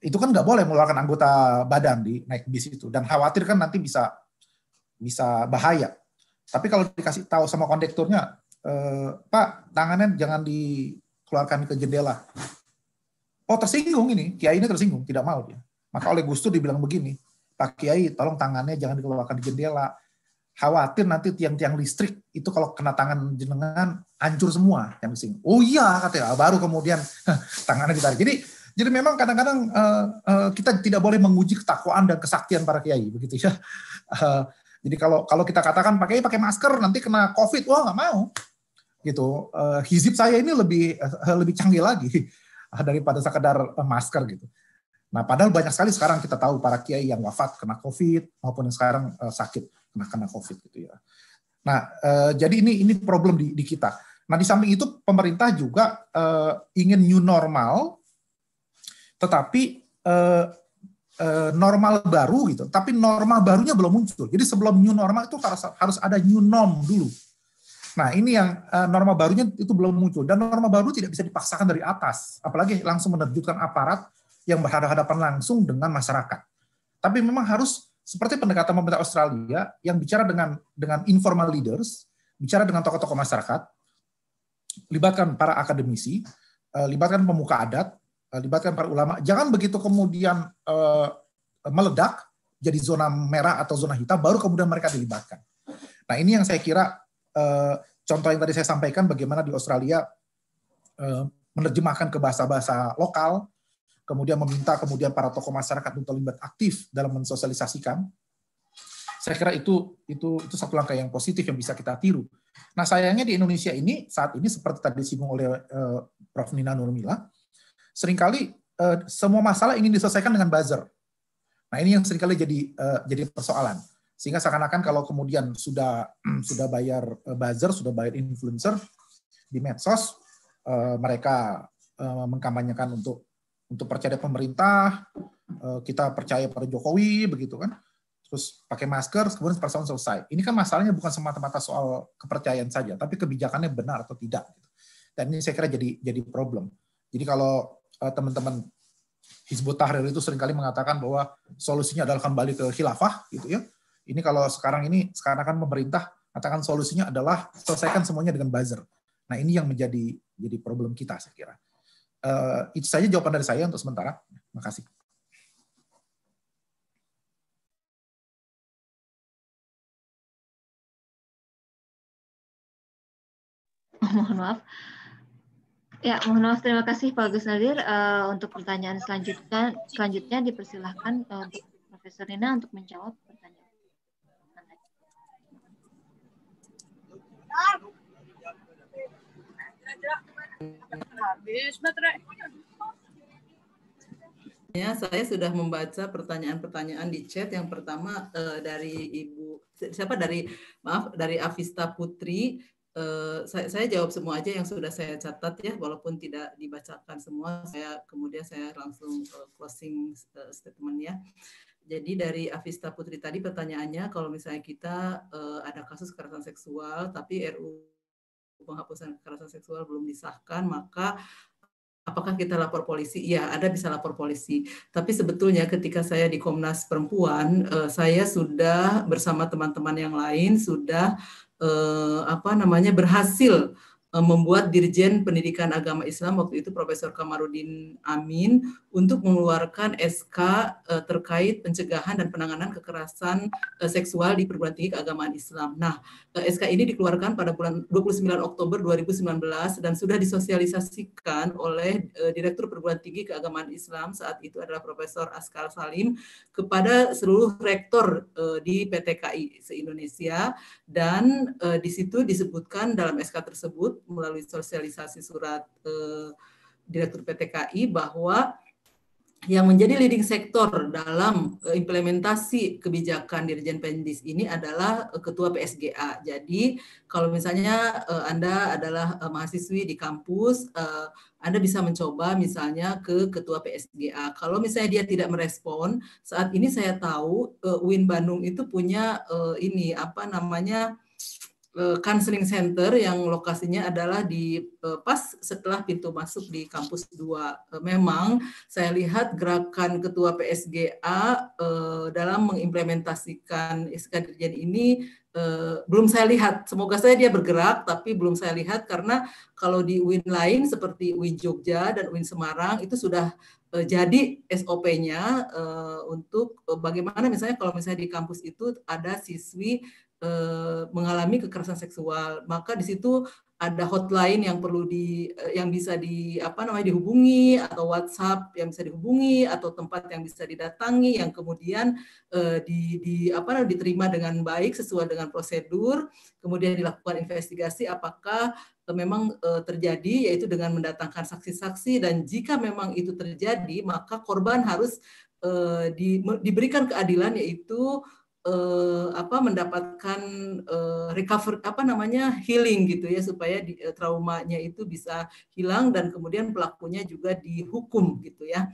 itu kan nggak boleh mengeluarkan anggota badan di naik bis itu dan khawatir kan nanti bisa bisa bahaya. Tapi kalau dikasih tahu sama kondekturnya, eh, Pak tangannya jangan dikeluarkan ke jendela. Oh tersinggung ini, Kiai ini tersinggung, tidak mau dia. Maka oleh Gusto dibilang begini, Pak Kiai tolong tangannya jangan dikeluarkan di jendela. Khawatir nanti tiang-tiang listrik itu kalau kena tangan jenengan hancur semua yang disinggung Oh iya katanya, baru kemudian tangannya ditarik. Jadi jadi memang kadang-kadang uh, uh, kita tidak boleh menguji ketakwaan dan kesaktian para kiai, begitu ya. Uh, jadi kalau kalau kita katakan pakai pakai masker nanti kena covid, wah nggak mau, gitu. Uh, hizib saya ini lebih uh, lebih canggih lagi uh, daripada sekedar uh, masker gitu. Nah padahal banyak sekali sekarang kita tahu para kiai yang wafat kena covid maupun yang sekarang uh, sakit kena kena covid gitu ya. Nah uh, jadi ini ini problem di, di kita. Nah, di samping itu pemerintah juga uh, ingin new normal tetapi eh, eh, normal baru gitu. Tapi normal barunya belum muncul. Jadi sebelum new normal itu harus harus ada new norm dulu. Nah ini yang eh, norma barunya itu belum muncul dan norma baru tidak bisa dipaksakan dari atas, apalagi langsung menerjutkan aparat yang berhadapan langsung dengan masyarakat. Tapi memang harus seperti pendekatan pemerintah Australia yang bicara dengan dengan informal leaders, bicara dengan tokoh-tokoh masyarakat, libatkan para akademisi, eh, libatkan pemuka adat, libatkan para ulama. Jangan begitu kemudian uh, meledak jadi zona merah atau zona hitam, baru kemudian mereka dilibatkan. Nah ini yang saya kira uh, contoh yang tadi saya sampaikan bagaimana di Australia uh, menerjemahkan ke bahasa-bahasa lokal, kemudian meminta kemudian para tokoh masyarakat untuk terlibat aktif dalam mensosialisasikan. Saya kira itu itu itu satu langkah yang positif yang bisa kita tiru. Nah sayangnya di Indonesia ini saat ini seperti tadi disinggung oleh uh, Prof Nina Nurmila, seringkali uh, semua masalah ingin diselesaikan dengan buzzer. Nah ini yang seringkali jadi uh, jadi persoalan. Sehingga seakan-akan kalau kemudian sudah sudah bayar eh, buzzer, sudah bayar influencer di medsos, uh, mereka uh, mengkampanyekan untuk untuk percaya pemerintah, uh, kita percaya pada Jokowi, begitu kan? Terus pakai masker, kemudian persoalan selesai. Ini kan masalahnya bukan semata-mata soal kepercayaan saja, tapi kebijakannya benar atau tidak. Gitu. Dan ini saya kira jadi jadi problem. Jadi kalau Eh, teman-teman Hizbut Tahrir itu seringkali mengatakan bahwa solusinya adalah kembali ke khilafah gitu ya. Ini kalau sekarang ini sekarang kan pemerintah katakan solusinya adalah selesaikan semuanya dengan buzzer. Nah, ini yang menjadi jadi problem kita saya kira. Uh, itu saja jawaban dari saya untuk sementara. Makasih. Mohon maaf. Ya, mohon maaf terima kasih Pak Gus Nadir uh, untuk pertanyaan selanjutnya. Selanjutnya dipersilahkan uh, Profesor Nina untuk menjawab pertanyaan. Ya, saya sudah membaca pertanyaan-pertanyaan di chat. Yang pertama uh, dari Ibu siapa dari maaf dari Avista Putri. Eh, saya, saya jawab semua aja yang sudah saya catat ya, walaupun tidak dibacakan semua, saya kemudian saya langsung eh, closing eh, statement ya. Jadi dari Avista Putri tadi pertanyaannya, kalau misalnya kita uh, ada kasus kekerasan seksual, tapi RU penghapusan kekerasan seksual belum disahkan, maka apakah kita lapor polisi? Ya, ada bisa lapor polisi. Tapi sebetulnya ketika saya di Komnas Perempuan, saya sudah bersama teman-teman yang lain sudah eh, apa namanya berhasil Eh, membuat Dirjen Pendidikan Agama Islam waktu itu Profesor Kamarudin Amin untuk mengeluarkan SK eh, terkait pencegahan dan penanganan kekerasan eh, seksual di perguruan tinggi keagamaan Islam. Nah, SK ini dikeluarkan pada bulan 29 Oktober 2019 dan sudah disosialisasikan oleh Direktur Perguruan Tinggi Keagamaan Islam saat itu adalah Profesor Askar Salim kepada seluruh rektor di PTKI se-Indonesia dan di situ disebutkan dalam SK tersebut melalui sosialisasi surat eh, Direktur PTKI bahwa yang menjadi leading sektor dalam eh, implementasi kebijakan Dirjen Pendis ini adalah eh, ketua PSGA. Jadi kalau misalnya eh, Anda adalah mahasiswi di kampus, Anda bisa mencoba misalnya ke ketua PSGA. Kalau misalnya dia tidak merespon, saat ini saya tahu UIN Bandung itu punya ini apa namanya Eh, counseling center yang lokasinya adalah di eh, pas setelah pintu masuk di kampus 2. Eh, memang saya lihat gerakan ketua PSGA dalam mengimplementasikan SK Dirjen ini belum saya lihat. Semoga saya dia bergerak tapi belum saya lihat karena kalau di UIN lain seperti UIN Jogja dan UIN Semarang itu sudah jadi SOP-nya untuk bagaimana misalnya kalau misalnya di kampus itu ada siswi Eh, mengalami kekerasan seksual maka di situ ada hotline yang perlu di eh, yang bisa di apa namanya dihubungi atau WhatsApp yang bisa dihubungi atau tempat yang bisa didatangi yang kemudian eh, di, di apa namanya diterima dengan baik sesuai dengan prosedur kemudian dilakukan investigasi apakah eh, memang eh, terjadi yaitu dengan mendatangkan saksi-saksi dan jika memang itu terjadi maka korban harus eh, di, diberikan keadilan yaitu eh, apa mendapatkan uh, recover apa namanya healing gitu ya supaya di, uh, traumanya itu bisa hilang dan kemudian pelakunya juga dihukum gitu ya.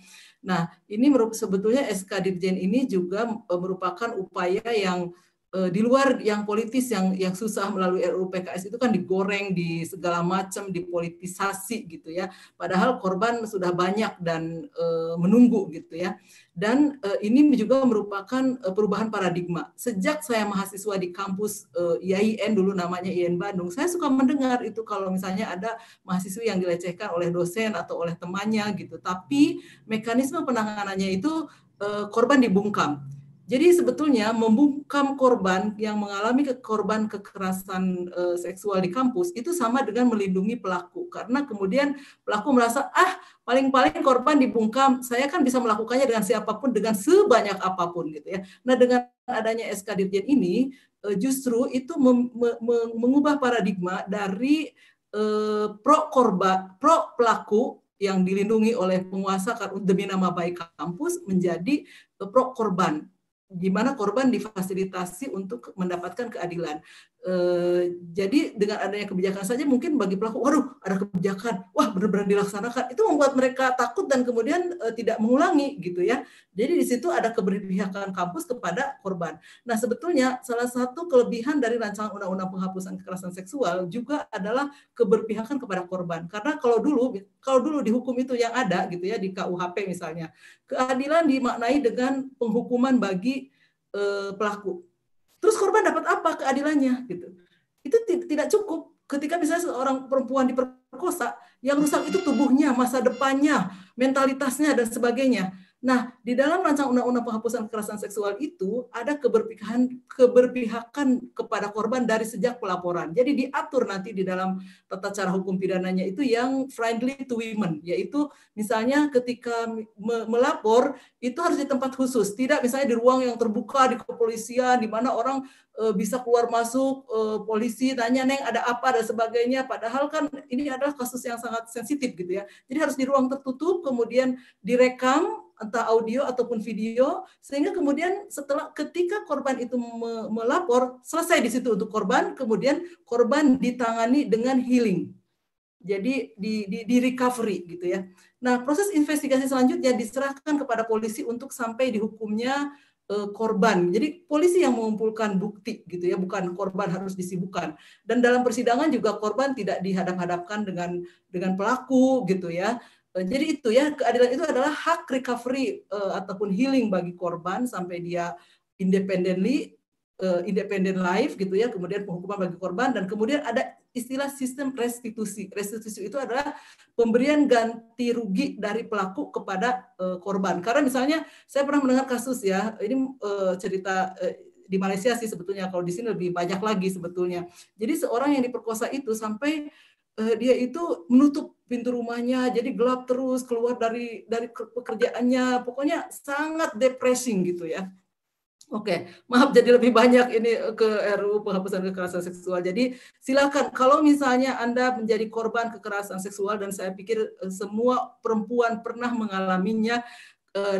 Nah, ini sebetulnya SK Dirjen ini juga eh, merupakan upaya yang uh, di luar yang politis yang yang susah melalui RUU PKS itu kan digoreng di segala macam dipolitisasi gitu ya padahal korban sudah banyak dan uh, menunggu gitu ya dan uh, ini juga merupakan uh, perubahan paradigma sejak saya mahasiswa di kampus uh, IAIN dulu namanya IAIN Bandung saya suka mendengar itu kalau misalnya ada mahasiswa yang dilecehkan oleh dosen atau oleh temannya gitu tapi mekanisme penanganannya itu korban dibungkam jadi sebetulnya membungkam korban yang mengalami ke korban kekerasan e, seksual di kampus itu sama dengan melindungi pelaku karena kemudian pelaku merasa ah paling-paling korban dibungkam saya kan bisa melakukannya dengan siapapun dengan sebanyak apapun gitu ya. Nah dengan adanya SK Dirjen ini e, justru itu mem, me, me, mengubah paradigma dari e, pro korban pro pelaku yang dilindungi oleh penguasa demi nama baik kampus menjadi pro korban di mana korban difasilitasi untuk mendapatkan keadilan. Eh, jadi dengan adanya kebijakan saja mungkin bagi pelaku, waduh ada kebijakan, wah benar-benar dilaksanakan, itu membuat mereka takut dan kemudian e, tidak mengulangi gitu ya. Jadi di situ ada keberpihakan kampus kepada korban. Nah sebetulnya salah satu kelebihan dari rancangan undang-undang penghapusan kekerasan seksual juga adalah keberpihakan kepada korban. Karena kalau dulu kalau dulu di hukum itu yang ada gitu ya di KUHP misalnya, keadilan dimaknai dengan penghukuman bagi eh, pelaku Terus korban dapat apa keadilannya gitu. Itu tidak cukup ketika misalnya seorang perempuan diperkosa yang rusak itu tubuhnya, masa depannya, mentalitasnya dan sebagainya. Nah, di dalam rancang undang-undang penghapusan kekerasan seksual itu ada keberpihakan keberpihakan kepada korban dari sejak pelaporan. Jadi diatur nanti di dalam tata cara hukum pidananya itu yang friendly to women, yaitu misalnya ketika me melapor itu harus di tempat khusus, tidak misalnya di ruang yang terbuka di kepolisian di mana orang e, bisa keluar masuk e, polisi tanya neng ada apa dan sebagainya. Padahal kan ini adalah kasus yang sangat sensitif gitu ya. Jadi harus di ruang tertutup kemudian direkam entah audio ataupun video sehingga kemudian setelah ketika korban itu melapor selesai di situ untuk korban kemudian korban ditangani dengan healing jadi di, di, di recovery gitu ya nah proses investigasi selanjutnya diserahkan kepada polisi untuk sampai dihukumnya hukumnya eh, korban jadi polisi yang mengumpulkan bukti gitu ya bukan korban harus disibukkan dan dalam persidangan juga korban tidak dihadap-hadapkan dengan dengan pelaku gitu ya Eh, jadi itu ya keadilan itu adalah hak recovery uh, ataupun healing bagi korban sampai dia independently uh, independent life gitu ya kemudian penghukuman bagi korban dan kemudian ada istilah sistem restitusi restitusi itu adalah pemberian ganti rugi dari pelaku kepada uh, korban karena misalnya saya pernah mendengar kasus ya ini uh, cerita uh, di Malaysia sih sebetulnya kalau di sini lebih banyak lagi sebetulnya jadi seorang yang diperkosa itu sampai uh, dia itu menutup pintu rumahnya jadi gelap terus keluar dari dari pekerjaannya pokoknya sangat depressing gitu ya Oke, okay. maaf jadi lebih banyak ini eh, ke RU penghapusan kekerasan seksual. Jadi silakan kalau misalnya Anda menjadi korban kekerasan seksual dan saya pikir eh, semua perempuan pernah mengalaminya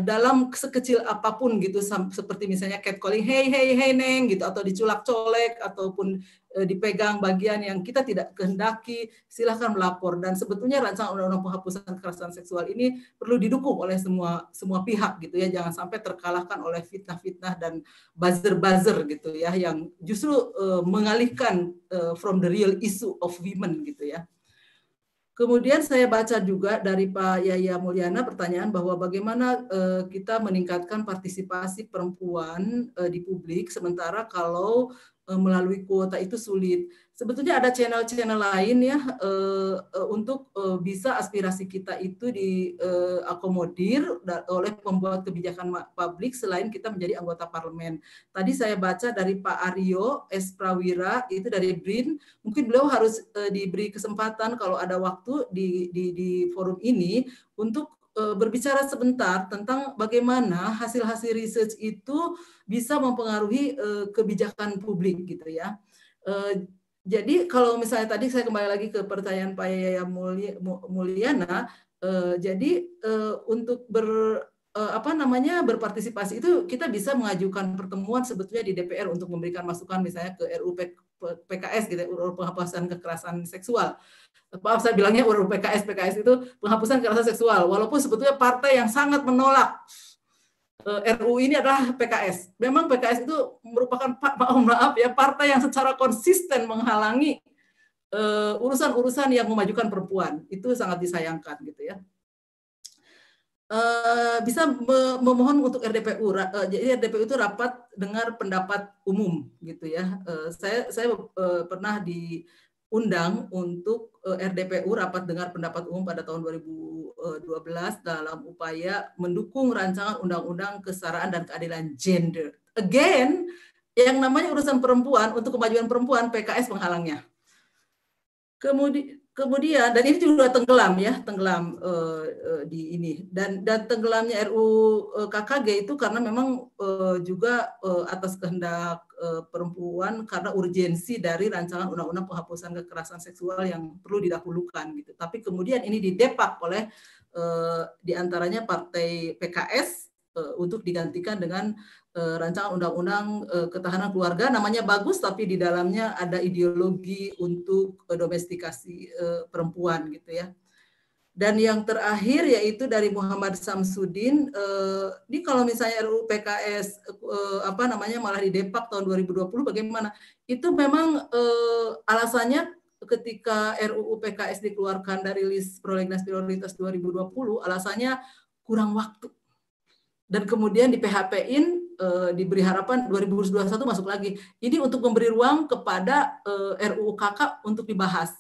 dalam sekecil apapun gitu seperti misalnya catcalling hey hey hey neng gitu atau diculak colek ataupun Eh, dipegang bagian yang kita tidak kehendaki, silahkan melapor. Dan sebetulnya rancangan undang-undang penghapusan kekerasan seksual ini perlu didukung oleh semua semua pihak gitu ya, jangan sampai terkalahkan oleh fitnah-fitnah dan buzzer-buzzer gitu ya, yang justru uh, mengalihkan uh, from the real issue of women gitu ya. Kemudian saya baca juga dari Pak Yaya Mulyana pertanyaan bahwa bagaimana uh, kita meningkatkan partisipasi perempuan uh, di publik sementara kalau Eh, melalui kuota itu sulit. Sebetulnya ada channel-channel lain ya eh, eh, untuk bisa aspirasi kita itu diakomodir oleh pembuat kebijakan publik selain kita menjadi anggota parlemen. Tadi saya baca dari Pak Aryo S. Prawira itu dari BRIN, mungkin beliau harus diberi kesempatan kalau ada waktu di, di, di forum ini untuk Eh, berbicara sebentar tentang bagaimana hasil-hasil research itu bisa mempengaruhi eh, kebijakan publik gitu ya. Eh, jadi kalau misalnya tadi saya kembali lagi ke pertanyaan Pak Yaya Mulyana, jadi untuk ber apa namanya berpartisipasi itu kita bisa mengajukan pertemuan sebetulnya di DPR untuk memberikan masukan misalnya ke RUP PKS gitu, UU penghapusan kekerasan seksual. Maaf saya bilangnya UU PKS, PKS itu penghapusan kekerasan seksual. Walaupun sebetulnya partai yang sangat menolak eh, RU ini adalah PKS. Memang PKS itu merupakan maaf, maaf ya partai yang secara konsisten menghalangi eh, urusan-urusan uh, urusan -urusan yang memajukan perempuan. Itu sangat disayangkan gitu ya uh, bisa memohon untuk RDPU. Uh, eh, jadi RDPU itu rapat dengar pendapat umum gitu ya. Uh, saya saya uh, pernah diundang untuk RDPU rapat dengar pendapat umum pada tahun 2012 dalam upaya mendukung rancangan undang-undang kesetaraan dan keadilan gender. Again, yang namanya urusan perempuan untuk kemajuan perempuan PKS menghalangnya. Kemudian Kemudian dan ini juga tenggelam ya, tenggelam uh, di ini dan dan tenggelamnya RU eh, KKG itu karena memang uh, juga uh, atas kehendak uh, perempuan karena urgensi dari rancangan undang-undang penghapusan kekerasan seksual yang perlu didahulukan gitu. Tapi kemudian ini didepak oleh uh, diantaranya partai PKS uh, untuk digantikan dengan Eh, rancangan undang-undang eh, ketahanan keluarga namanya bagus tapi di dalamnya ada ideologi untuk domestikasi eh, perempuan gitu ya. Dan yang terakhir yaitu dari Muhammad Samsudin, ini kalau misalnya RUU PKS apa namanya malah di Depak tahun 2020 bagaimana? Itu memang alasannya ketika RUU PKS dikeluarkan dari list prolegnas prioritas 2020, alasannya kurang waktu. Dan kemudian di PHP-in Eh, diberi harapan 2021 masuk lagi. Ini untuk memberi ruang kepada uh, eh, RUU KK untuk dibahas.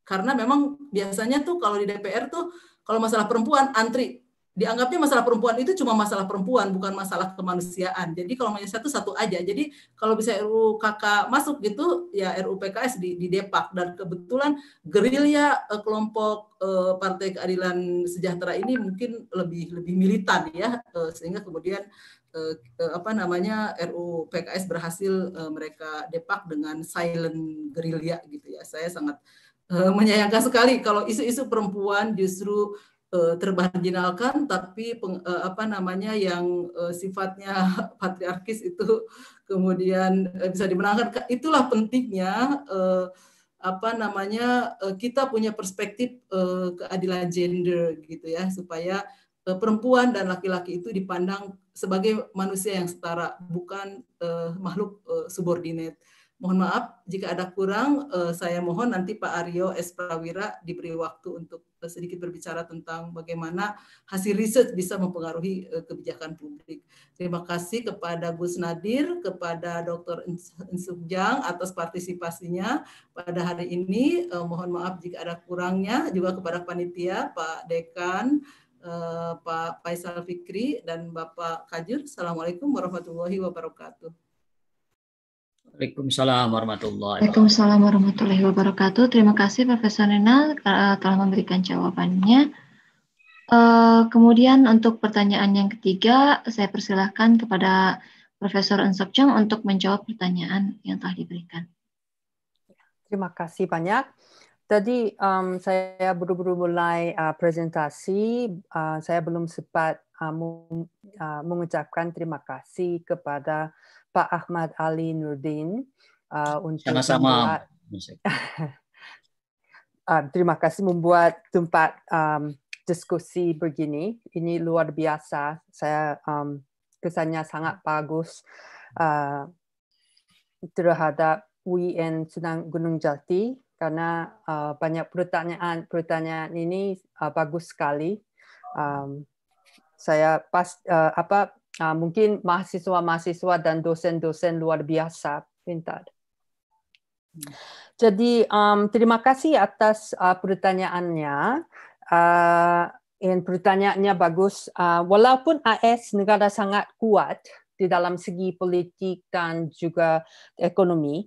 Karena memang biasanya tuh kalau di DPR tuh kalau masalah perempuan antri dianggapnya masalah perempuan itu cuma masalah perempuan bukan masalah kemanusiaan jadi kalau misalnya satu satu aja jadi kalau bisa RUU KK masuk gitu ya RUU PKS di, di Depak dan kebetulan gerilya eh, kelompok eh, Partai Keadilan Sejahtera ini mungkin lebih lebih militan ya eh, sehingga kemudian Eh, eh, apa namanya RU PKS berhasil eh, mereka depak dengan silent gerilya gitu ya. Saya sangat menyayangkan sekali kalau isu-isu perempuan justru termarginalkan tapi peng, apa namanya yang sifatnya patriarkis itu kemudian bisa dimenangkan itulah pentingnya apa namanya kita punya perspektif keadilan gender gitu ya supaya Eh, perempuan dan laki-laki itu dipandang sebagai manusia yang setara, bukan uh, makhluk uh, subordinat. Mohon maaf jika ada kurang, uh, saya mohon nanti Pak Aryo S. Prawira diberi waktu untuk uh, sedikit berbicara tentang bagaimana hasil riset bisa mempengaruhi uh, kebijakan publik. Terima kasih kepada Gus Nadir, kepada Dr. Insukjang atas partisipasinya pada hari ini. Uh, mohon maaf jika ada kurangnya, juga kepada panitia, Pak Dekan, uh, Pak Faisal Fikri dan Bapak Kajur. Assalamualaikum warahmatullahi wabarakatuh. Waalaikumsalam warahmatullahi wabarakatuh. Waalaikumsalam warahmatullahi wabarakatuh. Terima kasih Profesor Renal eh, telah memberikan jawabannya. Uh, kemudian untuk pertanyaan yang ketiga, saya persilahkan kepada Profesor Ensok Chang untuk menjawab pertanyaan yang telah diberikan. Terima kasih banyak. Tadi um, saya baru-baru mulai uh, presentasi, uh, saya belum sempat uh, uh, mengucapkan terima kasih kepada Pak Ahmad Ali Nurdin uh, untuk sama-sama. uh, terima kasih membuat tempat um, diskusi begini. Ini luar biasa. Saya um, kesannya sangat bagus uh, terhadap UIN Sunan Gunung Jati karena uh, banyak pertanyaan pertanyaan ini uh, bagus sekali. Um, saya pas uh, apa uh, mungkin mahasiswa-mahasiswa dan dosen-dosen luar biasa pintar. Jadi um, terima kasih atas uh, pertanyaannya. Uh, yang pertanyaannya bagus. Uh, walaupun AS negara sangat kuat, di dalam segi politik dan juga ekonomi.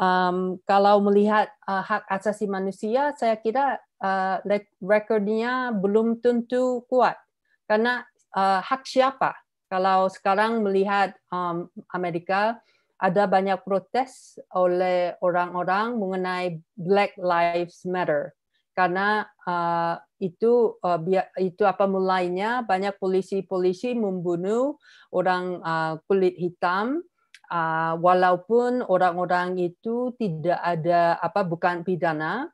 Um, kalau melihat uh, hak asasi manusia, saya kira uh, eh, rekodnya belum tentu kuat karena uh, hak siapa? Kalau sekarang melihat um, Amerika ada banyak protes oleh orang-orang mengenai Black Lives Matter karena uh, itu uh, itu apa mulainya banyak polisi-polisi membunuh orang uh, kulit hitam uh, walaupun orang-orang itu tidak ada apa bukan pidana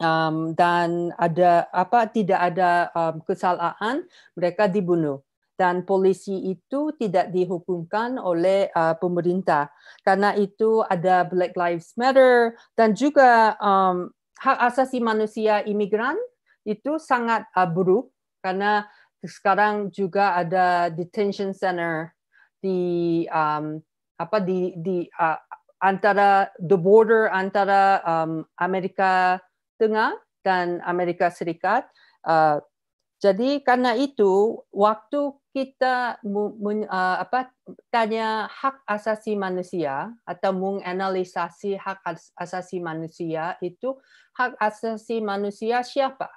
um, dan ada apa tidak ada um, kesalahan mereka dibunuh dan polisi itu tidak dihukumkan oleh uh, pemerintah karena itu ada Black Lives Matter dan juga um, hak asasi manusia imigran itu sangat uh, buruk karena sekarang juga ada detention center di um, apa di di uh, antara the border antara um, Amerika Tengah dan Amerika Serikat uh, jadi karena itu waktu kita apa, tanya hak asasi manusia atau menganalisasi hak asasi manusia itu hak asasi manusia siapa?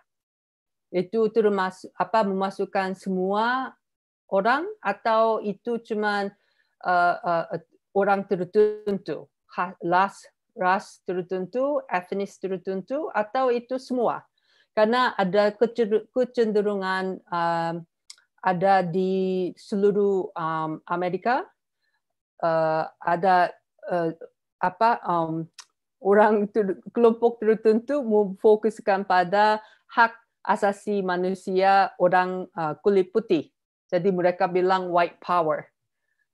Itu termasuk apa memasukkan semua orang atau itu cuma uh, uh, orang tertentu, ras ras tertentu, etnis tertentu atau itu semua? karena ada kecenderungan um, ada di seluruh um, Amerika uh, ada uh, apa um, orang ter, kelompok tertentu memfokuskan pada hak asasi manusia orang uh, kulit putih. Jadi mereka bilang white power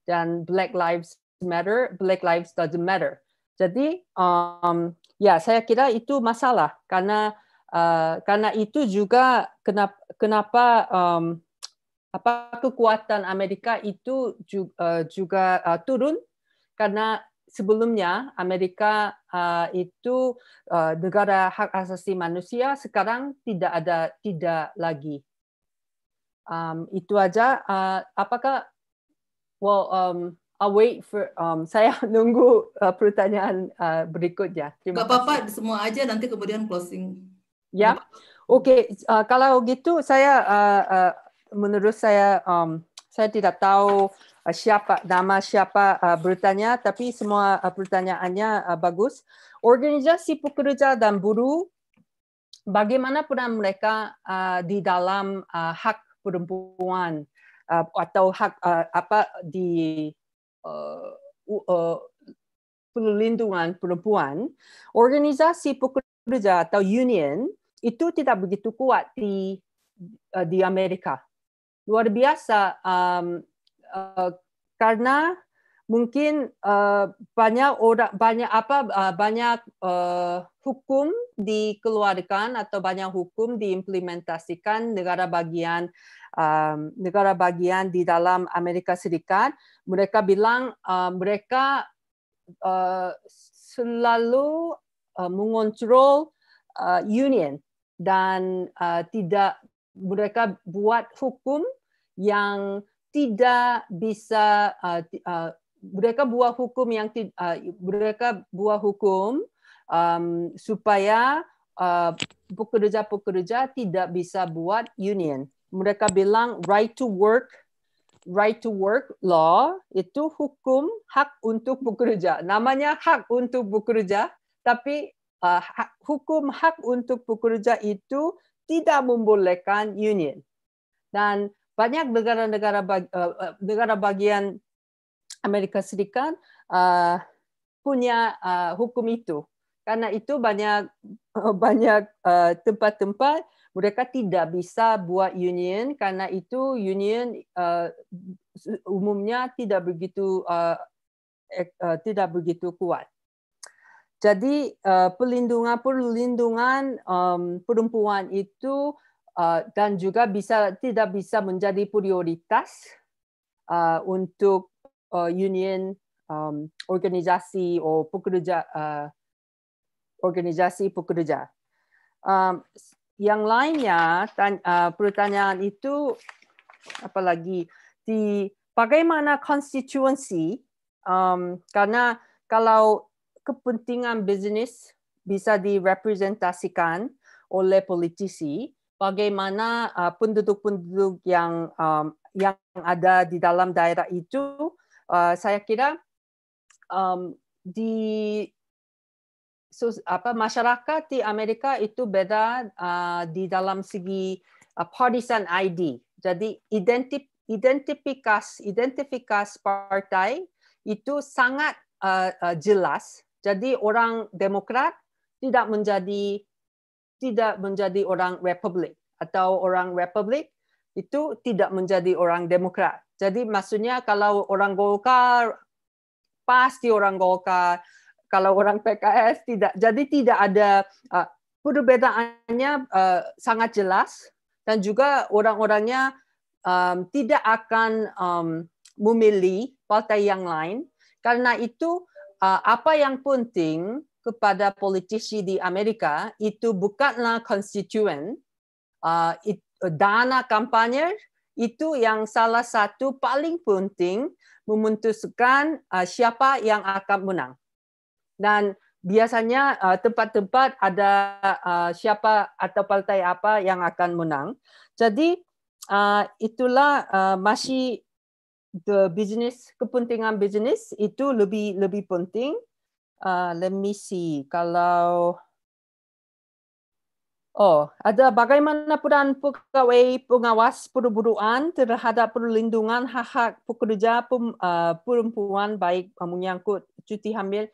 dan Black Lives Matter, Black Lives doesn't matter. Jadi um, ya saya kira itu masalah karena Uh, karena itu juga kenapa, kenapa um, apa kekuatan Amerika itu eh, juga, uh, eh, juga uh, turun karena sebelumnya Amerika uh, itu uh, negara hak asasi manusia sekarang tidak ada tidak lagi um, itu aja uh, apakah well um, I'll wait for um, saya nunggu uh, pertanyaan uh, berikutnya terima Gak apa-apa semua aja nanti kemudian closing Ya, iya. oke. Okay. Uh, kalau gitu saya uh, uh, menurut saya um, saya tidak tahu uh, siapa nama siapa uh, bertanya, tapi semua uh, pertanyaannya uh, bagus. Organisasi pekerja dan buruh, bagaimana peran mereka uh, di dalam uh, hak perempuan uh, atau hak uh, apa di uh, uh, perlindungan perempuan, organisasi pekerja atau union itu tidak begitu kuat di eh, di Amerika. Luar biasa um, uh, karena mungkin uh, banyak orang banyak apa uh, banyak uh, hukum dikeluarkan atau banyak hukum diimplementasikan negara bagian um, negara bagian di dalam Amerika Serikat mereka bilang uh, mereka uh, selalu uh, mengontrol uh, union dan uh, tidak mereka buat hukum yang tidak bisa uh, uh, mereka buat hukum yang uh, mereka buat hukum um, supaya pekerja pekerja-pekerja tidak bisa buat union. Mereka bilang right to work right to work law itu hukum hak untuk bekerja. Namanya hak untuk bekerja tapi uh, hukum hak untuk pekerja itu tidak membolehkan union. Dan banyak negara-negara eh, eh, negara bagian Amerika Serikat punya hukum itu. Karena itu banyak banyak tempat-tempat mereka tidak bisa buat union karena itu union umumnya tidak begitu tidak begitu kuat. Jadi uh, pelindungan perlindungan um, perempuan itu uh, dan juga bisa tidak bisa menjadi prioritas uh, untuk uh, union um, organisasi atau pekerja uh, organisasi pekerja. Um, yang lainnya tan, uh, pertanyaan itu apalagi di bagaimana konstituensi um, karena kalau kepentingan bisnis bisa direpresentasikan oleh politisi bagaimana uh, penduduk-penduduk yang um, yang ada di dalam daerah itu uh, saya kira um, di apa masyarakat di Amerika itu beda uh, di dalam segi partisan ID. Jadi identif identifikasi identifikasi partai itu sangat jelas jadi orang Demokrat tidak menjadi tidak menjadi orang Republik atau orang Republik itu tidak menjadi orang Demokrat. Jadi maksudnya kalau orang Golkar pasti orang Golkar, kalau orang PKS tidak. Jadi tidak ada uh, perbedaannya uh, sangat jelas dan juga orang-orangnya um, tidak akan um, memilih partai yang lain. Karena itu uh, apa yang penting kepada politisi di Amerika itu bukanlah konstituen, uh, uh, dana kampanye itu yang salah satu paling penting memutuskan uh, siapa yang akan menang. Dan biasanya tempat uh, tempat-tempat ada uh, siapa atau partai apa yang akan menang. Jadi uh, itulah uh, masih the business kepentingan bisnis itu lebih lebih penting. Uh, let me see kalau Oh, ada bagaimana peran pegawai pengawas perburuan terhadap perlindungan hak-hak pekerja pem, uh, perempuan baik menyangkut cuti hamil.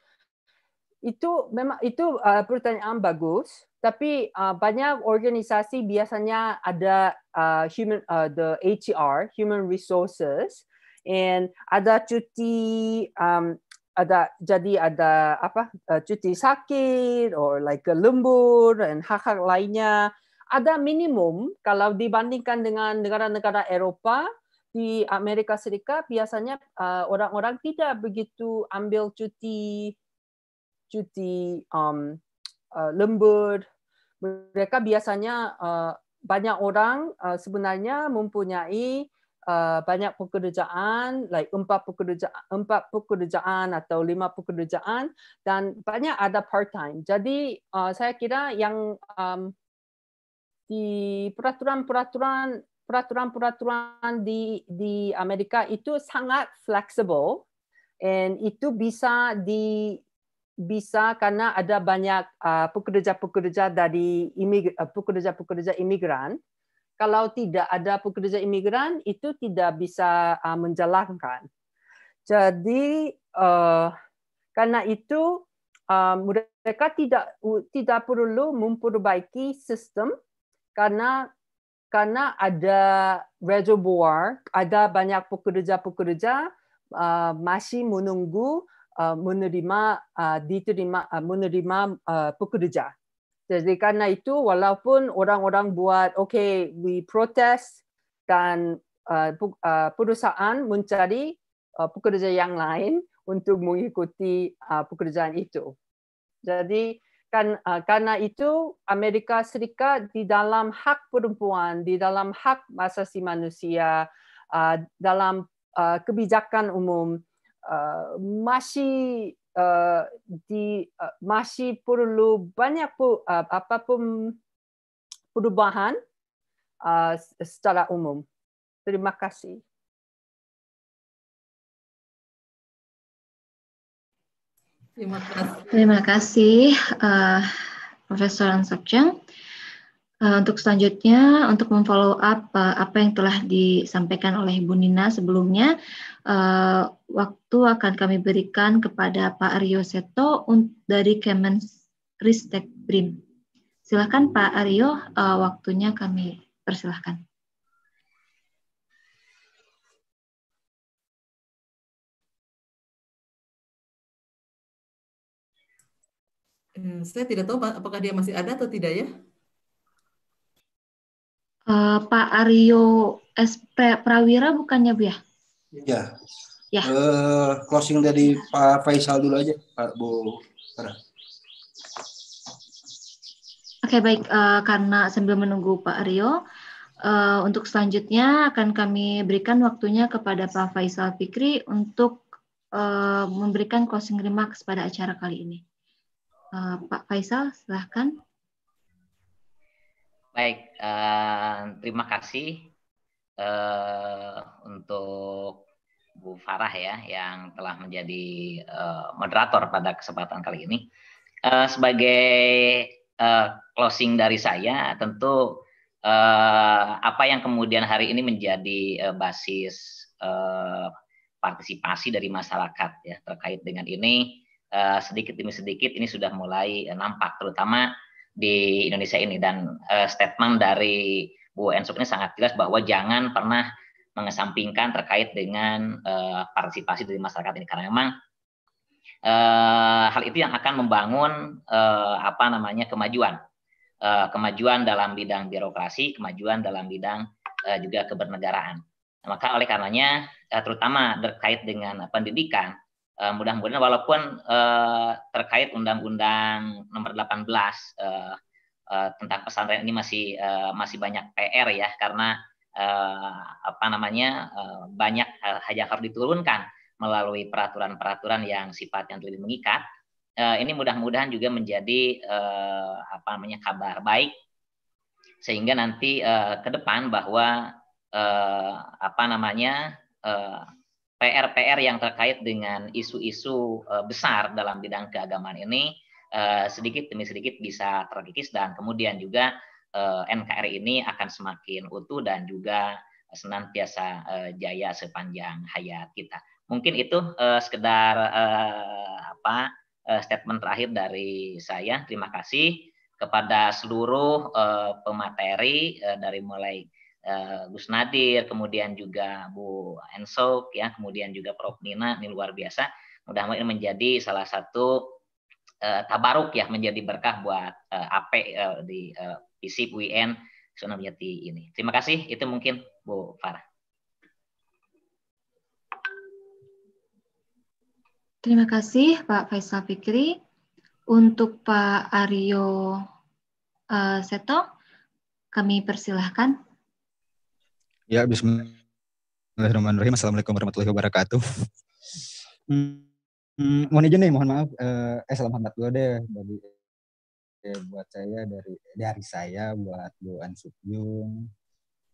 Itu memang itu uh, pertanyaan bagus, tapi uh, banyak organisasi biasanya ada uh, human uh, the HR, human resources and ada cuti um, ada jadi ada apa uh, cuti sakit or like lembur dan hak-hak lainnya ada minimum kalau dibandingkan dengan negara-negara Eropa di Amerika Serikat biasanya orang uh, orang-orang tidak begitu ambil cuti cuti um, uh, lembur mereka biasanya uh, banyak orang uh, sebenarnya mempunyai Uh, banyak pekerjaan, like empat pekerjaan, empat pekerjaan atau lima pekerjaan, dan banyak ada part time. Jadi uh, saya kira yang um, di peraturan-peraturan peraturan-peraturan di di Amerika itu sangat fleksibel, and itu bisa di bisa karena ada banyak pekerja uh, pekerja-pekerja dari imigran, uh, pekerja-pekerja imigran kalau tidak ada pekerja imigran, itu tidak bisa ah, menjalankan. Jadi eh, karena itu ah, mereka tidak tidak perlu memperbaiki sistem karena karena ada reservoir, ada banyak pekerja-pekerja ah, masih menunggu uh, menerima uh, diterima menerima pekerja. Jadi karena itu walaupun orang-orang buat okay we protest dan uh, uh, perusahaan mencari uh, pekerja yang lain untuk mengikuti uh, pekerjaan itu. Jadi kan uh, karena itu Amerika Serikat di dalam hak perempuan, di dalam hak asasi manusia, uh, dalam uh, kebijakan umum uh, masih uh, di uh, masih perlu banyak pu, uh, eh, apapun perubahan uh, secara umum. Terima kasih. Terima kasih. Terima kasih, uh, Profesor Ansapjang. Eh, untuk selanjutnya, untuk memfollow up uh, apa yang telah disampaikan oleh Bu Nina sebelumnya, uh, waktu akan kami berikan kepada Pak Aryo Seto dari Kemen Ristek Brim. Silakan Pak Aryo, uh, waktunya kami persilahkan. Hmm, saya tidak tahu apakah dia masih ada atau tidak ya uh, Pak Aryo SP Prawira bukannya Bu ya? Iya. Ya. ya. Uh, closing dari Pak Faisal dulu aja, Pak Bu. Oke okay, baik uh, karena sambil menunggu Pak Aryo uh, untuk selanjutnya akan kami berikan waktunya kepada Pak Faisal Fikri untuk uh, memberikan closing remarks pada acara kali ini. Uh, Pak Faisal silahkan. Baik, uh, terima kasih uh, untuk Bu Farah ya yang telah menjadi uh, moderator pada kesempatan kali ini. Uh, sebagai uh, closing dari saya, tentu uh, apa yang kemudian hari ini menjadi uh, basis uh, partisipasi dari masyarakat ya terkait dengan ini uh, sedikit demi sedikit ini sudah mulai uh, nampak, terutama di Indonesia ini dan uh, statement dari Bu Ensuk ini sangat jelas bahwa jangan pernah mengesampingkan terkait dengan uh, partisipasi dari masyarakat ini karena memang uh, hal itu yang akan membangun uh, apa namanya kemajuan uh, kemajuan dalam bidang birokrasi kemajuan dalam bidang uh, juga kebernegaraan maka oleh karenanya uh, terutama terkait dengan pendidikan uh, mudah-mudahan walaupun uh, terkait undang-undang nomor 18 uh, uh, tentang pesantren ini masih uh, masih banyak PR ya karena uh, apa namanya uh, banyak hal harus diturunkan melalui peraturan-peraturan yang sifatnya lebih mengikat. Uh, ini mudah-mudahan juga menjadi uh, apa namanya kabar baik sehingga nanti uh, ke depan bahwa uh, apa namanya uh, PR-PR yang terkait dengan isu-isu eh, besar dalam bidang keagamaan ini eh, sedikit demi sedikit bisa terkikis dan kemudian juga eh, NKRI ini akan semakin utuh dan juga senantiasa jaya sepanjang hayat kita. Mungkin itu sekedar apa statement terakhir dari saya. Terima kasih kepada seluruh pemateri dari mulai Eh, Gus Nadir, kemudian juga Bu Ensok, ya, kemudian juga Prof Nina, ini luar biasa. Mudah-mudahan menjadi salah satu uh, tabaruk ya, menjadi berkah buat uh, eh, AP uh, di uh, UIN Sunan Jati ini. Terima kasih, itu mungkin Bu Farah. Terima kasih Pak Faisal Fikri. Untuk Pak Aryo uh, Seto, kami persilahkan. Ya, bismillahirrahmanirrahim. Assalamualaikum warahmatullahi wabarakatuh. Hmm, hmm, mohon izin nih, mohon maaf. Eh, eh salam hormat dulu deh bagi eh, buat saya dari dari saya buat Bu An Yun,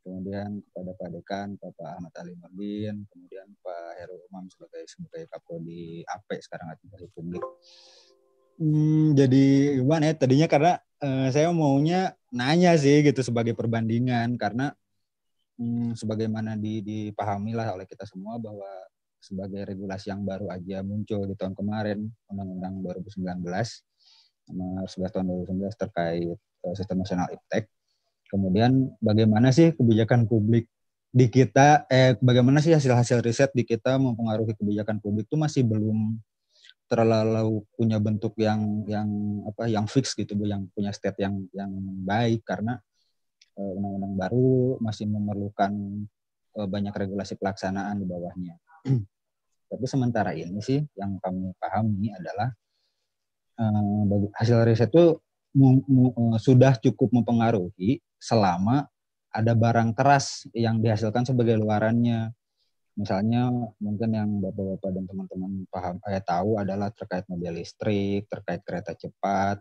kemudian kepada Pak Dekan, Bapak Ahmad Ali Nurdin, kemudian Pak Heru Umam sebagai sebagai Kapolri AP sekarang Akuntansi Publik. Hmm, jadi gimana ya tadinya karena eh, saya maunya nanya sih gitu sebagai perbandingan karena hmm, sebagaimana di, dipahami lah oleh kita semua bahwa sebagai regulasi yang baru aja muncul di tahun kemarin Undang-Undang 2019 nomor 11 tahun 2019 terkait eh, sistem nasional iptek. Kemudian bagaimana sih kebijakan publik di kita eh bagaimana sih hasil-hasil riset di kita mempengaruhi kebijakan publik itu masih belum terlalu punya bentuk yang yang apa yang fix gitu Bu yang punya state yang yang baik karena Eh, undang-undang baru masih memerlukan eh, banyak regulasi pelaksanaan di bawahnya. Tapi sementara ini sih yang kami pahami adalah eh, hasil riset itu sudah cukup mempengaruhi selama ada barang keras yang dihasilkan sebagai luarannya. Misalnya mungkin yang bapak-bapak dan teman-teman paham eh, tahu adalah terkait mobil listrik, terkait kereta cepat,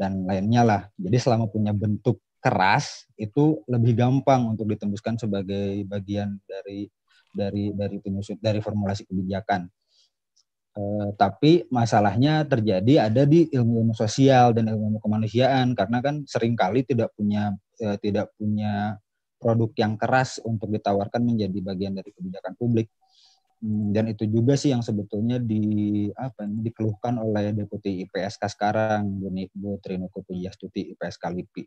dan lainnya lah. Jadi selama punya bentuk keras itu lebih gampang untuk ditembuskan sebagai bagian dari dari dari penyusun dari formulasi kebijakan. Eh, tapi masalahnya terjadi ada di ilmu-ilmu sosial dan ilmu-ilmu kemanusiaan karena kan seringkali tidak punya eh, tidak punya produk yang keras untuk ditawarkan menjadi bagian dari kebijakan publik hmm, dan itu juga sih yang sebetulnya di apa dikeluhkan oleh deputi IPSK sekarang Bu Trino Yastuti IPSK LIPI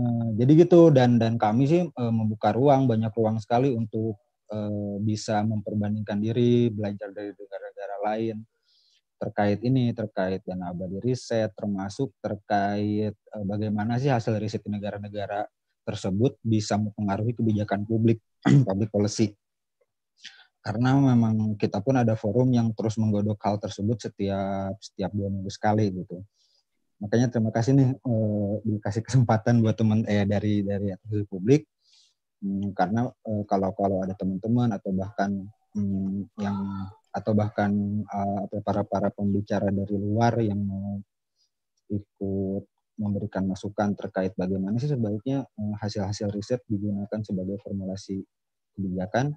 Eh, jadi gitu dan dan kami sih eh, membuka ruang banyak ruang sekali untuk eh, bisa memperbandingkan diri belajar dari negara-negara lain terkait ini terkait dana abadi riset termasuk terkait bagaimana sih hasil riset negara-negara tersebut bisa mempengaruhi kebijakan publik public policy karena memang kita pun ada forum yang terus menggodok hal tersebut setiap setiap dua minggu sekali gitu makanya terima kasih nih eh, dikasih kesempatan buat teman eh dari dari aktivis publik hmm, karena eh, kalau kalau ada teman-teman atau bahkan hmm, yang atau bahkan eh, para para pembicara dari luar yang mau ikut memberikan masukan terkait bagaimana sih sebaiknya eh, hasil-hasil riset digunakan sebagai formulasi kebijakan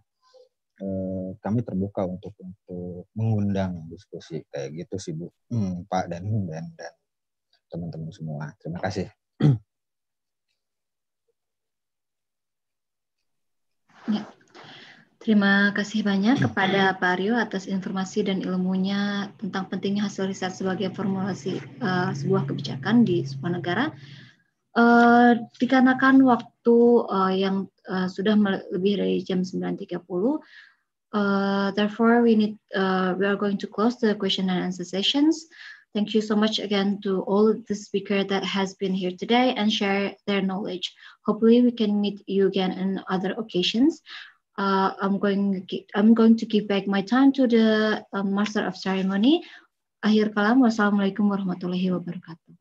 eh, kami terbuka untuk untuk mengundang diskusi kayak gitu sih Bu hmm, Pak dan dan dan teman-teman semua. Terima kasih. Ya. Terima kasih banyak kepada Pak Rio atas informasi dan ilmunya tentang pentingnya hasil riset sebagai formulasi uh, sebuah kebijakan di sebuah negara. Uh, dikarenakan waktu uh, yang uh, sudah lebih dari jam 9.30, uh, therefore we need uh, we are going to close the question and answer sessions. Thank you so much again to all the speaker that has been here today and share their knowledge. Hopefully we can meet you again in other occasions. Uh, I'm going I'm going to give back my time to the uh, master of ceremony. Akhir kalam, wassalamualaikum warahmatullahi wabarakatuh.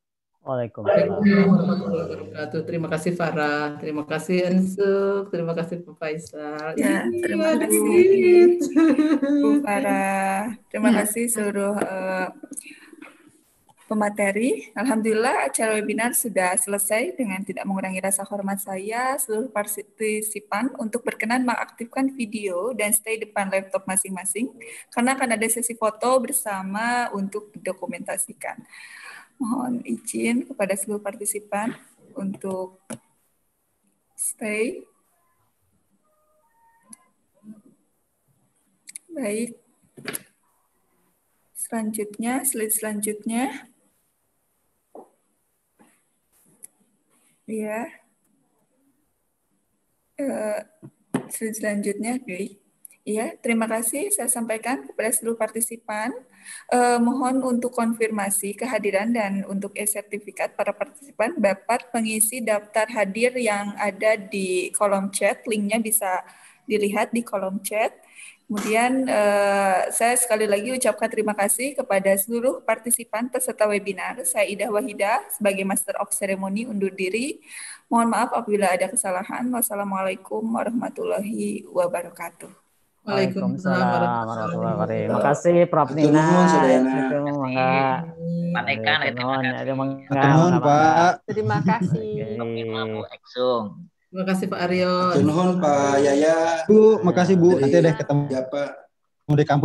Waalaikumsalam. warahmatullahi wabarakatuh. Terima kasih Farah, terima kasih Ensuk, terima kasih Pak Faisal. Ya, terima iya, kasih Bu Farah. Terima ya. kasih seluruh uh, pemateri. Alhamdulillah acara webinar sudah selesai dengan tidak mengurangi rasa hormat saya seluruh partisipan untuk berkenan mengaktifkan video dan stay depan laptop masing-masing karena akan ada sesi foto bersama untuk didokumentasikan. Mohon izin kepada seluruh partisipan untuk stay. Baik. Selanjutnya, slide selanjutnya. Iya. Uh, selanjutnya, Okay. Iya, terima kasih saya sampaikan kepada seluruh partisipan. Eh, mohon untuk konfirmasi kehadiran dan untuk e-sertifikat para partisipan dapat mengisi daftar hadir yang ada di kolom chat. Linknya bisa dilihat di kolom chat. Kemudian eh, saya sekali lagi ucapkan terima kasih kepada seluruh partisipan peserta webinar. Saya Ida Wahida sebagai Master of Ceremony undur diri. Mohon maaf apabila ada kesalahan. Wassalamualaikum warahmatullahi wabarakatuh. Waalaikumsalam warahmatullahi wabarakatuh. Terima kasih Prof Nina. Terima kasih Terima kasih Terima kasih. Terima kasih Terima kasih Pak Aryo. kasih Pak Yaya. Bu, makasih Bu. Nanti deh ketemu. Ya Pak. Di kampus.